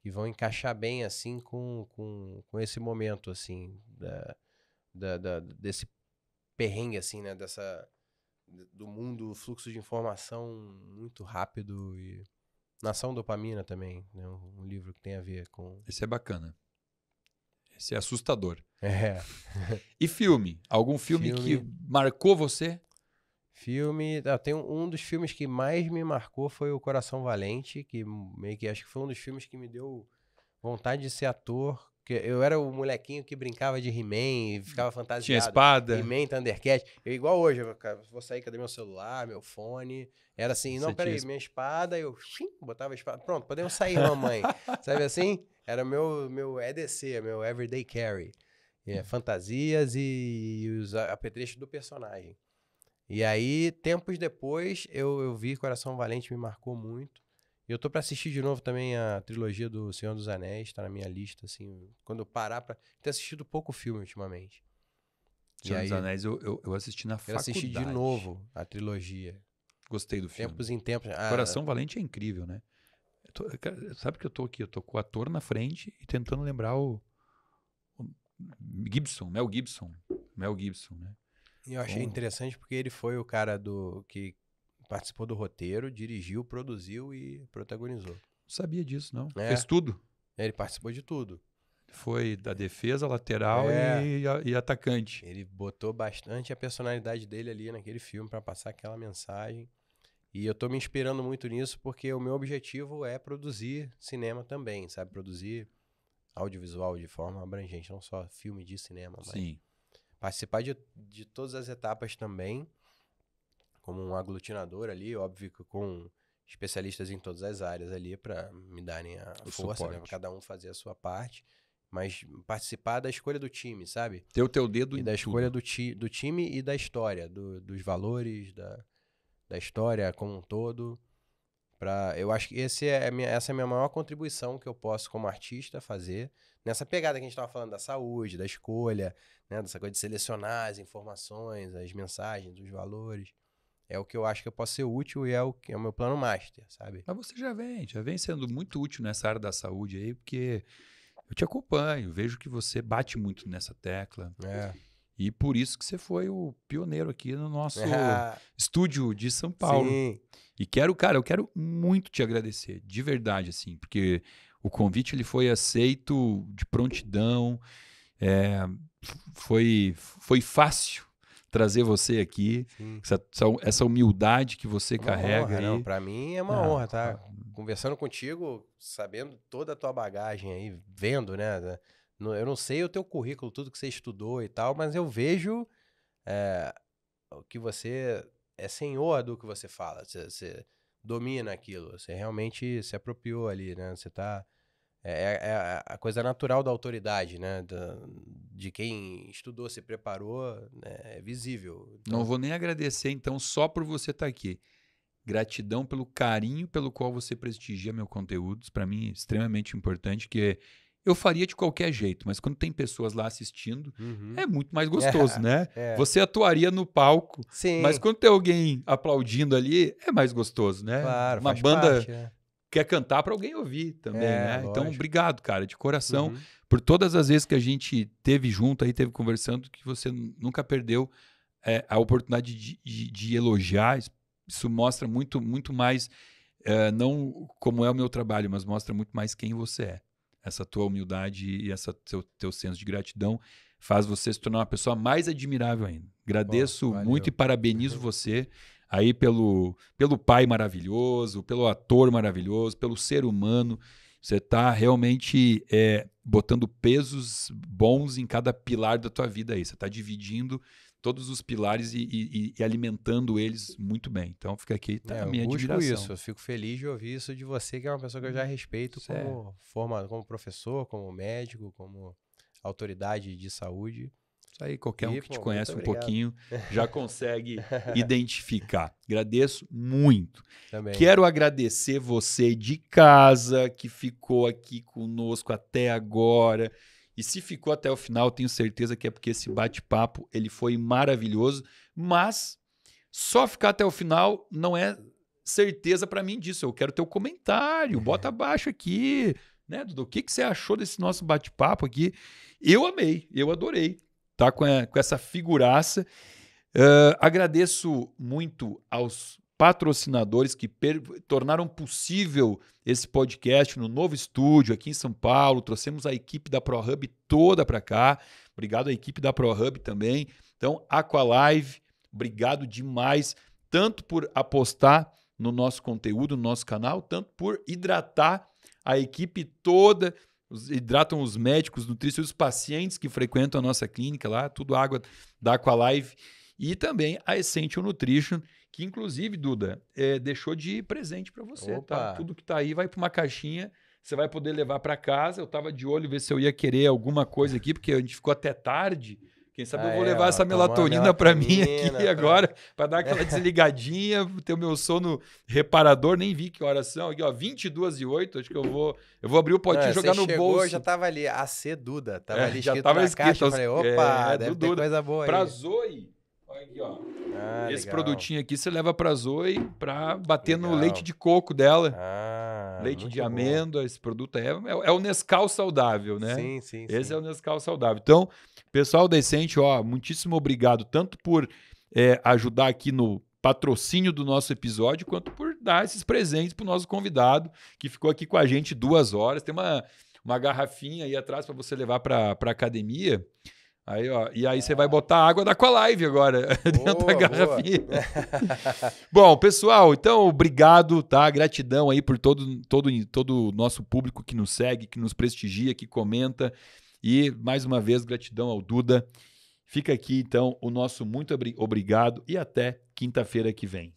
que vão encaixar bem, assim, com, com, com esse momento, assim, da, da, da desse perrengue, assim, né? Dessa, do mundo, fluxo de informação muito rápido e... Nação Dopamina também, né? um livro que tem a ver com... Esse é bacana. Esse é assustador. É. e filme? Algum filme, filme, que marcou você? Filme. Ah, tem um, um dos filmes que mais me marcou foi O Coração Valente, que meio que acho que foi um dos filmes que me deu vontade de ser ator. Que eu era o molequinho que brincava de He-Man, ficava fantasiado. Tinha espada. He-Man, Thundercat. Eu, igual hoje, eu vou sair, cadê meu celular, meu fone? Era assim, não, é peraí, minha espada, eu xim, botava a espada. Pronto, podemos sair, mamãe. Sabe assim? Era meu, meu EDC, meu Everyday Carry. É, fantasias e os apetrechos do personagem. E aí, tempos depois, eu, eu vi Coração Valente, me marcou muito. E eu tô para assistir de novo também a trilogia do Senhor dos Anéis, tá na minha lista, assim. Quando eu parar pra. Eu tenho assistido pouco filme ultimamente. Senhor aí, dos Anéis, eu, eu, eu, assisti na eu faculdade. Eu assisti de novo a trilogia. Gostei do filme. Tempos em tempos. Ah, Coração Valente é incrível, né? Tô, sabe que eu tô aqui? Eu tô com o ator na frente e tentando lembrar o, o Gibson, Mel Gibson. Mel Gibson, né? E eu achei Bom. interessante porque ele foi o cara do que participou do roteiro, dirigiu, produziu e protagonizou. Não sabia disso, não. É. Fez tudo. É, ele participou de tudo. Foi da defesa, lateral é. e, e, atacante. Ele botou bastante a personalidade dele ali naquele filme para passar aquela mensagem. E eu tô me inspirando muito nisso porque o meu objetivo é produzir cinema também, sabe? Produzir audiovisual de forma abrangente, não só filme de cinema, mas Sim participar de, de todas as etapas também, como um aglutinador ali, óbvio que com especialistas em todas as áreas ali para me darem a o força, né? cada um fazer a sua parte, mas participar da escolha do time, sabe? Ter o teu dedo e da escolha do, ti, do time e da história, do, dos valores, da, da história como um todo. Pra, eu acho que esse é minha, essa é a minha maior contribuição que eu posso, como artista, fazer nessa pegada que a gente estava falando da saúde, da escolha, né, dessa coisa de selecionar as informações, as mensagens, os valores. É o que eu acho que eu posso ser útil e é o que é o meu plano master, sabe? Mas você já vem, já vem sendo muito útil nessa área da saúde aí, porque eu te acompanho, vejo que você bate muito nessa tecla. É. E por isso que você foi o pioneiro aqui no nosso estúdio de São Paulo. Sim. E quero, cara, eu quero muito te agradecer, de verdade, assim, porque o convite ele foi aceito de prontidão, é, foi, foi fácil trazer você aqui, essa, essa, humildade que você é uma carrega. Honra, não, mim é uma ah, honra, tá? Ah. Conversando contigo, sabendo toda a tua bagagem aí, vendo, né? eu não sei o teu currículo, tudo que você estudou e tal, mas eu vejo é, que você é senhor do que você fala, você, você, domina aquilo, você realmente se apropriou ali, né? Você tá... É, é, é a coisa natural da autoridade, né? Da, de quem estudou, se preparou, né? é visível. Então... Não vou nem agradecer, então, só por você estar tá aqui. Gratidão pelo carinho pelo qual você prestigia meu conteúdo. Para mim, é extremamente importante, que eu faria de qualquer jeito, mas quando tem pessoas lá assistindo, uhum. é muito mais gostoso, é, né? É. Você atuaria no palco, Sim. mas quando tem alguém aplaudindo ali, é mais gostoso, né? Claro, Uma banda parte, é. quer cantar para alguém ouvir também, é, né? Então, lógico. Então, obrigado, cara, de coração, uhum. por todas as vezes que a gente teve junto aí, teve conversando, que você nunca perdeu é, a oportunidade de, de, de elogiar. Isso mostra muito, muito mais. É, não como é o meu trabalho, mas mostra muito mais quem você é essa tua humildade e essa teu, teu senso de gratidão faz você se tornar uma pessoa mais admirável ainda. Agradeço Bom, muito e parabenizo você aí pelo, pelo pai maravilhoso, pelo ator maravilhoso, pelo ser humano. Você está realmente é, botando pesos bons em cada pilar da tua vida aí. Você está dividindo todos os pilares e, e, e, alimentando eles muito bem. Então fica aqui tá é, a minha eu admiração. isso, eu fico feliz de ouvir isso de você, que é uma pessoa que eu já respeito é. como forma, como professor, como médico, como autoridade de saúde. Isso aí, qualquer e, um que pô, te conhece um pouquinho já consegue identificar. Agradeço muito. Também. Quero agradecer você de casa que ficou aqui conosco até agora e se ficou até o final, tenho certeza que é porque esse bate-papo ele foi maravilhoso, mas só ficar até o final não é certeza para mim disso. Eu quero teu comentário, é. bota abaixo aqui, né, Dudu? O que, que você achou desse nosso bate-papo aqui? Eu amei, eu adorei, tá? Com, a, é, com essa figuraça. Uh, agradeço muito aos patrocinadores que tornaram possível esse podcast no novo estúdio aqui em São Paulo. Trouxemos a equipe da ProHub toda para cá. Obrigado à equipe da ProHub também. Então, Aqualive, obrigado demais, tanto por apostar no nosso conteúdo, no nosso canal, tanto por hidratar a equipe toda. hidratam os médicos, nutricionistas, os pacientes que frequentam a nossa clínica lá, tudo água da Aqualive. E também a Essential Nutrition, que inclusive, Duda, é, deixou de ir presente para você. Tá? Tudo que está aí vai para uma caixinha, você vai poder levar para casa. Eu estava de olho ver se eu ia querer alguma coisa aqui, porque a gente ficou até tarde. Quem sabe eu vou levar essa melatonina para mim aqui pra... agora, para dar aquela desligadinha, ter o meu sono reparador. Nem vi que horas são. Aqui, ó, 22 e 8. Acho que eu vou, eu vou abrir o potinho e jogar no chegou, bolso. já tava ali, a C Duda. Tava é, ali já escrito já tava na escrito, caixa. Eu então, falei, opa, é, deve Duda. coisa boa aí. Pra Zoe, Olha aqui, ó. Ah, Esse legal. produtinho aqui você leva pra Zoe pra hum, bater legal. no leite de coco dela. Ah, leite de amêndoa, esse produto é, é, é, o Nescau saudável, né? Sim, sim, Esse sim. é o Nescau saudável. Então, pessoal decente, ó, muitíssimo obrigado tanto por é, ajudar aqui no patrocínio do nosso episódio, quanto por dar esses presentes pro nosso convidado que ficou aqui com a gente duas horas. Tem uma, uma garrafinha aí atrás para você levar pra, pra academia Aí, ó, e aí você vai botar água da Live agora dentro da garrafinha. Bom, pessoal, então obrigado, tá? Gratidão aí por todo todo todo o nosso público que nos segue, que nos prestigia, que comenta. E mais uma vez gratidão ao Duda. Fica aqui então o nosso muito obrigado e até quinta-feira que vem.